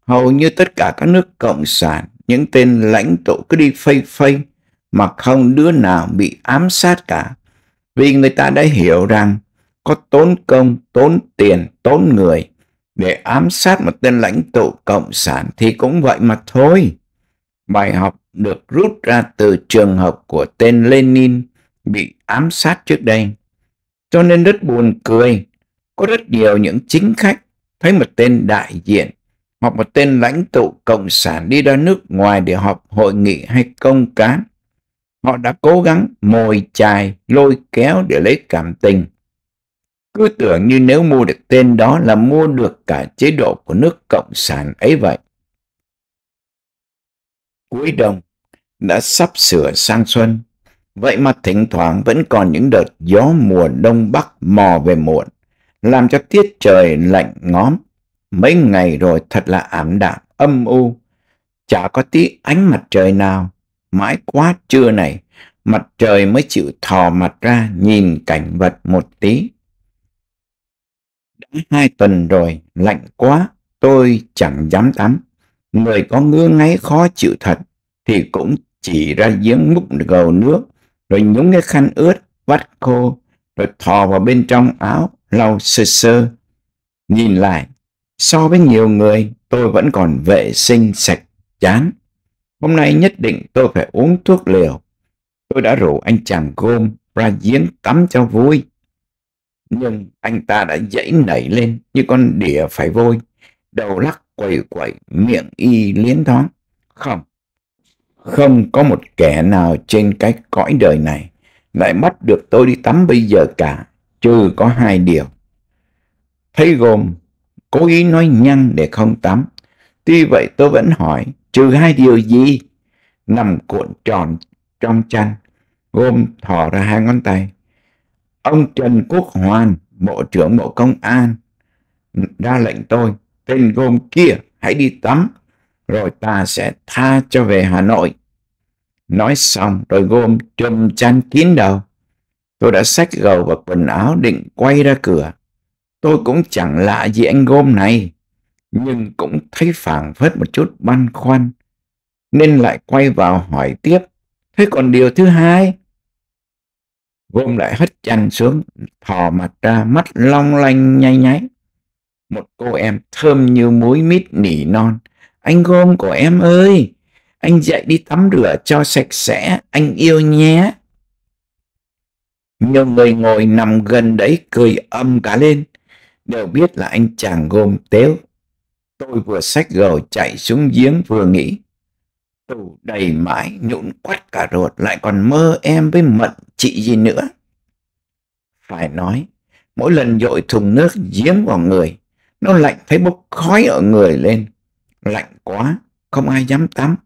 hầu như tất cả các nước cộng sản, những tên lãnh tụ cứ đi phây phây mà không đứa nào bị ám sát cả. Vì người ta đã hiểu rằng có tốn công, tốn tiền, tốn người để ám sát một tên lãnh tụ cộng sản thì cũng vậy mà thôi. Bài học được rút ra từ trường hợp của tên Lenin bị ám sát trước đây. Cho nên rất buồn cười có rất nhiều những chính khách thấy một tên đại diện hoặc một tên lãnh tụ cộng sản đi ra nước ngoài để họp hội nghị hay công cán. Họ đã cố gắng mồi chài, lôi kéo để lấy cảm tình. Cứ tưởng như nếu mua được tên đó là mua được cả chế độ của nước cộng sản ấy vậy. Cuối đông đã sắp sửa sang xuân, vậy mà thỉnh thoảng vẫn còn những đợt gió mùa đông bắc mò về muộn làm cho tiết trời lạnh ngóm. Mấy ngày rồi thật là ảm đạm, âm u, chả có tí ánh mặt trời nào. Mãi quá trưa này, mặt trời mới chịu thò mặt ra nhìn cảnh vật một tí. Đã hai tuần rồi, lạnh quá, tôi chẳng dám tắm. Người có ngứa ngáy khó chịu thật thì cũng chỉ ra giếng múc gầu nước, rồi nhúng cái khăn ướt, vắt khô, rồi thò vào bên trong áo lau sơ sơ. Nhìn lại, so với nhiều người tôi vẫn còn vệ sinh sạch chán. Hôm nay nhất định tôi phải uống thuốc liều. Tôi đã rủ anh chàng gôm ra giếng tắm cho vui. Nhưng anh ta đã dãy nảy lên như con đỉa phải vôi. Đầu lắc quẩy quẩy, miệng y liến thoáng. Không, không có một kẻ nào trên cái cõi đời này lại bắt được tôi đi tắm bây giờ cả trừ có hai điều. Thấy gồm cố ý nói nhăn để không tắm. Tuy vậy tôi vẫn hỏi trừ hai điều gì? Nằm cuộn tròn trong chăn, gồm thò ra hai ngón tay. Ông Trần Quốc Hoàn, Bộ trưởng Bộ Công an, ra lệnh tôi, tên gồm kia hãy đi tắm, rồi ta sẽ tha cho về Hà Nội. Nói xong rồi gồm trùm chăn kín đầu. Tôi đã xách gầu và quần áo định quay ra cửa. Tôi cũng chẳng lạ gì anh gôm này, nhưng cũng thấy phảng phất một chút băn khoăn, nên lại quay vào hỏi tiếp. Thế còn điều thứ hai? Gôm lại hất chăn xuống, thò mặt ra, mắt long lanh nháy nháy. Một cô em thơm như muối mít nỉ non. Anh gôm của em ơi, anh dậy đi tắm rửa cho sạch sẽ, anh yêu nhé nhiều người ngồi nằm gần đấy cười âm cả lên, đều biết là anh chàng gồm tếu. Tôi vừa xách gầu chạy xuống giếng vừa nghĩ, tù đầy mãi nhũn quắt cả ruột lại còn mơ em với mận chị gì nữa. Phải nói, mỗi lần dội thùng nước giếng vào người, nó lạnh thấy bốc khói ở người lên. Lạnh quá, không ai dám tắm.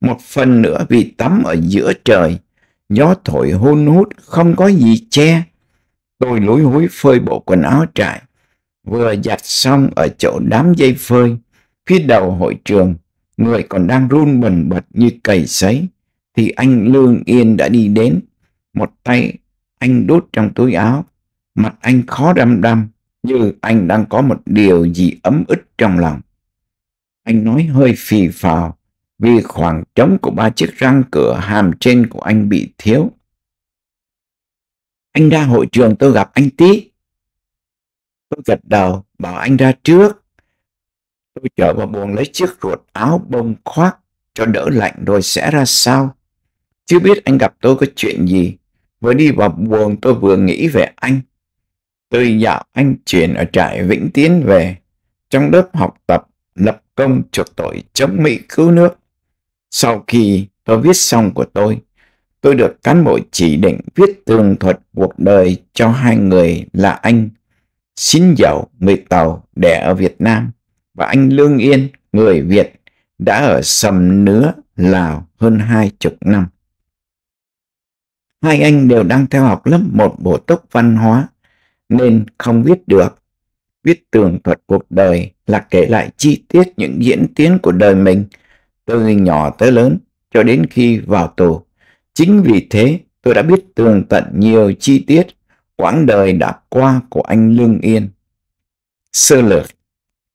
Một phần nữa vì tắm ở giữa trời, gió thổi hôn hút không có gì che. Tôi lúi húi phơi bộ quần áo trại, vừa giặt xong ở chỗ đám dây phơi, phía đầu hội trường, người còn đang run bần bật như cầy sấy, thì anh Lương Yên đã đi đến, một tay anh đút trong túi áo, mặt anh khó đăm đăm như anh đang có một điều gì ấm ức trong lòng. Anh nói hơi phì phào, vì khoảng trống của ba chiếc răng cửa hàm trên của anh bị thiếu. Anh ra hội trường tôi gặp anh tí. Tôi gật đầu, bảo anh ra trước. Tôi trở vào buồn lấy chiếc ruột áo bông khoác cho đỡ lạnh rồi sẽ ra sao. Chưa biết anh gặp tôi có chuyện gì. Vừa đi vào buồn tôi vừa nghĩ về anh. Tôi dạo anh chuyển ở trại Vĩnh Tiến về. Trong lớp học tập lập công chuộc tội chống Mỹ cứu nước. Sau khi tôi viết xong của tôi, tôi được cán bộ chỉ định viết tường thuật cuộc đời cho hai người là anh Xin Dậu, người Tàu, đẻ ở Việt Nam và anh Lương Yên, người Việt, đã ở Sầm Nứa, Lào hơn hai chục năm. Hai anh đều đang theo học lớp một bộ tốc văn hóa nên không viết được. Viết tường thuật cuộc đời là kể lại chi tiết những diễn tiến của đời mình – từ nhỏ tới lớn cho đến khi vào tù. Chính vì thế tôi đã biết tường tận nhiều chi tiết quãng đời đã qua của anh Lương Yên. Sơ lược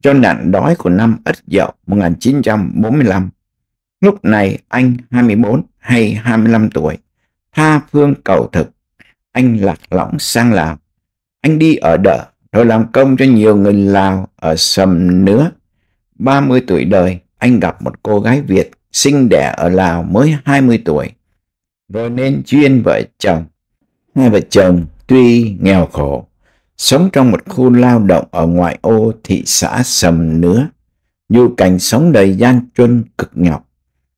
cho nạn đói của năm Ất Dậu 1945. Lúc này anh 24 hay 25 tuổi, tha phương cầu thực. Anh lạc lõng sang Lào. Anh đi ở đợ rồi làm công cho nhiều người Lào ở Sầm Nứa. 30 tuổi đời, anh gặp một cô gái Việt sinh đẻ ở Lào mới 20 tuổi, rồi nên duyên vợ chồng. Hai vợ chồng tuy nghèo khổ, sống trong một khu lao động ở ngoại ô thị xã Sầm Nứa, du cảnh sống đầy gian truân cực nhọc.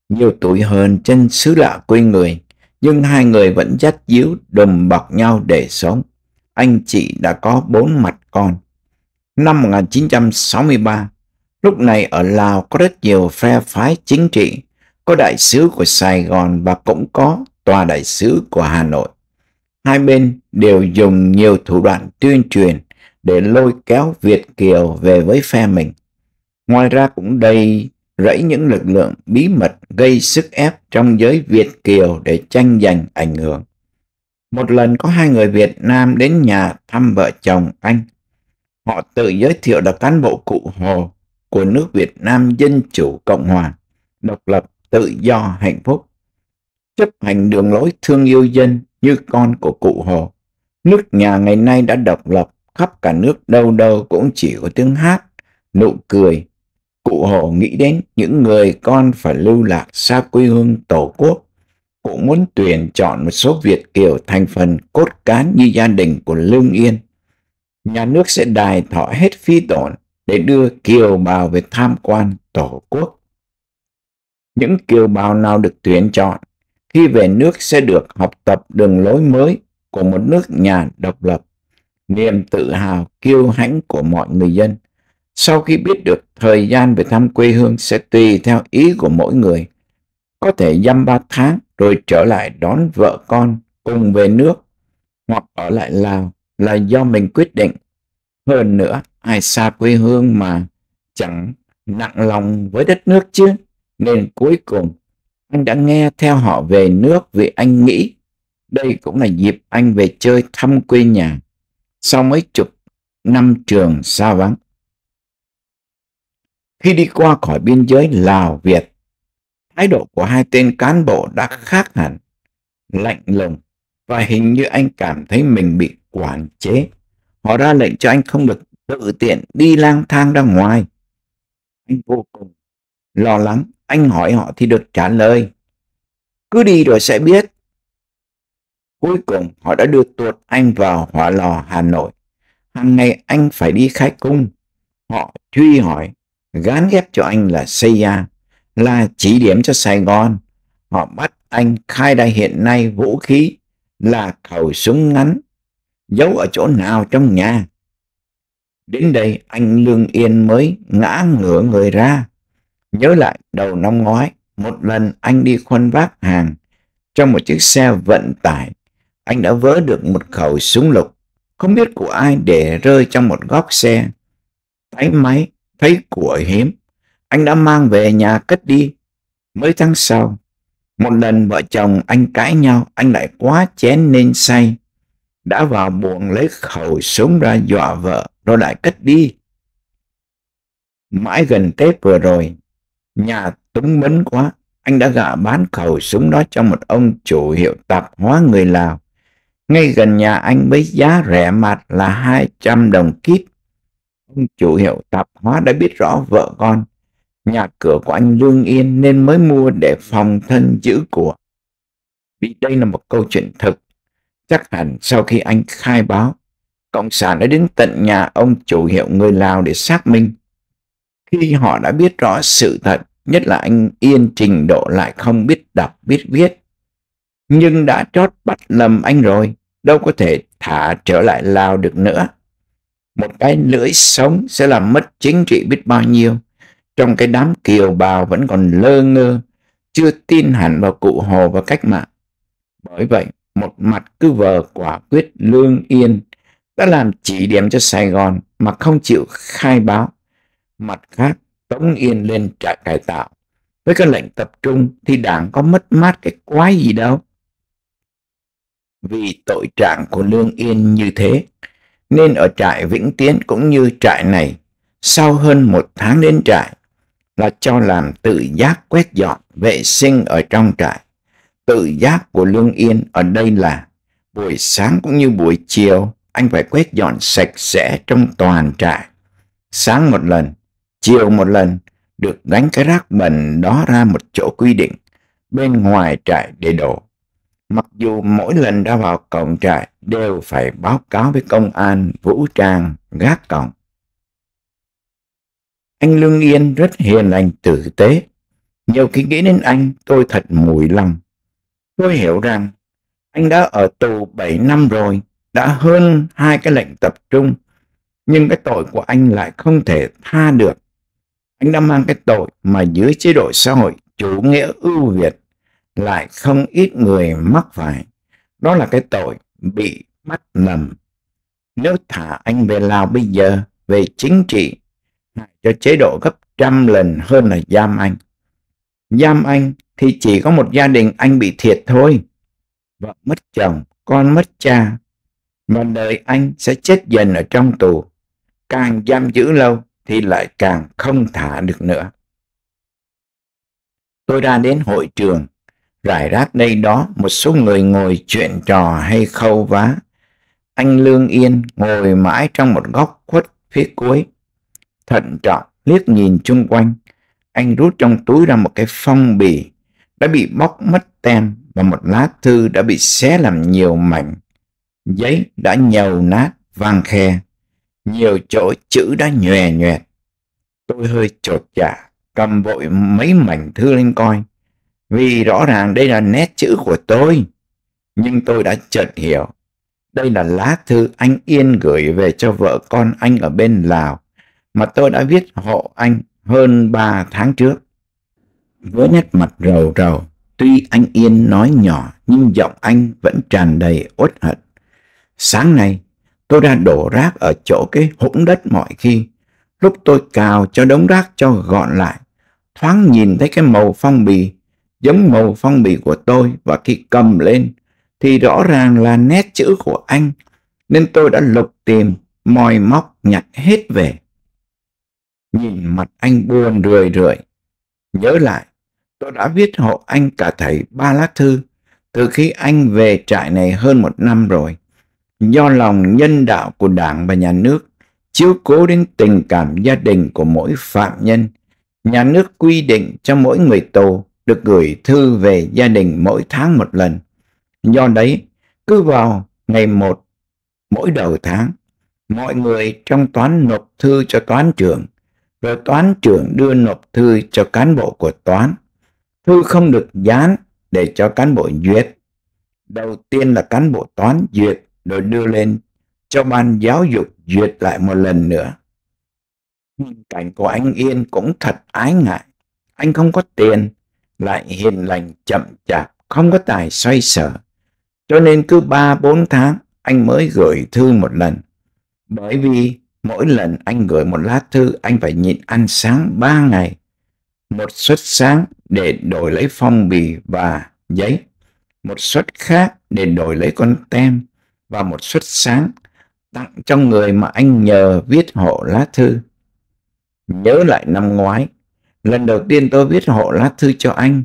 Nhiều tuổi hơn trên xứ lạ quê người, nhưng hai người vẫn dắt díu đùm bọc nhau để sống. Anh chị đã có bốn mặt con. Năm 1963, Lúc này ở Lào có rất nhiều phe phái chính trị, có đại sứ của Sài Gòn và cũng có tòa đại sứ của Hà Nội. Hai bên đều dùng nhiều thủ đoạn tuyên truyền để lôi kéo Việt Kiều về với phe mình. Ngoài ra cũng đầy rẫy những lực lượng bí mật gây sức ép trong giới Việt Kiều để tranh giành ảnh hưởng. Một lần có hai người Việt Nam đến nhà thăm vợ chồng anh. Họ tự giới thiệu là cán bộ cụ Hồ của nước Việt Nam Dân Chủ Cộng Hòa, độc lập, tự do, hạnh phúc. Chấp hành đường lối thương yêu dân như con của cụ Hồ. Nước nhà ngày nay đã độc lập, khắp cả nước đâu đâu cũng chỉ có tiếng hát, nụ cười. Cụ Hồ nghĩ đến những người con phải lưu lạc xa quê hương Tổ quốc. Cụ muốn tuyển chọn một số Việt Kiều thành phần cốt cán như gia đình của Lương Yên. Nhà nước sẽ đài thọ hết phi tổn để đưa kiều bào về tham quan tổ quốc. Những kiều bào nào được tuyển chọn khi về nước sẽ được học tập đường lối mới của một nước nhà độc lập, niềm tự hào kiêu hãnh của mọi người dân. Sau khi biết được thời gian về thăm quê hương sẽ tùy theo ý của mỗi người, có thể dăm ba tháng rồi trở lại đón vợ con cùng về nước hoặc ở lại Lào là do mình quyết định. Hơn nữa, ai xa quê hương mà chẳng nặng lòng với đất nước chứ nên cuối cùng anh đã nghe theo họ về nước vì anh nghĩ đây cũng là dịp anh về chơi thăm quê nhà sau mấy chục năm trường xa vắng khi đi qua khỏi biên giới lào việt thái độ của hai tên cán bộ đã khác hẳn lạnh lùng và hình như anh cảm thấy mình bị quản chế họ ra lệnh cho anh không được tự tiện đi lang thang ra ngoài. Anh vô cùng lo lắng, anh hỏi họ thì được trả lời. Cứ đi rồi sẽ biết. Cuối cùng họ đã đưa tuột anh vào hỏa lò Hà Nội. Hàng ngày anh phải đi khai cung. Họ truy hỏi, gán ghép cho anh là xây Seiya, là chỉ điểm cho Sài Gòn. Họ bắt anh khai ra hiện nay vũ khí là khẩu súng ngắn, giấu ở chỗ nào trong nhà Đến đây anh Lương Yên mới ngã ngửa người ra. Nhớ lại đầu năm ngoái, một lần anh đi khuân vác hàng trong một chiếc xe vận tải. Anh đã vỡ được một khẩu súng lục, không biết của ai để rơi trong một góc xe. tái máy, thấy của hiếm, anh đã mang về nhà cất đi. Mới tháng sau, một lần vợ chồng anh cãi nhau, anh lại quá chén nên say đã vào buồng lấy khẩu súng ra dọa vợ rồi lại cất đi. Mãi gần Tết vừa rồi, nhà túng mấn quá, anh đã gạ bán khẩu súng đó cho một ông chủ hiệu tạp hóa người Lào. Ngay gần nhà anh với giá rẻ mạt là 200 đồng kíp. Ông chủ hiệu tạp hóa đã biết rõ vợ con. Nhà cửa của anh lương yên nên mới mua để phòng thân giữ của. Vì đây là một câu chuyện thực Chắc hẳn sau khi anh khai báo, Cộng sản đã đến tận nhà ông chủ hiệu người Lào để xác minh. Khi họ đã biết rõ sự thật, nhất là anh Yên trình độ lại không biết đọc biết viết. Nhưng đã chót bắt lầm anh rồi, đâu có thể thả trở lại Lào được nữa. Một cái lưỡi sống sẽ làm mất chính trị biết bao nhiêu. Trong cái đám kiều bào vẫn còn lơ ngơ, chưa tin hẳn vào cụ Hồ và cách mạng. Bởi vậy, một mặt cứ vờ quả quyết lương yên đã làm chỉ điểm cho Sài Gòn mà không chịu khai báo. Mặt khác, Tống Yên lên trại cải tạo. Với các lệnh tập trung thì đảng có mất mát cái quái gì đâu. Vì tội trạng của Lương Yên như thế, nên ở trại Vĩnh Tiến cũng như trại này, sau hơn một tháng đến trại, là cho làm tự giác quét dọn vệ sinh ở trong trại. Tự giác của Lương Yên ở đây là buổi sáng cũng như buổi chiều anh phải quét dọn sạch sẽ trong toàn trại. Sáng một lần, chiều một lần được gánh cái rác bẩn đó ra một chỗ quy định bên ngoài trại để đổ. Mặc dù mỗi lần ra vào cổng trại đều phải báo cáo với công an vũ trang gác cổng. Anh Lương Yên rất hiền lành tử tế. Nhiều khi nghĩ đến anh tôi thật mùi lòng tôi hiểu rằng anh đã ở tù 7 năm rồi, đã hơn hai cái lệnh tập trung, nhưng cái tội của anh lại không thể tha được. Anh đã mang cái tội mà dưới chế độ xã hội chủ nghĩa ưu việt lại không ít người mắc phải. Đó là cái tội bị bắt nằm. Nếu thả anh về Lào bây giờ, về chính trị, cho chế độ gấp trăm lần hơn là giam anh. Giam anh thì chỉ có một gia đình anh bị thiệt thôi. Vợ mất chồng, con mất cha, và đời anh sẽ chết dần ở trong tù. Càng giam giữ lâu thì lại càng không thả được nữa. Tôi ra đến hội trường, rải rác đây đó một số người ngồi chuyện trò hay khâu vá. Anh Lương Yên ngồi mãi trong một góc khuất phía cuối. Thận trọng liếc nhìn chung quanh, anh rút trong túi ra một cái phong bì đã bị bóc mất tem và một lá thư đã bị xé làm nhiều mảnh. Giấy đã nhầu nát, vang khe. Nhiều chỗ chữ đã nhòe nhòe. Tôi hơi chột dạ, cầm vội mấy mảnh thư lên coi. Vì rõ ràng đây là nét chữ của tôi. Nhưng tôi đã chợt hiểu. Đây là lá thư anh Yên gửi về cho vợ con anh ở bên Lào mà tôi đã viết hộ anh hơn 3 tháng trước với nét mặt rầu rầu. Tuy anh Yên nói nhỏ nhưng giọng anh vẫn tràn đầy uất hận. Sáng nay tôi ra đổ rác ở chỗ cái hũng đất mọi khi. Lúc tôi cào cho đống rác cho gọn lại, thoáng nhìn thấy cái màu phong bì giống màu phong bì của tôi và khi cầm lên thì rõ ràng là nét chữ của anh nên tôi đã lục tìm, moi móc nhặt hết về. Nhìn mặt anh buồn rười rượi, nhớ lại tôi đã viết hộ anh cả thầy ba lá thư từ khi anh về trại này hơn một năm rồi. Do lòng nhân đạo của đảng và nhà nước chiếu cố đến tình cảm gia đình của mỗi phạm nhân, nhà nước quy định cho mỗi người tù được gửi thư về gia đình mỗi tháng một lần. Do đấy, cứ vào ngày một mỗi đầu tháng, mọi người trong toán nộp thư cho toán trưởng, rồi toán trưởng đưa nộp thư cho cán bộ của toán. Thư không được dán để cho cán bộ duyệt. Đầu tiên là cán bộ toán duyệt rồi đưa lên cho ban giáo dục duyệt lại một lần nữa. cảnh của anh Yên cũng thật ái ngại. Anh không có tiền, lại hiền lành chậm chạp, không có tài xoay sở. Cho nên cứ 3-4 tháng anh mới gửi thư một lần. Bởi vì mỗi lần anh gửi một lá thư anh phải nhịn ăn sáng 3 ngày. Một suất sáng để đổi lấy phong bì và giấy, một suất khác để đổi lấy con tem và một suất sáng tặng cho người mà anh nhờ viết hộ lá thư. Nhớ lại năm ngoái, lần đầu tiên tôi viết hộ lá thư cho anh,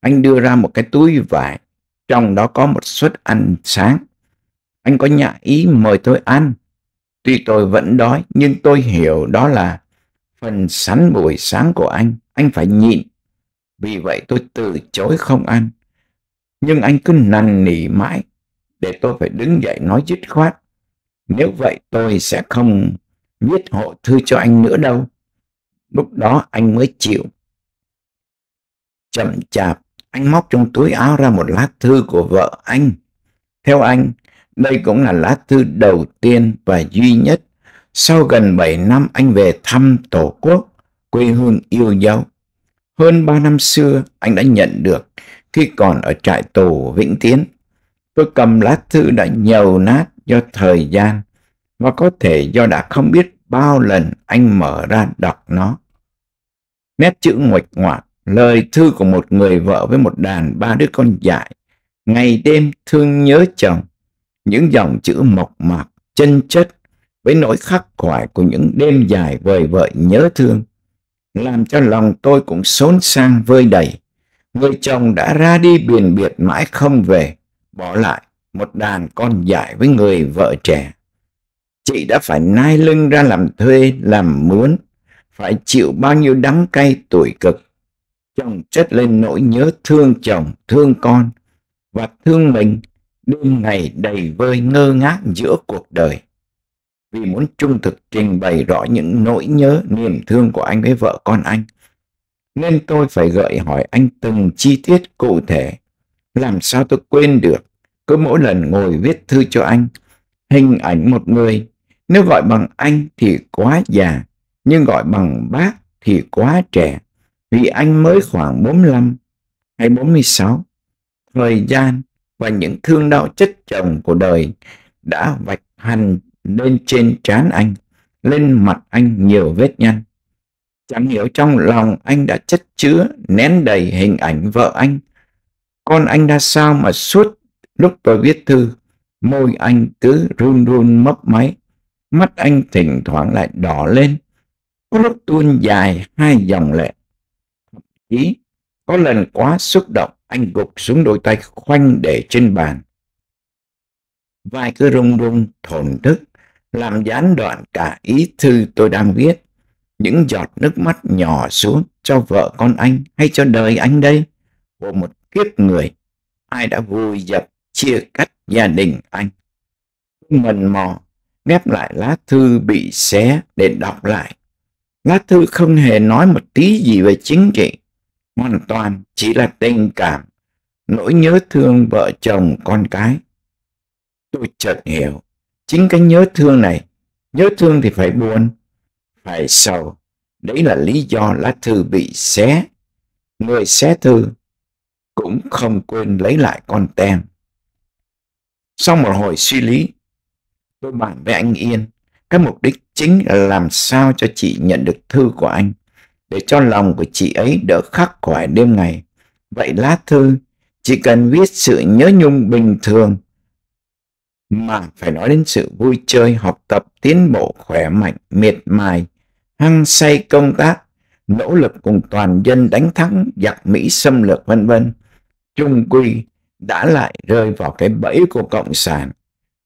anh đưa ra một cái túi vải, trong đó có một suất ăn sáng. Anh có nhã ý mời tôi ăn. Tuy tôi vẫn đói, nhưng tôi hiểu đó là phần sắn buổi sáng của anh. Anh phải nhịn vì vậy tôi từ chối không ăn. Nhưng anh cứ năn nỉ mãi để tôi phải đứng dậy nói dứt khoát. Nếu vậy tôi sẽ không viết hộ thư cho anh nữa đâu. Lúc đó anh mới chịu. Chậm chạp, anh móc trong túi áo ra một lá thư của vợ anh. Theo anh, đây cũng là lá thư đầu tiên và duy nhất sau gần bảy năm anh về thăm Tổ quốc, quê hương yêu dấu. Hơn ba năm xưa, anh đã nhận được khi còn ở trại tù Vĩnh Tiến. Tôi cầm lá thư đã nhầu nát do thời gian và có thể do đã không biết bao lần anh mở ra đọc nó. Nét chữ nguệch ngoạc, lời thư của một người vợ với một đàn ba đứa con dại, ngày đêm thương nhớ chồng, những dòng chữ mộc mạc, chân chất với nỗi khắc khoải của những đêm dài vời vợi nhớ thương làm cho lòng tôi cũng xốn sang vơi đầy. Người chồng đã ra đi biển biệt mãi không về, bỏ lại một đàn con dại với người vợ trẻ. Chị đã phải nai lưng ra làm thuê, làm mướn, phải chịu bao nhiêu đắng cay tuổi cực. Chồng chất lên nỗi nhớ thương chồng, thương con và thương mình đêm ngày đầy vơi ngơ ngác giữa cuộc đời vì muốn trung thực trình bày rõ những nỗi nhớ niềm thương của anh với vợ con anh. Nên tôi phải gợi hỏi anh từng chi tiết cụ thể. Làm sao tôi quên được, cứ mỗi lần ngồi viết thư cho anh, hình ảnh một người, nếu gọi bằng anh thì quá già, nhưng gọi bằng bác thì quá trẻ, vì anh mới khoảng 45 hay 46. Thời gian và những thương đau chất chồng của đời đã vạch hành lên trên trán anh, lên mặt anh nhiều vết nhăn. Chẳng hiểu trong lòng anh đã chất chứa, nén đầy hình ảnh vợ anh. Con anh đã sao mà suốt lúc tôi viết thư, môi anh cứ run run mấp máy, mắt anh thỉnh thoảng lại đỏ lên. Có lúc tuôn dài hai dòng lệ. Thậm chí, có lần quá xúc động, anh gục xuống đôi tay khoanh để trên bàn vai cứ rung rung thổn thức làm gián đoạn cả ý thư tôi đang viết. Những giọt nước mắt nhỏ xuống cho vợ con anh hay cho đời anh đây của một kiếp người ai đã vùi dập chia cắt gia đình anh. Mần mò ghép lại lá thư bị xé để đọc lại. Lá thư không hề nói một tí gì về chính trị, hoàn toàn chỉ là tình cảm, nỗi nhớ thương vợ chồng con cái. Tôi chợt hiểu chính cái nhớ thương này nhớ thương thì phải buồn phải sầu đấy là lý do lá thư bị xé người xé thư cũng không quên lấy lại con tem sau một hồi suy lý tôi bàn với anh yên cái mục đích chính là làm sao cho chị nhận được thư của anh để cho lòng của chị ấy đỡ khắc khoải đêm ngày vậy lá thư chỉ cần viết sự nhớ nhung bình thường mà phải nói đến sự vui chơi, học tập, tiến bộ, khỏe mạnh, miệt mài, hăng say công tác, nỗ lực cùng toàn dân đánh thắng giặc Mỹ xâm lược vân vân. Trung Quy đã lại rơi vào cái bẫy của Cộng sản,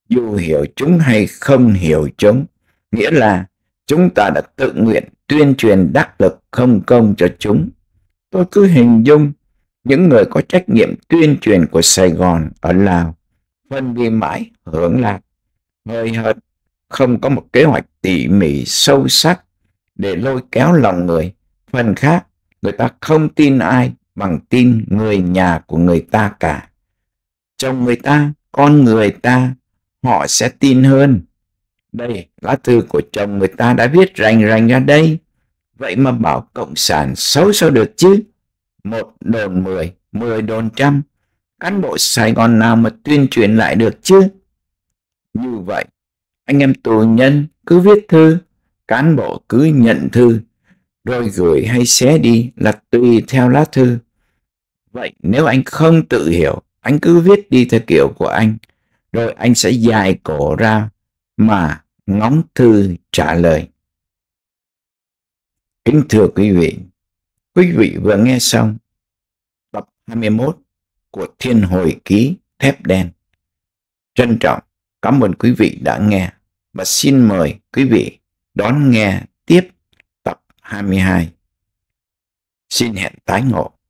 dù hiểu chúng hay không hiểu chúng, nghĩa là chúng ta đã tự nguyện tuyên truyền đắc lực không công cho chúng. Tôi cứ hình dung những người có trách nhiệm tuyên truyền của Sài Gòn ở Lào Huân viên mãi, hưởng lạc, hơi hợt, không có một kế hoạch tỉ mỉ sâu sắc để lôi kéo lòng người. Phần khác, người ta không tin ai bằng tin người nhà của người ta cả. Chồng người ta, con người ta, họ sẽ tin hơn. Đây, lá thư của chồng người ta đã viết rành rành ra đây. Vậy mà bảo cộng sản xấu sao được chứ? Một đồn mười, mười đồn trăm, cán bộ Sài Gòn nào mà tuyên truyền lại được chứ? Như vậy, anh em tù nhân cứ viết thư, cán bộ cứ nhận thư, rồi gửi hay xé đi là tùy theo lá thư. Vậy nếu anh không tự hiểu, anh cứ viết đi theo kiểu của anh, rồi anh sẽ dài cổ ra mà ngóng thư trả lời. Kính thưa quý vị, quý vị vừa nghe xong tập 21 của Thiên Hồi Ký Thép Đen. Trân trọng, cảm ơn quý vị đã nghe và xin mời quý vị đón nghe tiếp tập 22. Xin hẹn tái ngộ.